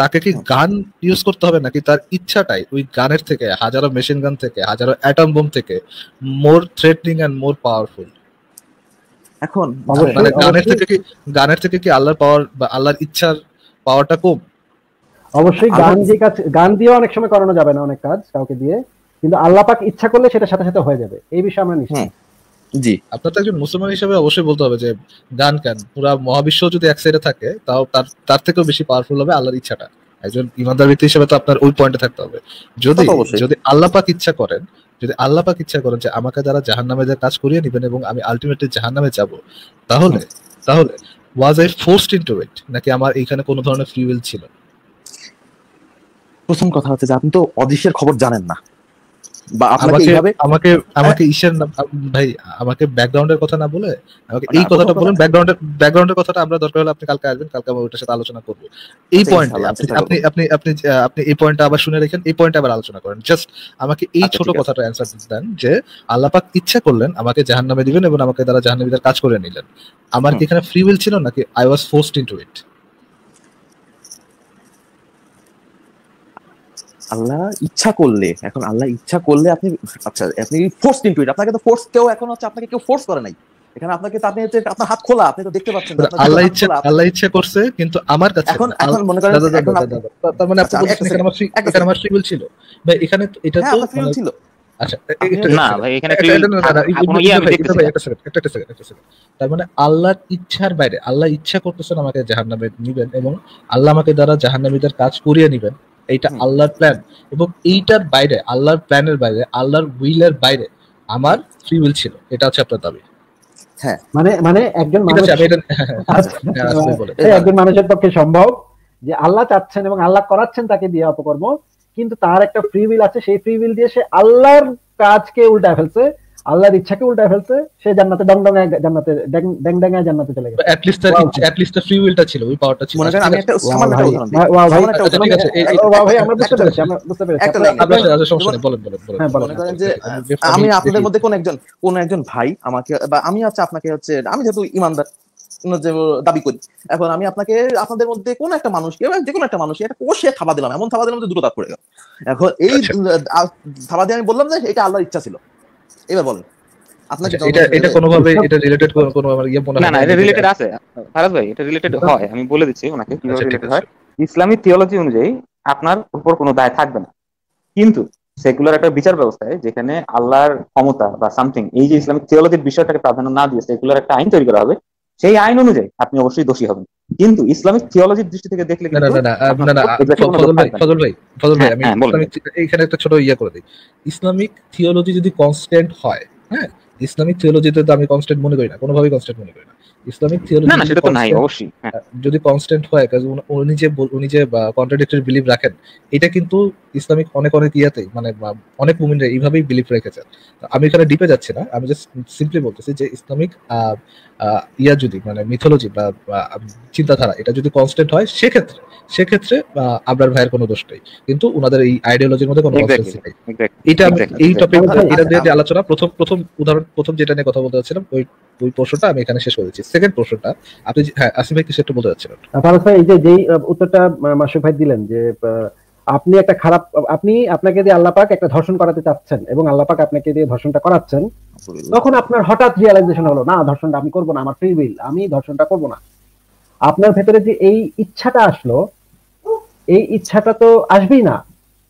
D: তাকে কি হ্যাঁ। গান ইউজ করতে হবে নাকি তার ইচ্ছাটাই ওই গানের থেকে হাজারো মেশিন গান থেকে হাজারো অ্যাটম বোম থেকে more threatening and more powerful এখন মানে গানের থেকে কি গানের থেকে কি আল্লাহর পাওয়ার বা আল্লাহর ইচ্ছার পাওয়ারটা কম অবশ্যই গান যে
B: কাজ গান দিয়ে অনেক সময় করানো যাবে না অনেক কাজ কাউকে দিয়ে কিন্তু আল্লাহ পাক ইচ্ছা করলে সেটা সাথে সাথে হয়ে যাবে
D: এই বিষয়ে আমরা নিশ্চিত জি আপনার তো একজন মুসলমান হিসেবে অবশ্যই বলতে হবে যে গান কান পুরো মহাবিশ্ব যদি এক সাইডে থাকে তাও তার তার থেকেও বেশি পাওয়ারফুল হবে আল্লাহর ইচ্ছাটা একজন ইমানদার ব্যক্তি হিসেবে তো আপনার ওই পয়েন্টে থাকতে হবে যদি যদি আল্লাহ পাক ইচ্ছা করেন যদি আল্লাহ পাক ইচ্ছা করেন যে আমাকে যারা জাহান নামে যা কাজ করিয়ে নেবেন এবং আমি আলটিমেটলি জাহান নামে যাব তাহলে তাহলে was I forced into it নাকি আমার এইখানে কোনো ধরনের ফ্রি উইল ছিল প্রথম কথা হচ্ছে যে আপনি তো অদৃশ্যের খবর জানেন না বা আপনাকে এইভাবে আমাকে হ্যাঁ। আমাকে ঈশ্বর ভাই আমাকে ব্যাকগ্রাউন্ডের কথা না বলে আমাকে এই কথাটা বলেন ব্যাকগ্রাউন্ডের ব্যাকগ্রাউন্ডের কথাটা আমরা দরকার হলে আপনি কালকে আসবেন কালকে আমরা ওটার সাথে আলোচনা করব এই আচ্ছা, পয়েন্ট আচ্ছা, আপনি আপনি আপনি আপনি এই পয়েন্টটা আবার শুনে রেখেন এই পয়েন্টটা আবার আলোচনা করেন জাস্ট আমাকে এই আচ্ছা, ছোট কথাটা অ্যানসার দেন যে আল্লাহ পাক ইচ্ছা করলেন আমাকে জাহান্নামে দিবেন এবং আমাকে দ্বারা জাহান্নামীদের কাজ করে নিলেন আমার কি এখানে ফ্রি উইল ছিল নাকি I was forced into it
C: আল্লাহ ইচ্ছা করলে এখন আল্লাহ ইচ্ছা করলে আপনি আচ্ছা আপনি ফোর্স ইনটু আপনাকে তো ফোর্স কেউ এখন হচ্ছে আপনাকে কেউ ফোর্স করে নাই এখানে আপনাকে আপনি আপনার হাত খোলা আপনি তো দেখতে পাচ্ছেন আল্লাহ ইচ্ছা
D: আল্লাহ ইচ্ছা করছে কিন্তু আমার কাছে এখন এখন মনে করেন তার মানে আপনি আচ্ছা, বলছেন এখানে ছিল ভাই এখানে এটা হ্যাঁ, তো মানে- ছিল তার মানে আল্লাহর ইচ্ছার বাইরে আল্লাহ ইচ্ছা করতেছেন আমাকে জাহান্নামে নিবেন এবং আল্লাহ আমাকে দ্বারা জাহান্নামীদের কাজ করিয়ে নিবেন এইটা আল্লাহর প্ল্যান এবং এইটার বাইরে আল্লাহর প্ল্যানের বাইরে আল্লাহর উইলের বাইরে আমার ফ্রি উইল ছিল এটা হচ্ছে আপনার দাবি হ্যাঁ।
B: মানে মানে একজন মানুষ
D: হ্যাঁ, হ্যাঁ,
B: একজন মানুষের পক্ষে সম্ভব যে আল্লাহ চাচ্ছেন এবং আল্লাহ করাচ্ছেন তাকে দিয়ে অপকর্ম কিন্তু তার একটা ফ্রি উইল আছে সেই ফ্রি উইল দিয়ে সে আল্লাহর কাজকে উল্টা ফেলছে আল্লাহর ইচ্ছাকে উল্টা ফেলছে সে জান্নাতে ডং ডং জান্নাতে ড্যাং ড্যাং জান্নাতে চলে গেছে
D: অ্যাট লিস্ট তার অ্যাট লিস্ট ফ্রি উইলটা ছিল ওই পাওয়ারটা ছিল মনে করেন আমি একটা সামান্য একটা উদাহরণ দিই ওয়াও ভাই আচ্ছা, আচ্ছা, ঠিক আছে ওয়াও ভাই আমরা বুঝতে পেরেছি আমরা
B: বুঝতে পেরেছি একটা আপনি
D: আছে সমস্যা নেই বলেন বলেন
C: বলেন হ্যাঁ, যে আমি আপনাদের মধ্যে কোন একজন কোন একজন ভাই আমাকে বা আমি হচ্ছে আপনাকে হচ্ছে আমি যেহেতু ইমানদার দাবি করি এখন আমি আপনাকে আপনাদের মধ্যে কোন একটা মানুষকে যে কোনো একটা মানুষকে একটা কোষে থাবা দিলাম এমন থাবা দিলাম যে দুটো দাঁত পড়ে গেল এখন এই আচ্ছা। থাবা দিয়ে আমি বললাম যে এটা আল্লাহর ইচ্ছা ছিল এবার বলেন
E: আমি বলে দিচ্ছি ওনাকে আচ্ছা, হয় ইসলামী থিওলজি অনুযায়ী আপনার উপর কোনো দায় থাকবে না কিন্তু সেকুলার একটা বিচার ব্যবস্থায় যেখানে আল্লাহর ক্ষমতা বা সামথিং এই যে ইসলামিক থিওলজির বিষয়টাকে প্রাধান্য না দিয়ে সেকুলার একটা আইন তৈরি করা হবে সেই আইন অনুযায়ী আপনি অবশ্যই দোষী হবেন কিন্তু ইসলামিক থিওলজির দৃষ্টি থেকে দেখলে না না না ফজল ভাই ফজল ভাই
D: ফজল হ্যাঁ, ভাই আমি হ্যাঁ, একটা ছোট ইয়া করে দিই ইসলামিক থিওলজি যদি কনস্ট্যান্ট হয় হ্যাঁ ইসলামিক থিওলজিতে তো আমি কনস্ট্যান্ট মনে করি না কোনোভাবেই কনস্ট্যান্ট মনে করি না ইসলামিক থিওরি না না সেটা তো নাই অবশ্যই হ্যাঁ। যদি কনস্ট্যান্ট হয় কাজ উনি যে উনি যে কন্ট্রাডিক্টরি বিলিভ রাখেন এটা কিন্তু ইসলামিক অনেক অনেক ইয়াতে মানে অনেক মুমিনরা এইভাবেই বিলিভ রেখেছেন আমি এখানে ডিপে যাচ্ছি না আমি জাস্ট সিম্পলি বলতেছি যে ইসলামিক ইয়া যদি মানে মিথোলজি বা চিন্তাধারা এটা যদি কনস্ট্যান্ট হয় সেক্ষেত্রে সেক্ষেত্রে আবরার ভাইয়ের কোনো দোষ নেই কিন্তু উনাদের এই আইডিওলজির মধ্যে কোনো দোষ
E: নেই এটা এই টপিক এটা দিয়ে
D: আলোচনা প্রথম প্রথম উদাহরণ প্রথম যেটা নিয়ে কথা বলতে চাচ্ছিলাম ওই প্রশ্নটা আমি এখানে শেষ করেছি সেকেন্ড প্রশ্নটা আপনি হ্যাঁ আসিফ ভাই কিছু বলতে ফারুক ভাই এই যে যেই উত্তরটা
B: ভাই দিলেন যে আপনি একটা খারাপ আপনি আপনাকে দিয়ে আল্লাহ পাক একটা ধর্ষণ করাতে চাচ্ছেন এবং আল্লাহ পাক আপনাকে দিয়ে ধর্ষণটা করাচ্ছেন তখন আপনার হঠাৎ রিয়ালাইজেশন হলো না ধর্ষণটা আমি করব না আমার ফ্রি উইল আমি ধর্ষণটা করব না আপনার ভেতরে যে এই ইচ্ছাটা আসলো এই ইচ্ছাটা তো আসবেই না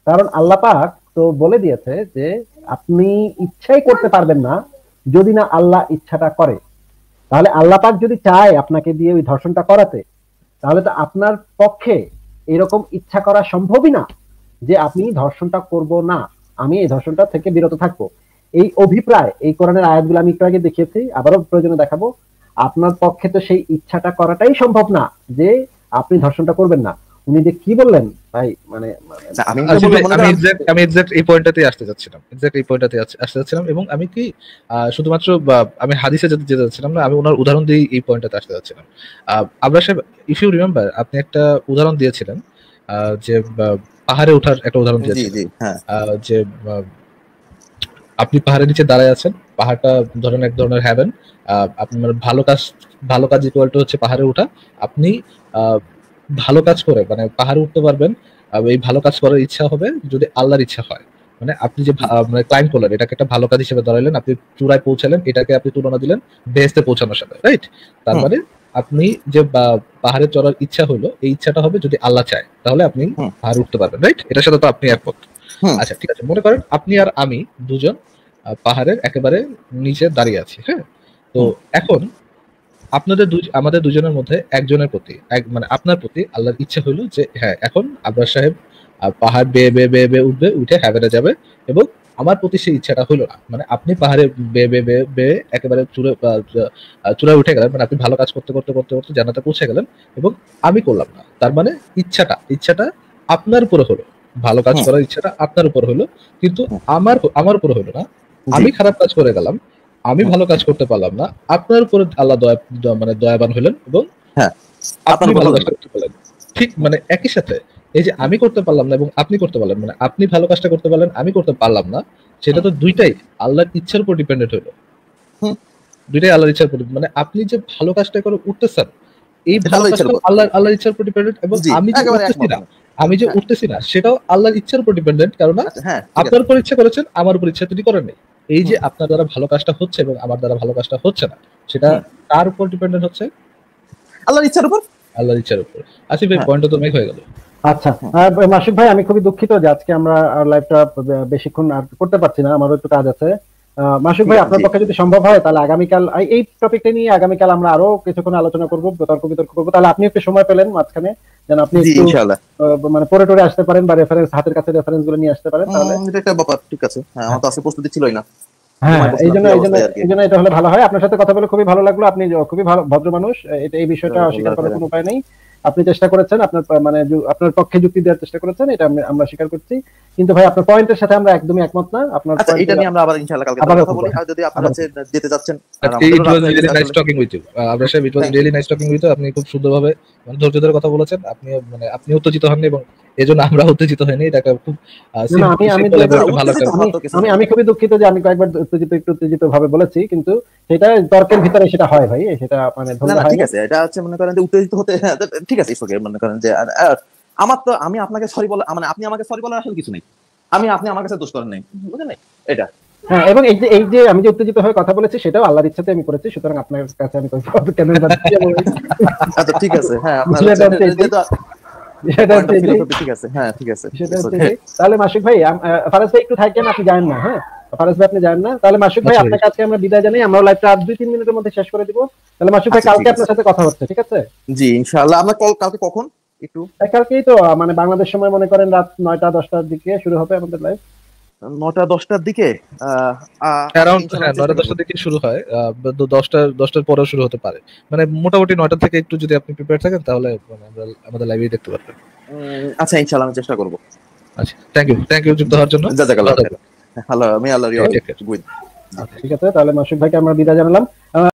B: কারণ আল্লাহ পাক তো বলে দিয়েছে যে আপনি ইচ্ছাই করতে পারবেন না যদি না আল্লাহ ইচ্ছাটা করে তাহলে আল্লাহ পাক যদি চায় আপনাকে দিয়ে ওই ধর্ষণটা করাতে তাহলে তো আপনার পক্ষে এরকম ইচ্ছা করা সম্ভবই না যে আপনি ধর্ষণটা করব না আমি এই ধর্ষণটা থেকে বিরত থাকব এই অভিপ্রায় এই কোরআনের আয়াতগুলো আমি একটু আগে দেখিয়েছি আবারও প্রয়োজনে দেখাবো আপনার পক্ষে তো সেই ইচ্ছাটা করাটাই সম্ভব না যে আপনি ধর্ষণটা করবেন না উনি যে কি বললেন
D: ভাই মানে, মানে আচ্ছা, আমি আমি এক্সাক্ট এই পয়েন্টটাতেই আসতে যাচ্ছিলাম এক্সাক্ট এই পয়েন্টটাতে আসতে যাচ্ছিলাম এবং আমি কি শুধুমাত্র আমি হাদিসে যেতে যেতে যাচ্ছিলাম না আমি ওনার উদাহরণ দিয়ে এই পয়েন্টটাতে আসতে যাচ্ছিলাম আবরা সাহেব ইফ ইউ রিমেম্বার আপনি একটা উদাহরণ দিয়েছিলেন যে পাহাড়ে ওঠার একটা উদাহরণ দিয়েছিলেন হ্যাঁ। যে আপনি পাহাড়ের নিচে দাঁড়ায় আছেন পাহাড়টা ধরেন এক ধরনের হ্যাভেন আপনার ভালো কাজ ভালো কাজ ইকুয়াল টু হচ্ছে পাহাড়ে ওঠা আপনি ভালো কাজ করে মানে পাহাড়ে উঠতে পারবেন এই ভালো কাজ করার ইচ্ছা হবে যদি আল্লাহর ইচ্ছা হয় মানে আপনি যে মানে ক্লাইম করলেন এটাকে একটা ভালো কাজ হিসেবে ধরালেন আপনি চূড়ায় পৌঁছালেন এটাকে আপনি তুলনা দিলেন বেহেস্তে পৌঁছানোর সাথে রাইট তার মানে আপনি যে পাহাড়ে চড়ার ইচ্ছা হলো এই ইচ্ছাটা হবে যদি আল্লাহ চায় তাহলে আপনি পাহাড়ে উঠতে পারবেন রাইট এটার সাথে তো আপনি একমত আচ্ছা ঠিক আছে মনে করেন আপনি আর আমি দুজন পাহাড়ের একেবারে নিচে দাঁড়িয়ে আছি হ্যাঁ তো এখন আপনাদের আমাদের দুজনের মধ্যে একজনের প্রতি এক মানে আপনার প্রতি আল্লাহর ইচ্ছা হলো যে হ্যাঁ এখন আব্বাস সাহেব পাহাড় বেয়ে বেয়ে বেয়ে বেয়ে উঠবে উঠে হ্যাভেরা যাবে এবং আমার প্রতি সেই ইচ্ছাটা হলো না মানে আপনি পাহাড়ে বেয়ে বেয়ে বেয়ে বেয়ে একেবারে চুরে চূড়ায় উঠে গেলেন মানে আপনি ভালো কাজ করতে করতে করতে করতে জানাতে পৌঁছে গেলেন এবং আমি করলাম না তার মানে ইচ্ছাটা ইচ্ছাটা আপনার উপরে হলো ভালো কাজ করার ইচ্ছাটা আপনার উপর হলো কিন্তু আমার আমার উপর হলো না আমি খারাপ কাজ করে গেলাম আমি হ্যাঁ। ভালো কাজ করতে পারলাম না আপনার উপরে আল্লাহ দয়া মানে দয়াবান হলেন এবং হ্যাঁ, আপনি ভালো কাজ করতে পারলেন ঠিক মানে একই সাথে এই যে আমি করতে পারলাম না এবং আপনি করতে পারলেন মানে আপনি ভালো কাজটা করতে পারলেন আমি করতে পারলাম না সেটা তো দুইটাই আল্লাহর ইচ্ছার উপর ডিপেন্ডেন্ট হলো দুইটাই আল্লাহর ইচ্ছার উপর মানে আপনি যে ভালো কাজটা করে উঠতেছেন এই আল্লাহ আল্লাহর ইচ্ছার উপর ডিপেন্ডেন্ট এবং আমি যে উঠতেছি না আমি যে উঠতেছি না সেটাও আল্লাহর ইচ্ছার উপর ডিপেন্ডেন্ট কারণ আপনার উপর ইচ্ছা করেছেন আমার উপর ইচ্ছা তিনি করেন এই যে আপনার দ্বারা ভালো কাজটা হচ্ছে এবং আমার দ্বারা ভালো কাজটা হচ্ছে না সেটা উপর ডিপেন্ডেন্ট হচ্ছে আল্লাহর ইচ্ছার উপর আল্লাহর ইচ্ছার উপর আসিফ ভাই পয়েন্টটা হ্যাঁ। তো মেক হয়ে গেল
B: আচ্ছা মাসুক ভাই আমি খুবই দুঃখিত যে আজকে আমরা লাইভটা বেশিক্ষণ আর করতে পারছি না আমারও একটু কাজ আছে মাসুক ভাই আপনার পক্ষে যদি সম্ভব হয় তাহলে আগামীকাল এই টপিকটা নিয়ে আগামীকাল আমরা আরো কিছুক্ষণ আলোচনা করবো বিতর্ক বিতর্ক করবো তাহলে আপনি একটু সময় পেলেন মাঝখানে যেন আপনি মানে পরে টরে আসতে পারেন বা রেফারেন্স হাতের কাছে রেফারেন্স গুলো নিয়ে আসতে পারেন তাহলে
C: এটা একটা ব্যাপার ঠিক আছে হ্যাঁ আমার তো আসলে প্রস্তুতি ছিলই না
B: হ্যাঁ, আপনার সাথে কথা বলে খুবই ভালো লাগলো আপনি খুবই ভালো ভদ্র মানুষ এই বিষয়টা অস্বীকার করার কোনো উপায় নেই আপনি চেষ্টা করেছেন আপনার মানে আপনার পক্ষে যুক্তি দেওয়ার চেষ্টা করেছেন এটা আমরা স্বীকার করছি কিন্তু ভাই আপনার পয়েন্টের সাথে আমরা একদমই একমত না আপনার
C: আচ্ছা, এটা নিয়ে আমরা আবার ইনশাআল্লাহ কালকে কথা বলি আর যদি আপনারা যেতে যাচ্ছেন
D: it was really nice talking with you it was really nice talking with you আপনি খুব সুন্দরভাবে মানে ধৈর্য ধরে কথা বলেছেন আপনি মানে আপনি উত্তেজিত হননি এবং এজন্য আমরা উত্তেজিত হইনি এটা খুব আমি আমি আমি আমি
B: খুবই দুঃখিত যে আমি কয়েকবার উত্তেজিত একটু উত্তেজিত ভাবে বলেছি কিন্তু সেটা তর্কের ভিতরে সেটা হয় ভাই
C: সেটা মানে ঠিক আছে এটা হচ্ছে মনে করেন যে উত্তেজিত হতে ঠিক আছে ইসকে মনে করেন যে আমার তো আমি আপনাকে সরি বলে মানে আপনি আমাকে সরি বলার আসলে কিছু নেই আমি আপনি আমার কাছে দোষ করেন নাই বুঝলেন এটা
B: হ্যাঁ এবং এই যে এই যে আমি যে উত্তেজিত হয়ে কথা বলেছি সেটাও আল্লাহর ইচ্ছাতে আমি করেছি সুতরাং আপনার কাছে আমি কেন আচ্ছা হ্যাঁ, ঠিক আছে হ্যাঁ ঠিক
C: আছে হ্যাঁ ঠিক আছে
B: তাহলে মাসিক ভাই ফারাজ ভাই একটু থাকেন আপনি জানেন না হ্যাঁ ফারাজ ভাই আপনি যান না তাহলে মাসুক ভাই আপনাকে আজকে আমরা বিদায় জানাই আমরা লাইভটা আর দুই তিন মিনিটের মধ্যে শেষ করে দিব তাহলে মাসুক ভাই আচ্ছা, কালকে আপনার সাথে কথা
C: হচ্ছে ঠিক আছে জি ইনশাআল্লাহ আমরা
B: কালকে কখন একটু কালকেই তো মানে বাংলাদেশ সময় মনে করেন রাত নয়টা দশটার দিকে শুরু হবে আমাদের লাইভ নটা দশটার
D: দিকে নটা হ্যাঁ, দশটার দিকে শুরু হয় দশটার পরেও শুরু হতে পারে মানে মোটামুটি নয়টা থেকে একটু যদি আপনি প্রিপেয়ার থাকেন তাহলে মানে আমরা আমাদের লাইভে দেখতে পারবেন
C: আচ্ছা ইনশাআল্লাহ আমি চেষ্টা করব আচ্ছা থ্যাংক ইউ থ্যাংক ইউ যুক্ত হওয়ার জন্য জাজাকাল্লাহ আল্লাহ আমি আল্লাহ আচ্ছা,
B: ঠিক আছে তাহলে মাসিক ভাইকে আমরা বিদায় জানালাম